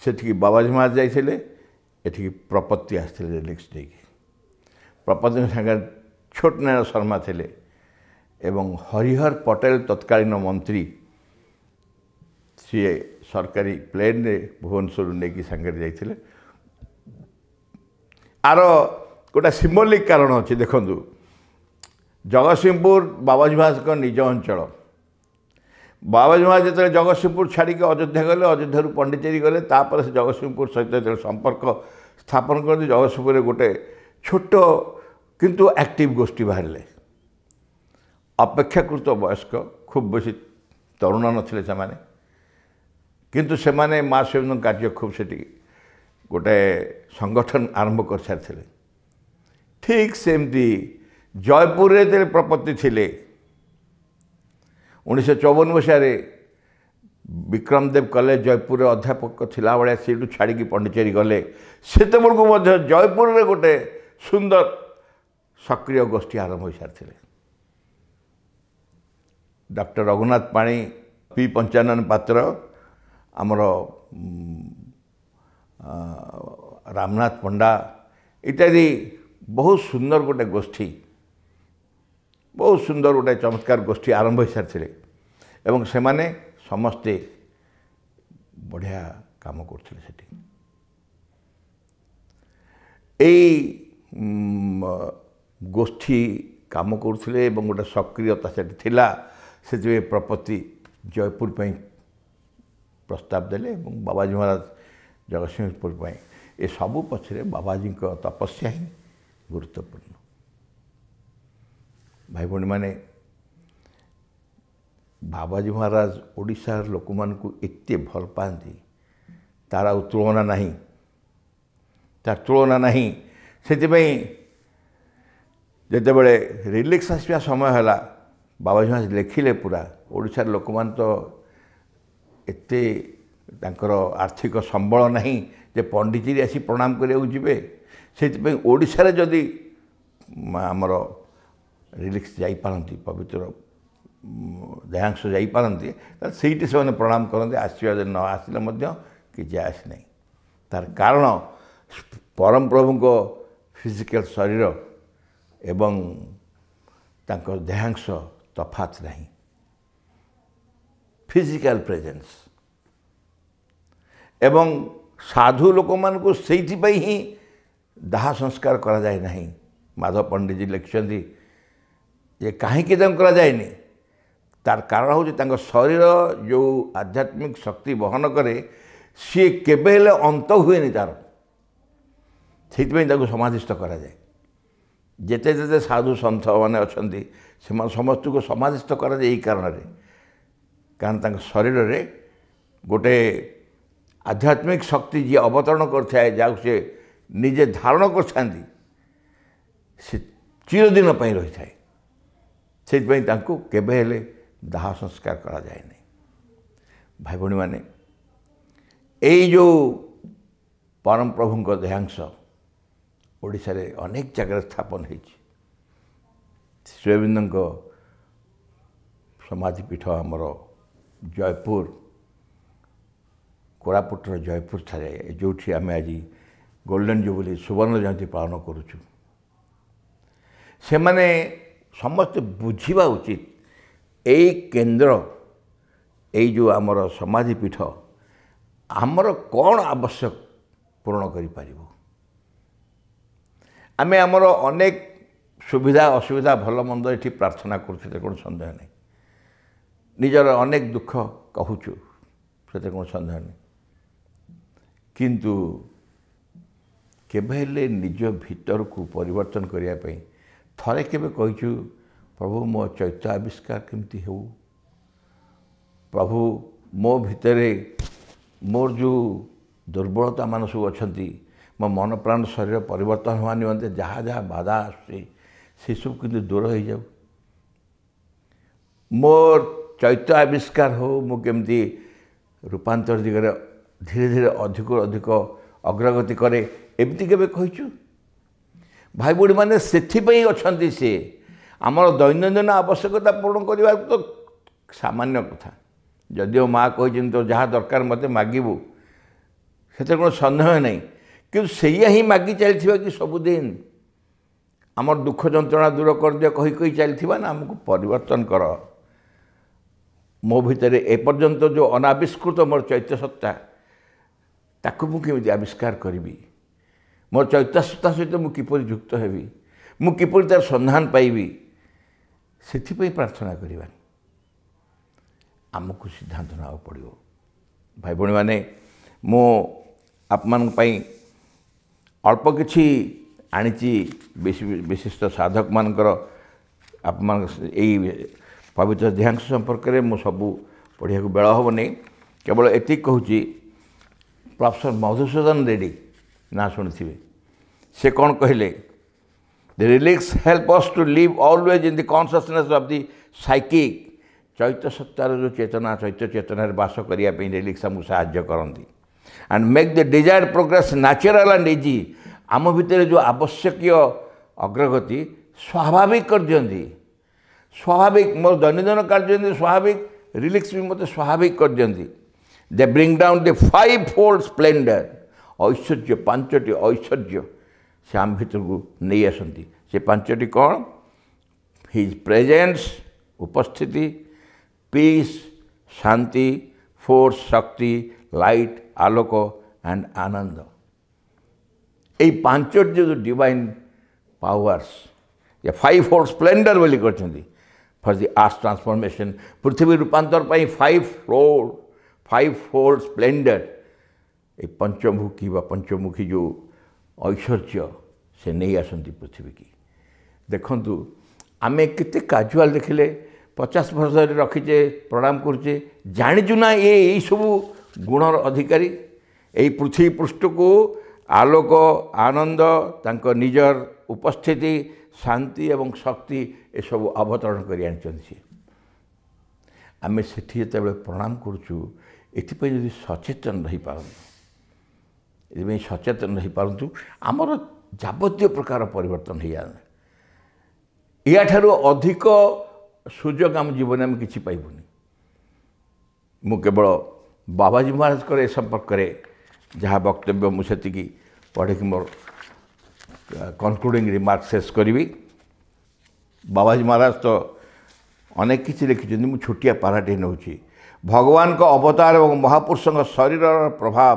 ସେଠିକି ବାବାଜୀ ମହାରାଜ ଯାଇଥିଲେ ଏଠିକି ପ୍ରପତ୍ତି ଆସିଥିଲେ ରିଲିକ୍ସ ଦେଇକି ପ୍ରପତ୍ତିଙ୍କ ସାଙ୍ଗରେ ଛୋଟନାରାୟଣ ଶର୍ମା ଥିଲେ ଏବଂ ହରିହର ପଟେଲ ତତ୍କାଳୀନ ମନ୍ତ୍ରୀ ସିଏ ସରକାରୀ ପ୍ଲେନ୍ରେ ଭୁବନେଶ୍ୱରରୁ ନେଇକି ସାଙ୍ଗରେ ଯାଇଥିଲେ ଆର ଗୋଟେ ସିମ୍ବୋଲିକ୍ କାରଣ ଅଛି ଦେଖନ୍ତୁ ଜଗତସିଂହପୁର ବାବାଜୀ ମହାରାଜଙ୍କ ନିଜ ଅଞ୍ଚଳ ବାବାଜୀ ମହାରାଜ ଯେତେବେଳେ ଜଗତସିଂହପୁର ଛାଡ଼ିକି ଅଯୋଧ୍ୟା ଗଲେ ଅଯୋଧ୍ୟାରୁ ପଣ୍ଡିଚେରୀ ଗଲେ ତାପରେ ସେ ଜଗତସିଂହପୁର ସହିତ ଯେତେବେଳେ ସମ୍ପର୍କ ସ୍ଥାପନ କରନ୍ତି ଜଗତସିଂହପୁରରେ ଗୋଟେ ଛୋଟ କିନ୍ତୁ ଆକ୍ଟିଭ୍ ଗୋଷ୍ଠୀ ବାହାରିଲେ ଅପେକ୍ଷାକୃତ ବୟସ୍କ ଖୁବ୍ ବେଶୀ ତରୁଣ ନଥିଲେ ସେମାନେ କିନ୍ତୁ ସେମାନେ ମା ସେବୀଙ୍କ କାର୍ଯ୍ୟ ଖୁବ୍ ସେଠି ଗୋଟେ সংগঠন আরম্ভ କରିସାରିଥିଲେ ঠিক ସେମିତି ଜୟପୁରରେ ଯେତେବେଳେ ପ୍ରପତି ଥିଲେ ଉଣେଇଶହ ଚଉବନ ମସିହାରେ ବିକ୍ରମ ଦେବ କଲେଜ ଜୟପୁରରେ ଅଧ୍ୟାପକ ଥିଲାବେଳେ ସେଇଠୁ ଛାଡ଼ିକି ପଣ୍ଡିଚେରୀ ଗଲେ ସେତେବେଳକୁ ମଧ୍ୟ ଜୟପୁରରେ ଗୋଟେ ସୁନ୍ଦର ସକ୍ରିୟ ଗୋଷ୍ଠୀ ଆରମ୍ଭ ହୋଇସାରିଥିଲେ ଡକ୍ଟର ରଘୁନାଥ ପାଣି ପି ପଞ୍ଚାନନ ପାତ୍ର ଆମର রামনাথ পণ্ডা ইত্যাদি বহু সুন্দর গোটে গোষ্ঠী বহু সুন্দর গোটে চমৎকার গোষ্ঠী আরম্ভ হয়ে এবং সেমানে ସମସ୍ତେ ବଢ଼ିଆ କାମ କରୁଥିଲେ ସେଠି ଏଇ ଗୋଷ୍ଠୀ କାମ କରୁଥିଲେ ଏବଂ ଗୋଟେ ସକ୍ରିୟତା ସେଠି ଥିଲା ସେଥିପାଇଁ ପ୍ରପତି ଜୟପୁର ପାଇଁ ପ୍ରସ୍ତାବ ଦେଲେ ଏବଂ ବାବାଜୀ ମହାରାଜ ଜଗତସିଂହପୁର ପାଇଁ ଏସବୁ ପଛରେ ବାବାଜୀଙ୍କ ତପସ୍ୟା ହିଁ ଗୁରୁତ୍ୱପୂର୍ଣ୍ଣ ଭାଇ ଭଉଣୀମାନେ ବାବାଜୀ ମହାରାଜ ଓଡ଼ିଶାର ଲୋକମାନଙ୍କୁ ଏତେ ଭଲ ପାଆନ୍ତି ତାର ଆଉ ତୁଳନା ନାହିଁ ତାର ତୁଳନା ନାହିଁ ସେଥିପାଇଁ ଯେତେବେଳେ ରିଲିକ୍ସ ଆସିବା ସମୟ ହେଲା ବାବାଜୀ ମହାରାଜ ଲେଖିଲେ ପୁରା ଓଡ଼ିଶାର ଲୋକମାନେ ତ ଏତେ ତାଙ୍କର ଆର୍ଥିକ ସମ୍ବଳ ନାହିଁ ଯେ ପଣ୍ଡିଚେରୀ ଆସି ପ୍ରଣାମ କରିବାକୁ ଯିବେ ସେଥିପାଇଁ ଓଡ଼ିଶାରେ ଯଦି ଆମର ରିଲିକ୍ସ ଯାଇପାରନ୍ତି ପବିତ୍ର ଦେହାଂଶ ଯାଇପାରନ୍ତି ତାହେଲେ ସେଇଠି ସେମାନେ ପ୍ରଣାମ କରନ୍ତି ଆସିବା ଯଦି ନ ଆସିଲେ ମଧ୍ୟ କିଛି ଆସେ ନାହିଁ ତାର କାରଣ ପରମ ପ୍ରଭୁଙ୍କ ଫିଜିକାଲ ଶରୀର ଏବଂ ତାଙ୍କ ଦେହାଂଶ ତଫାତ ନାହିଁ ଫିଜିକାଲ ପ୍ରେଜେନ୍ସ ଏବଂ ସାଧୁ ଲୋକମାନଙ୍କୁ ସେଇଥିପାଇଁ ହିଁ ଦାହ ସଂସ୍କାର କରାଯାଏ ନାହିଁ ମାଧବ ପଣ୍ଡିତଜୀ ଲେଖିଛନ୍ତି ଯେ କାହିଁକି ତାଙ୍କୁ କରାଯାଏନି ତାର କାରଣ ହେଉଛି ତାଙ୍କ ଶରୀର ଯେଉଁ ଆଧ୍ୟାତ୍ମିକ ଶକ୍ତି ବହନ କରେ ସିଏ କେବେ ହେଲେ ଅନ୍ତ ହୁଏନି ତା'ର ସେଇଥିପାଇଁ ତାକୁ ସମାଧିସ୍ଥ କରାଯାଏ ଯେତେ ଯେତେ ସାଧୁ ସନ୍ଥମାନେ ଅଛନ୍ତି ସେମାନେ ସମସ୍ତଙ୍କୁ ସମାଧିସ୍ଥ କରାଯାଏ ଏହି କାରଣରେ କାରଣ ତାଙ୍କ ଶରୀରରେ ଗୋଟେ ଆଧ୍ୟାତ୍ମିକ ଶକ୍ତି ଯିଏ ଅବତରଣ କରିଥାଏ ଯାହାକୁ ସେ ନିଜେ ଧାରଣ କରିଥାନ୍ତି ସେ ଚିରଦିନ ପାଇଁ ରହିଥାଏ ସେଥିପାଇଁ ତାଙ୍କୁ କେବେ ହେଲେ ଦାହ ସଂସ୍କାର କରାଯାଏନି ଭାଇ ଭଉଣୀମାନେ ଏଇ ଯେଉଁ ପରମ ପ୍ରଭୁଙ୍କ ଦେହାଂଶ ଓଡ଼ିଶାରେ ଅନେକ ଜାଗାରେ ସ୍ଥାପନ ହୋଇଛି ଶ୍ରୀ ଅବିନ୍ଦଙ୍କ ସମାଧିପୀଠ ଆମର ଜୟପୁର କୋରାପୁଟର ଜୟପୁରଠାରେ ଯେଉଁଠି ଆମେ ଆଜି ଗୋଲ୍ଡେନ୍ ଜୁବଲି ସୁବର୍ଣ୍ଣ ଜୟନ୍ତୀ ପାଳନ କରୁଛୁ ସେମାନେ ସମସ୍ତେ ବୁଝିବା ଉଚିତ ଏଇ କେନ୍ଦ୍ର ଏଇ ଯେଉଁ ଆମର ସମାଧି ପୀଠ ଆମର କ'ଣ ଆବଶ୍ୟକ ପୂରଣ କରିପାରିବ ଆମେ ଆମର ଅନେକ ସୁବିଧା ଅସୁବିଧା ଭଲ ମନ୍ଦ ଏଠି ପ୍ରାର୍ଥନା କରୁଛୁ ସେଥିରେ କ'ଣ ସନ୍ଦେହ ନାହିଁ ନିଜର ଅନେକ ଦୁଃଖ କହୁଛୁ ସେଥିରେ କୌଣସି ସନ୍ଦେହ ନାହିଁ କିନ୍ତୁ କେବେ ହେଲେ ନିଜ ଭିତରକୁ ପରିବର୍ତ୍ତନ କରିବା ପାଇଁ ଥରେ କେବେ କହିଛୁ ପ୍ରଭୁ ମୋ ଚୈତ୍ୟ ଆବିଷ୍କାର କେମିତି ହେଉ ପ୍ରଭୁ ମୋ ଭିତରେ ମୋର ଯେଉଁ ଦୁର୍ବଳତାମାନ ସବୁ ଅଛନ୍ତି ମୋ ମନ ପ୍ରାଣ ଶରୀର ପରିବର୍ତ୍ତନ ହେବା ନିମନ୍ତେ ଯାହା ଯାହା ବାଧା ଆସୁଛି ସେସବୁ କିନ୍ତୁ ଦୂର ହୋଇଯାଉ ମୋର ଚୈତ୍ୟ ଆବିଷ୍କାର ହେଉ ମୁଁ କେମିତି ରୂପାନ୍ତର ଦିଗରେ ଧୀରେ ଧୀରେ ଅଧିକ ଅଧିକ ଅଗ୍ରଗତି କରେ ଏମିତି କେବେ କହିଛୁ ଭାଇ ବୁଢ଼ୀମାନେ ସେଥିପାଇଁ ଅଛନ୍ତି ସିଏ ଆମର ଦୈନନ୍ଦିନ ଆବଶ୍ୟକତା ପୂରଣ କରିବା ତ ସାମାନ୍ୟ କଥା ଯଦିଓ ମାଆ କହିଛନ୍ତି ତୋର ଯାହା ଦରକାର ମୋତେ ମାଗିବୁ ସେଥିରେ କ'ଣ ସନ୍ଦେହ ନାହିଁ କିନ୍ତୁ ସେଇଆ ହିଁ ମାଗି ଚାଲିଥିବା କି ସବୁଦିନ ଆମର ଦୁଃଖ ଯନ୍ତ୍ରଣା ଦୂର କରିଦିଅ କହି କହି ଚାଲିଥିବା ନା ଆମକୁ ପରିବର୍ତ୍ତନ କର ମୋ ଭିତରେ ଏପର୍ଯ୍ୟନ୍ତ ଯେଉଁ ଅନାବିଷ୍କୃତ ମୋର ଚୈତ୍ୟ ସତ୍ତା ତାକୁ ମୁଁ କେମିତି ଆବିଷ୍କାର କରିବି ମୋର ଚୈତାସତା ସହିତ ମୁଁ କିପରି ଯୁକ୍ତ ହେବି ମୁଁ କିପରି ତା'ର ସନ୍ଧାନ ପାଇବି ସେଥିପାଇଁ ପ୍ରାର୍ଥନା କରିବାନି ଆମକୁ ସିଦ୍ଧାନ୍ତ ନେବାକୁ ପଡ଼ିବ ଭାଇ ଭଉଣୀମାନେ ମୁଁ ଆପଣମାନଙ୍କ ପାଇଁ ଅଳ୍ପ କିଛି ଆଣିଛି ବେଶୀ ବିଶିଷ୍ଟ ସାଧକମାନଙ୍କର ଆପଣମାନଙ୍କ ଏଇ ପବିତ୍ର ଦେହାଂଶ ସମ୍ପର୍କରେ ମୁଁ ସବୁ ପଢ଼ିବାକୁ ବେଳ ହେବନି କେବଳ ଏତିକି କହୁଛି ପ୍ରଫେସର ମଧୁସୂଦନ ରେଡ୍ଡି ନାଁ ଶୁଣିଥିବେ ସେ କ'ଣ କହିଲେ the relics help us to live always in the consciousness of the psychic ଚୈତ୍ୟ ସତ୍ତାର ଯେଉଁ ଚେତନା ଚୈତ୍ୟ ଚେତନାରେ ବାସ କରିବା ପାଇଁ ରିଲିକ୍ସ ଆମକୁ ସାହାଯ୍ୟ କରନ୍ତି and make the desired progress natural and easy ଆମ ଭିତରେ ଯେଉଁ ଆବଶ୍ୟକୀୟ ଅଗ୍ରଗତି ସ୍ୱାଭାବିକ କରିଦିଅନ୍ତି ସ୍ୱାଭାବିକ ମୋର ଦୈନନ୍ଦିନ କାର୍ଯ୍ୟ ଯେମିତି ସ୍ୱାଭାବିକ ରିଲିକ୍ସ ବି ମୋତେ ସ୍ୱାଭାବିକ କରିଦିଅନ୍ତି They bring down the five-fold splendor. ଐଶ୍ୱର୍ଯ୍ୟ ପାଞ୍ଚଟି ଐଶ୍ୱର୍ଯ୍ୟ ସେ ଆମ ଭିତରକୁ ନେଇ ଆସନ୍ତି ସେ ପାଞ୍ଚଟି କ'ଣ ହିଜ୍ ପ୍ରେଜେନ୍ସ ଉପସ୍ଥିତି ପିସ୍ ଶାନ୍ତି ଫୋର୍ସ ଶକ୍ତି ଲାଇଟ୍ ଆଲୋକ ଆଣ୍ଡ ଆନନ୍ଦ ଏଇ ପାଞ୍ଚଟି ଯେଉଁ ଡିଭାଇନ୍ ପାୱାର୍ସ ଯେ ଫାଇଭ୍ ଫୋର୍ ସ୍ପ୍ଲେଣ୍ଡର ବୋଲି କରିଛନ୍ତି ଫର୍ ଦି ଆର୍ଟ ଟ୍ରାନ୍ସଫର୍ମେସନ୍ ପୃଥିବୀ ରୂପାନ୍ତର ପାଇଁ ଫାଇଭ୍ ଫ୍ଲୋର୍ ফাইভফোল্ড স্প্লেন্ডার এই পঞ্চমুখী বা পঞ্চমুখী ଯେଉଁ ଐଶ୍ୱର୍ଯ୍ୟ ସେ ନେଇ ଆସନ୍ତି ପୃଥିବୀକି ଦେଖନ୍ତୁ ଆମେ କେତେ କାଜୁଆଲ୍ ଦେଖିଲେ ପଚାଶ ବର୍ଷ ଧରି ରଖିଛେ ପ୍ରଣାମ କରୁଛେ ଜାଣିଛୁ ନା ଏ ଏଇସବୁ ଗୁଣର ଅଧିକାରୀ ଏଇ ପୃଥିବୀ ପୃଷ୍ଠକୁ ଆଲୋକ ଆନନ୍ଦ ତାଙ୍କ ନିଜର ଉପସ୍ଥିତି ଶାନ୍ତି ଏବଂ ଶକ୍ତି ଏସବୁ ଅବତରଣ କରି ଆଣିଛନ୍ତି ସିଏ ଆମେ ସେଠି ଯେତେବେଳେ ପ୍ରଣାମ କରୁଛୁ ଏଥିପାଇଁ ଯଦି ସଚେତନ ରହିପାରନ୍ତୁ ଏଥିପାଇଁ ସଚେତନ ରହିପାରନ୍ତୁ ଆମର ଯାବତୀୟ ପ୍ରକାର ପରିବର୍ତ୍ତନ ହେଇଯାଆନ୍ତା ଏହାଠାରୁ ଅଧିକ ସୁଯୋଗ ଆମ ଜୀବନରେ ଆମେ କିଛି ପାଇବୁନି ମୁଁ କେବଳ ବାବାଜୀ ମହାରାଜଙ୍କର ଏ ସମ୍ପର୍କରେ ଯାହା ବକ୍ତବ୍ୟ ମୁଁ ସେତିକି ପଢ଼ିକି ମୋର କନକ୍ଲୁଡ଼ିଂ ରିମାର୍କ ଶେଷ କରିବି ବାବାଜୀ ମହାରାଜ ତ ଅନେକ କିଛି ଲେଖିଛନ୍ତି ମୁଁ ଛୋଟିଆ ପାରାଟି ନେଉଛି ভগৱানক অৱতাৰ আৰু মহাপুৰুষৰ শৰীৰৰ প্ৰভাৱ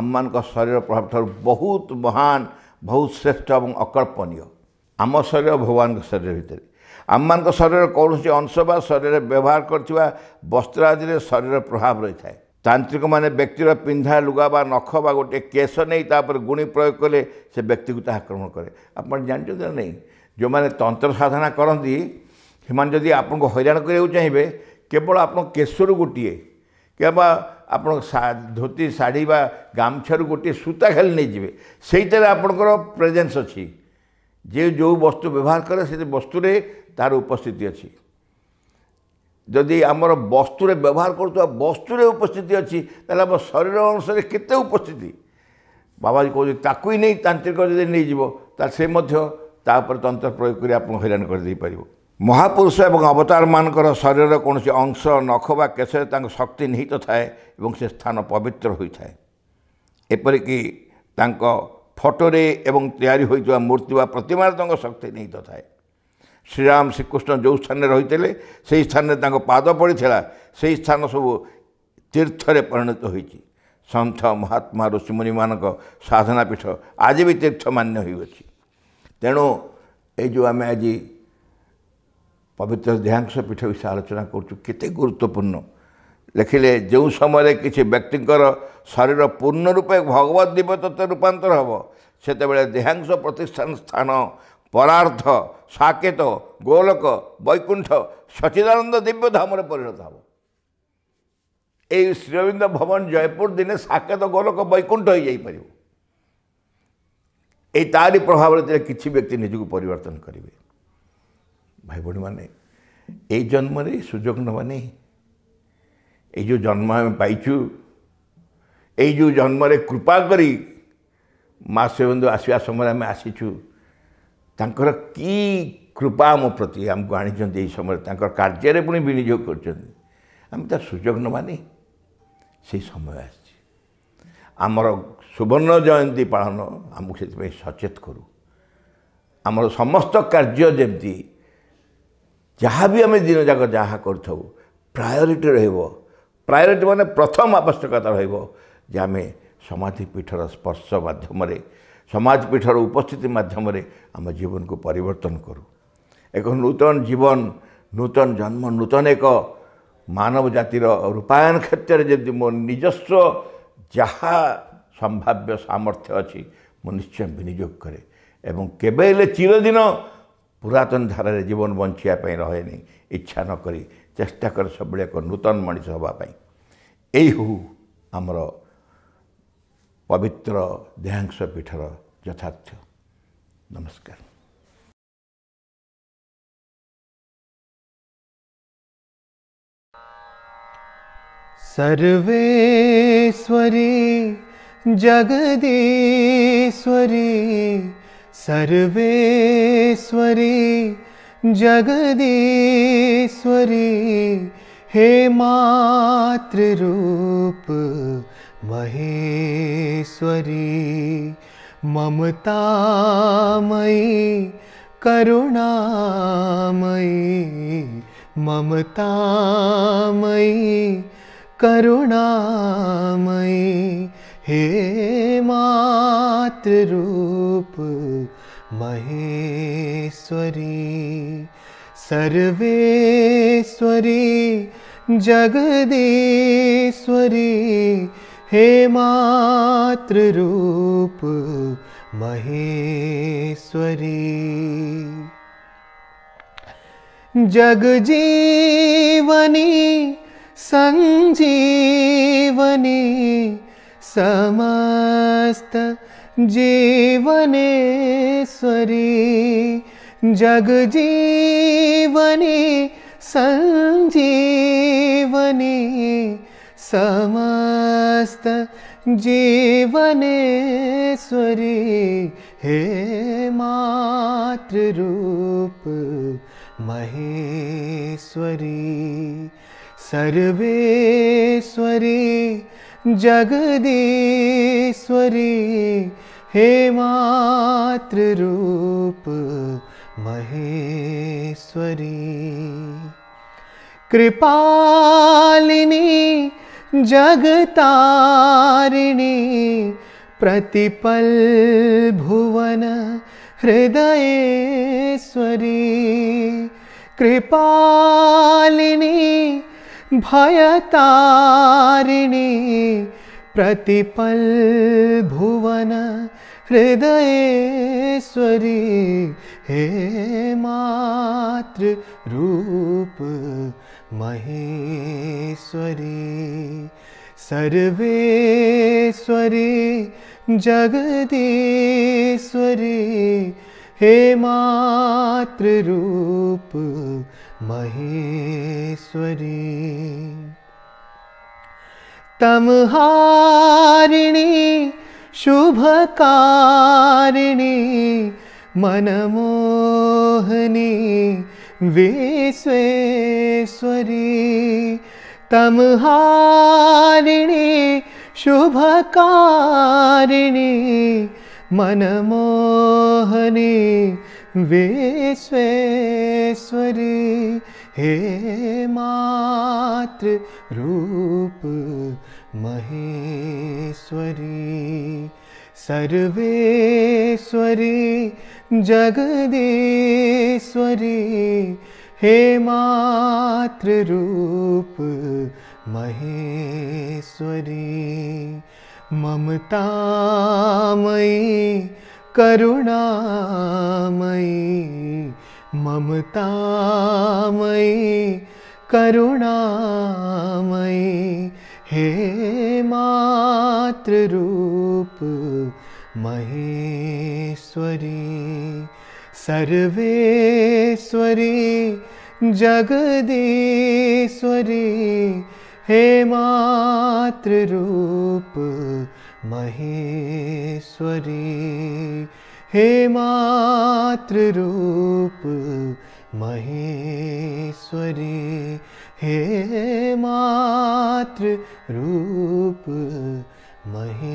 আমমানক শৰীৰৰ প্ৰভাৱ বহুত মহান বহুত শ্ৰেষ্ঠ আৰু অকল্পনীয় আম শৰীৰ ভগৱান শৰীৰ ভিতৰত আমমান শৰীৰৰ কৌণি অংশ বা শৰীৰে ব্যৱহাৰ কৰি বস্ত্ৰ আদিৰে শৰীৰৰ প্ৰভাৱ ৰৈ থাকে তান্ত্ৰিক মানে ব্যক্তিৰ পিন্ধা লুগা বা নখ বা গোটেই কেশ নেকি তাৰপৰা গুণী প্ৰয়োগ কলে সেই ব্যক্তিক আক্ৰমণ কৰে আপোনাৰ জানিছোঁ নে নাই যোনে তন্ত্ৰ সাধনা কৰোঁ সিমান যদি আপোনাক হৈৰাণ কৰিব চাহিব କେବଳ ଆପଣ କେଶରୁ ଗୋଟିଏ କିମ୍ବା ଆପଣ ଧୋତି ଶାଢ଼ୀ ବା ଗାମୁଛାରୁ ଗୋଟିଏ ସୂତା ଖାଲି ନେଇଯିବେ ସେଇଟାରେ ଆପଣଙ୍କର ପ୍ରେଜେନ୍ସ ଅଛି ଯେ ଯେଉଁ ବସ୍ତୁ ବ୍ୟବହାର କରେ ସେ ବସ୍ତୁରେ ତାର ଉପସ୍ଥିତି ଅଛି ଯଦି ଆମର ବସ୍ତୁରେ ବ୍ୟବହାର କରୁଥିବା ବସ୍ତୁରେ ଉପସ୍ଥିତି ଅଛି ତାହେଲେ ଆମ ଶରୀର ଅନୁସାରେ କେତେ ଉପସ୍ଥିତି ବାବାଜୀ କହୁଛନ୍ତି ତାକୁ ହିଁ ନେଇ ତାନ୍ତ୍ରିକ ଯଦି ନେଇଯିବ ତାହେଲେ ସେ ମଧ୍ୟ ତା ଉପରେ ତନ୍ତ୍ର ପ୍ରୟୋଗ କରି ଆପଣଙ୍କୁ ହଇରାଣ କରିଦେଇପାରିବ ମହାପୁରୁଷ ଏବଂ ଅବତାରମାନଙ୍କର ଶରୀରର କୌଣସି ଅଂଶ ନଖ ବା କେଶରେ ତାଙ୍କ ଶକ୍ତି ନିହିତ ଥାଏ ଏବଂ ସେ ସ୍ଥାନ ପବିତ୍ର ହୋଇଥାଏ ଏପରିକି ତାଙ୍କ ଫଟୋରେ ଏବଂ ତିଆରି ହୋଇଥିବା ମୂର୍ତ୍ତି ବା ପ୍ରତିମାରେ ତାଙ୍କ ଶକ୍ତି ନିହିତ ଥାଏ ଶ୍ରୀରାମ ଶ୍ରୀକୃଷ୍ଣ ଯେଉଁ ସ୍ଥାନରେ ରହିଥିଲେ ସେହି ସ୍ଥାନରେ ତାଙ୍କ ପାଦ ପଡ଼ିଥିଲା ସେହି ସ୍ଥାନ ସବୁ ତୀର୍ଥରେ ପରିଣତ ହୋଇଛି ସନ୍ଥ ମହାତ୍ମା ଋଷିମୁନିମାନଙ୍କ ସାଧନା ପୀଠ ଆଜି ବି ତୀର୍ଥ ମାନ୍ୟ ହୋଇଅଛି ତେଣୁ ଏଇ ଯେଉଁ ଆମେ ଆଜି ପବିତ୍ର ଦେହାଂଶ ପୀଠ ବିଷୟ ଆଲୋଚନା କରୁଛୁ କେତେ ଗୁରୁତ୍ୱପୂର୍ଣ୍ଣ ଲେଖିଲେ ଯେଉଁ ସମୟରେ କିଛି ବ୍ୟକ୍ତିଙ୍କର ଶରୀର ପୂର୍ଣ୍ଣ ରୂପେ ଭଗବତ ଦିବତତ୍ୱ ରୂପାନ୍ତର ହେବ ସେତେବେଳେ ଦେହାଂଶ ପ୍ରତିଷ୍ଠାନ ସ୍ଥାନ ପରାର୍ଥ ସାକେତ ଗୋଲକ ବୈକୁଣ୍ଠ ସଚିଦାନନ୍ଦ ଦିବ୍ୟ ଧାମରେ ପରିଣତ ହେବ এই ଶ୍ରୀରବିନ୍ଦ ଭବନ ଜୟପୁର ଦିନେ ସାକେତ ଗୋଲକ ବୈକୁଣ୍ଠ ହୋଇଯାଇପାରିବ যাইপারিব ତାରି তারই প্রভাবরে কিছু ব্যক্তি নিজকে পরিবর্তন করবে ଭାଇ ଭଉଣୀମାନେ ଏଇ ଜନ୍ମରେ ସୁଯୋଗ ନେବାନି ଏଇ ଯେଉଁ ଜନ୍ମ ଆମେ ପାଇଛୁ ଏଇ ଯେଉଁ ଜନ୍ମରେ କୃପା କରି ମା ଶିବବନ୍ଧୁ ଆସିବା ସମୟରେ ଆମେ ଆସିଛୁ ତାଙ୍କର କି କୃପା ଆମ ପ୍ରତି ଆମକୁ ଆଣିଛନ୍ତି ଏହି ସମୟରେ ତାଙ୍କର କାର୍ଯ୍ୟରେ ପୁଣି ବିନିଯୋଗ କରିଛନ୍ତି ଆମେ ତା ସୁଯୋଗ ନେବାନି ସେଇ ସମୟ ଆସିଛି ଆମର ସୁବର୍ଣ୍ଣ ଜୟନ୍ତୀ ପାଳନ ଆମକୁ ସେଥିପାଇଁ ସଚେତ କରୁ ଆମର ସମସ୍ତ କାର୍ଯ୍ୟ ଯେମିତି ଯାହା ବି ଆମେ ଦିନଯାକ ଯାହା କରିଥାଉ ପ୍ରାୟୋରିଟି ରହିବ ପ୍ରାୟୋରିଟି ମାନେ ପ୍ରଥମ ଆବଶ୍ୟକତା ରହିବ ଯେ ଆମେ ସମାଧି ପୀଠର ସ୍ପର୍ଶ ମାଧ୍ୟମରେ ସମାଜ ପୀଠର ଉପସ୍ଥିତି ମାଧ୍ୟମରେ ଆମ ଜୀବନକୁ ପରିବର୍ତ୍ତନ କରୁ ଏକ ନୂତନ ଜୀବନ ନୂତନ ଜନ୍ମ ନୂତନ ଏକ ମାନବ ଜାତିର ରୂପାୟନ କ୍ଷେତ୍ରରେ ଯେମିତି ମୋ ନିଜସ୍ୱ ଯାହା ସମ୍ଭାବ୍ୟ ସାମର୍ଥ୍ୟ ଅଛି ମୁଁ ନିଶ୍ଚୟ ବିନିଯୋଗ କରେ ଏବଂ କେବେ ହେଲେ ଚିରଦିନ ପୁରାତନ ଧାରାରେ ଜୀବନ ବଞ୍ଚିବା ପାଇଁ ରହେନି ଇଚ୍ଛା ନକରି ଚେଷ୍ଟା କରେ ସବୁବେଳେ ଏକ ନୂତନ ମଣିଷ ହେବା ପାଇଁ ଏଇ ହେଉ ଆମର ପବିତ୍ର ଦେହାଂଶ ପୀଠର ଯଥାର୍ଥ ନମସ୍କାର ସର୍ବେଶ୍ୱରୀ ଜଗଦୀଶ୍ୱରୀ सर्वेश्वरी जगदीश्वरी हे मातृरूप महेश्वरी ममतामयी करुणामयी ममतामयी करुणामयी हे मातृरूप महेश्वरी सर्वेश्वरी जगदेश्वरी हे मातृरूप महेश्वरी जगजीवनी सञ्जीवनी समस्त जीवनेश्वरी जग जगजीवनी संजीवनी समस्त जीवनेश्वरी हे मातृ रूप महेश्वरी सर्वेश्वरी जगदीश्वरी हे मातृरूप महेश्वरी कृपालिनी जगतारिणी प्रतिपल भुवन हृदयेश्वरी कृपालिनी भयतारिणी प्रतिपल् भुवन हृदयेश्वरी हे मातृरूप महेश्वरी सर्वेश्वरी जगदेश्वरी हे मातृरूप महेश्वरी तमहारिणी शुभकारिणी मनमोहनी विश्वेश्वरी तं शुभकारिणी मनमोहनी विश्वेश्वर हे मात्र रूप महेश्वरी सर्वेश्वरी जगदेश्वरी हे मात्र रूप महेश्वरी ममतामयी करुणामयी ममतामयी करुणामयी हे मातृरूप महेश्वरी सर्वेश्वरी जगदेश्वरी हे मातृरूप महीश्वरी हे मातृरूप महीश्वरी हे मातृरूप महीश्वरी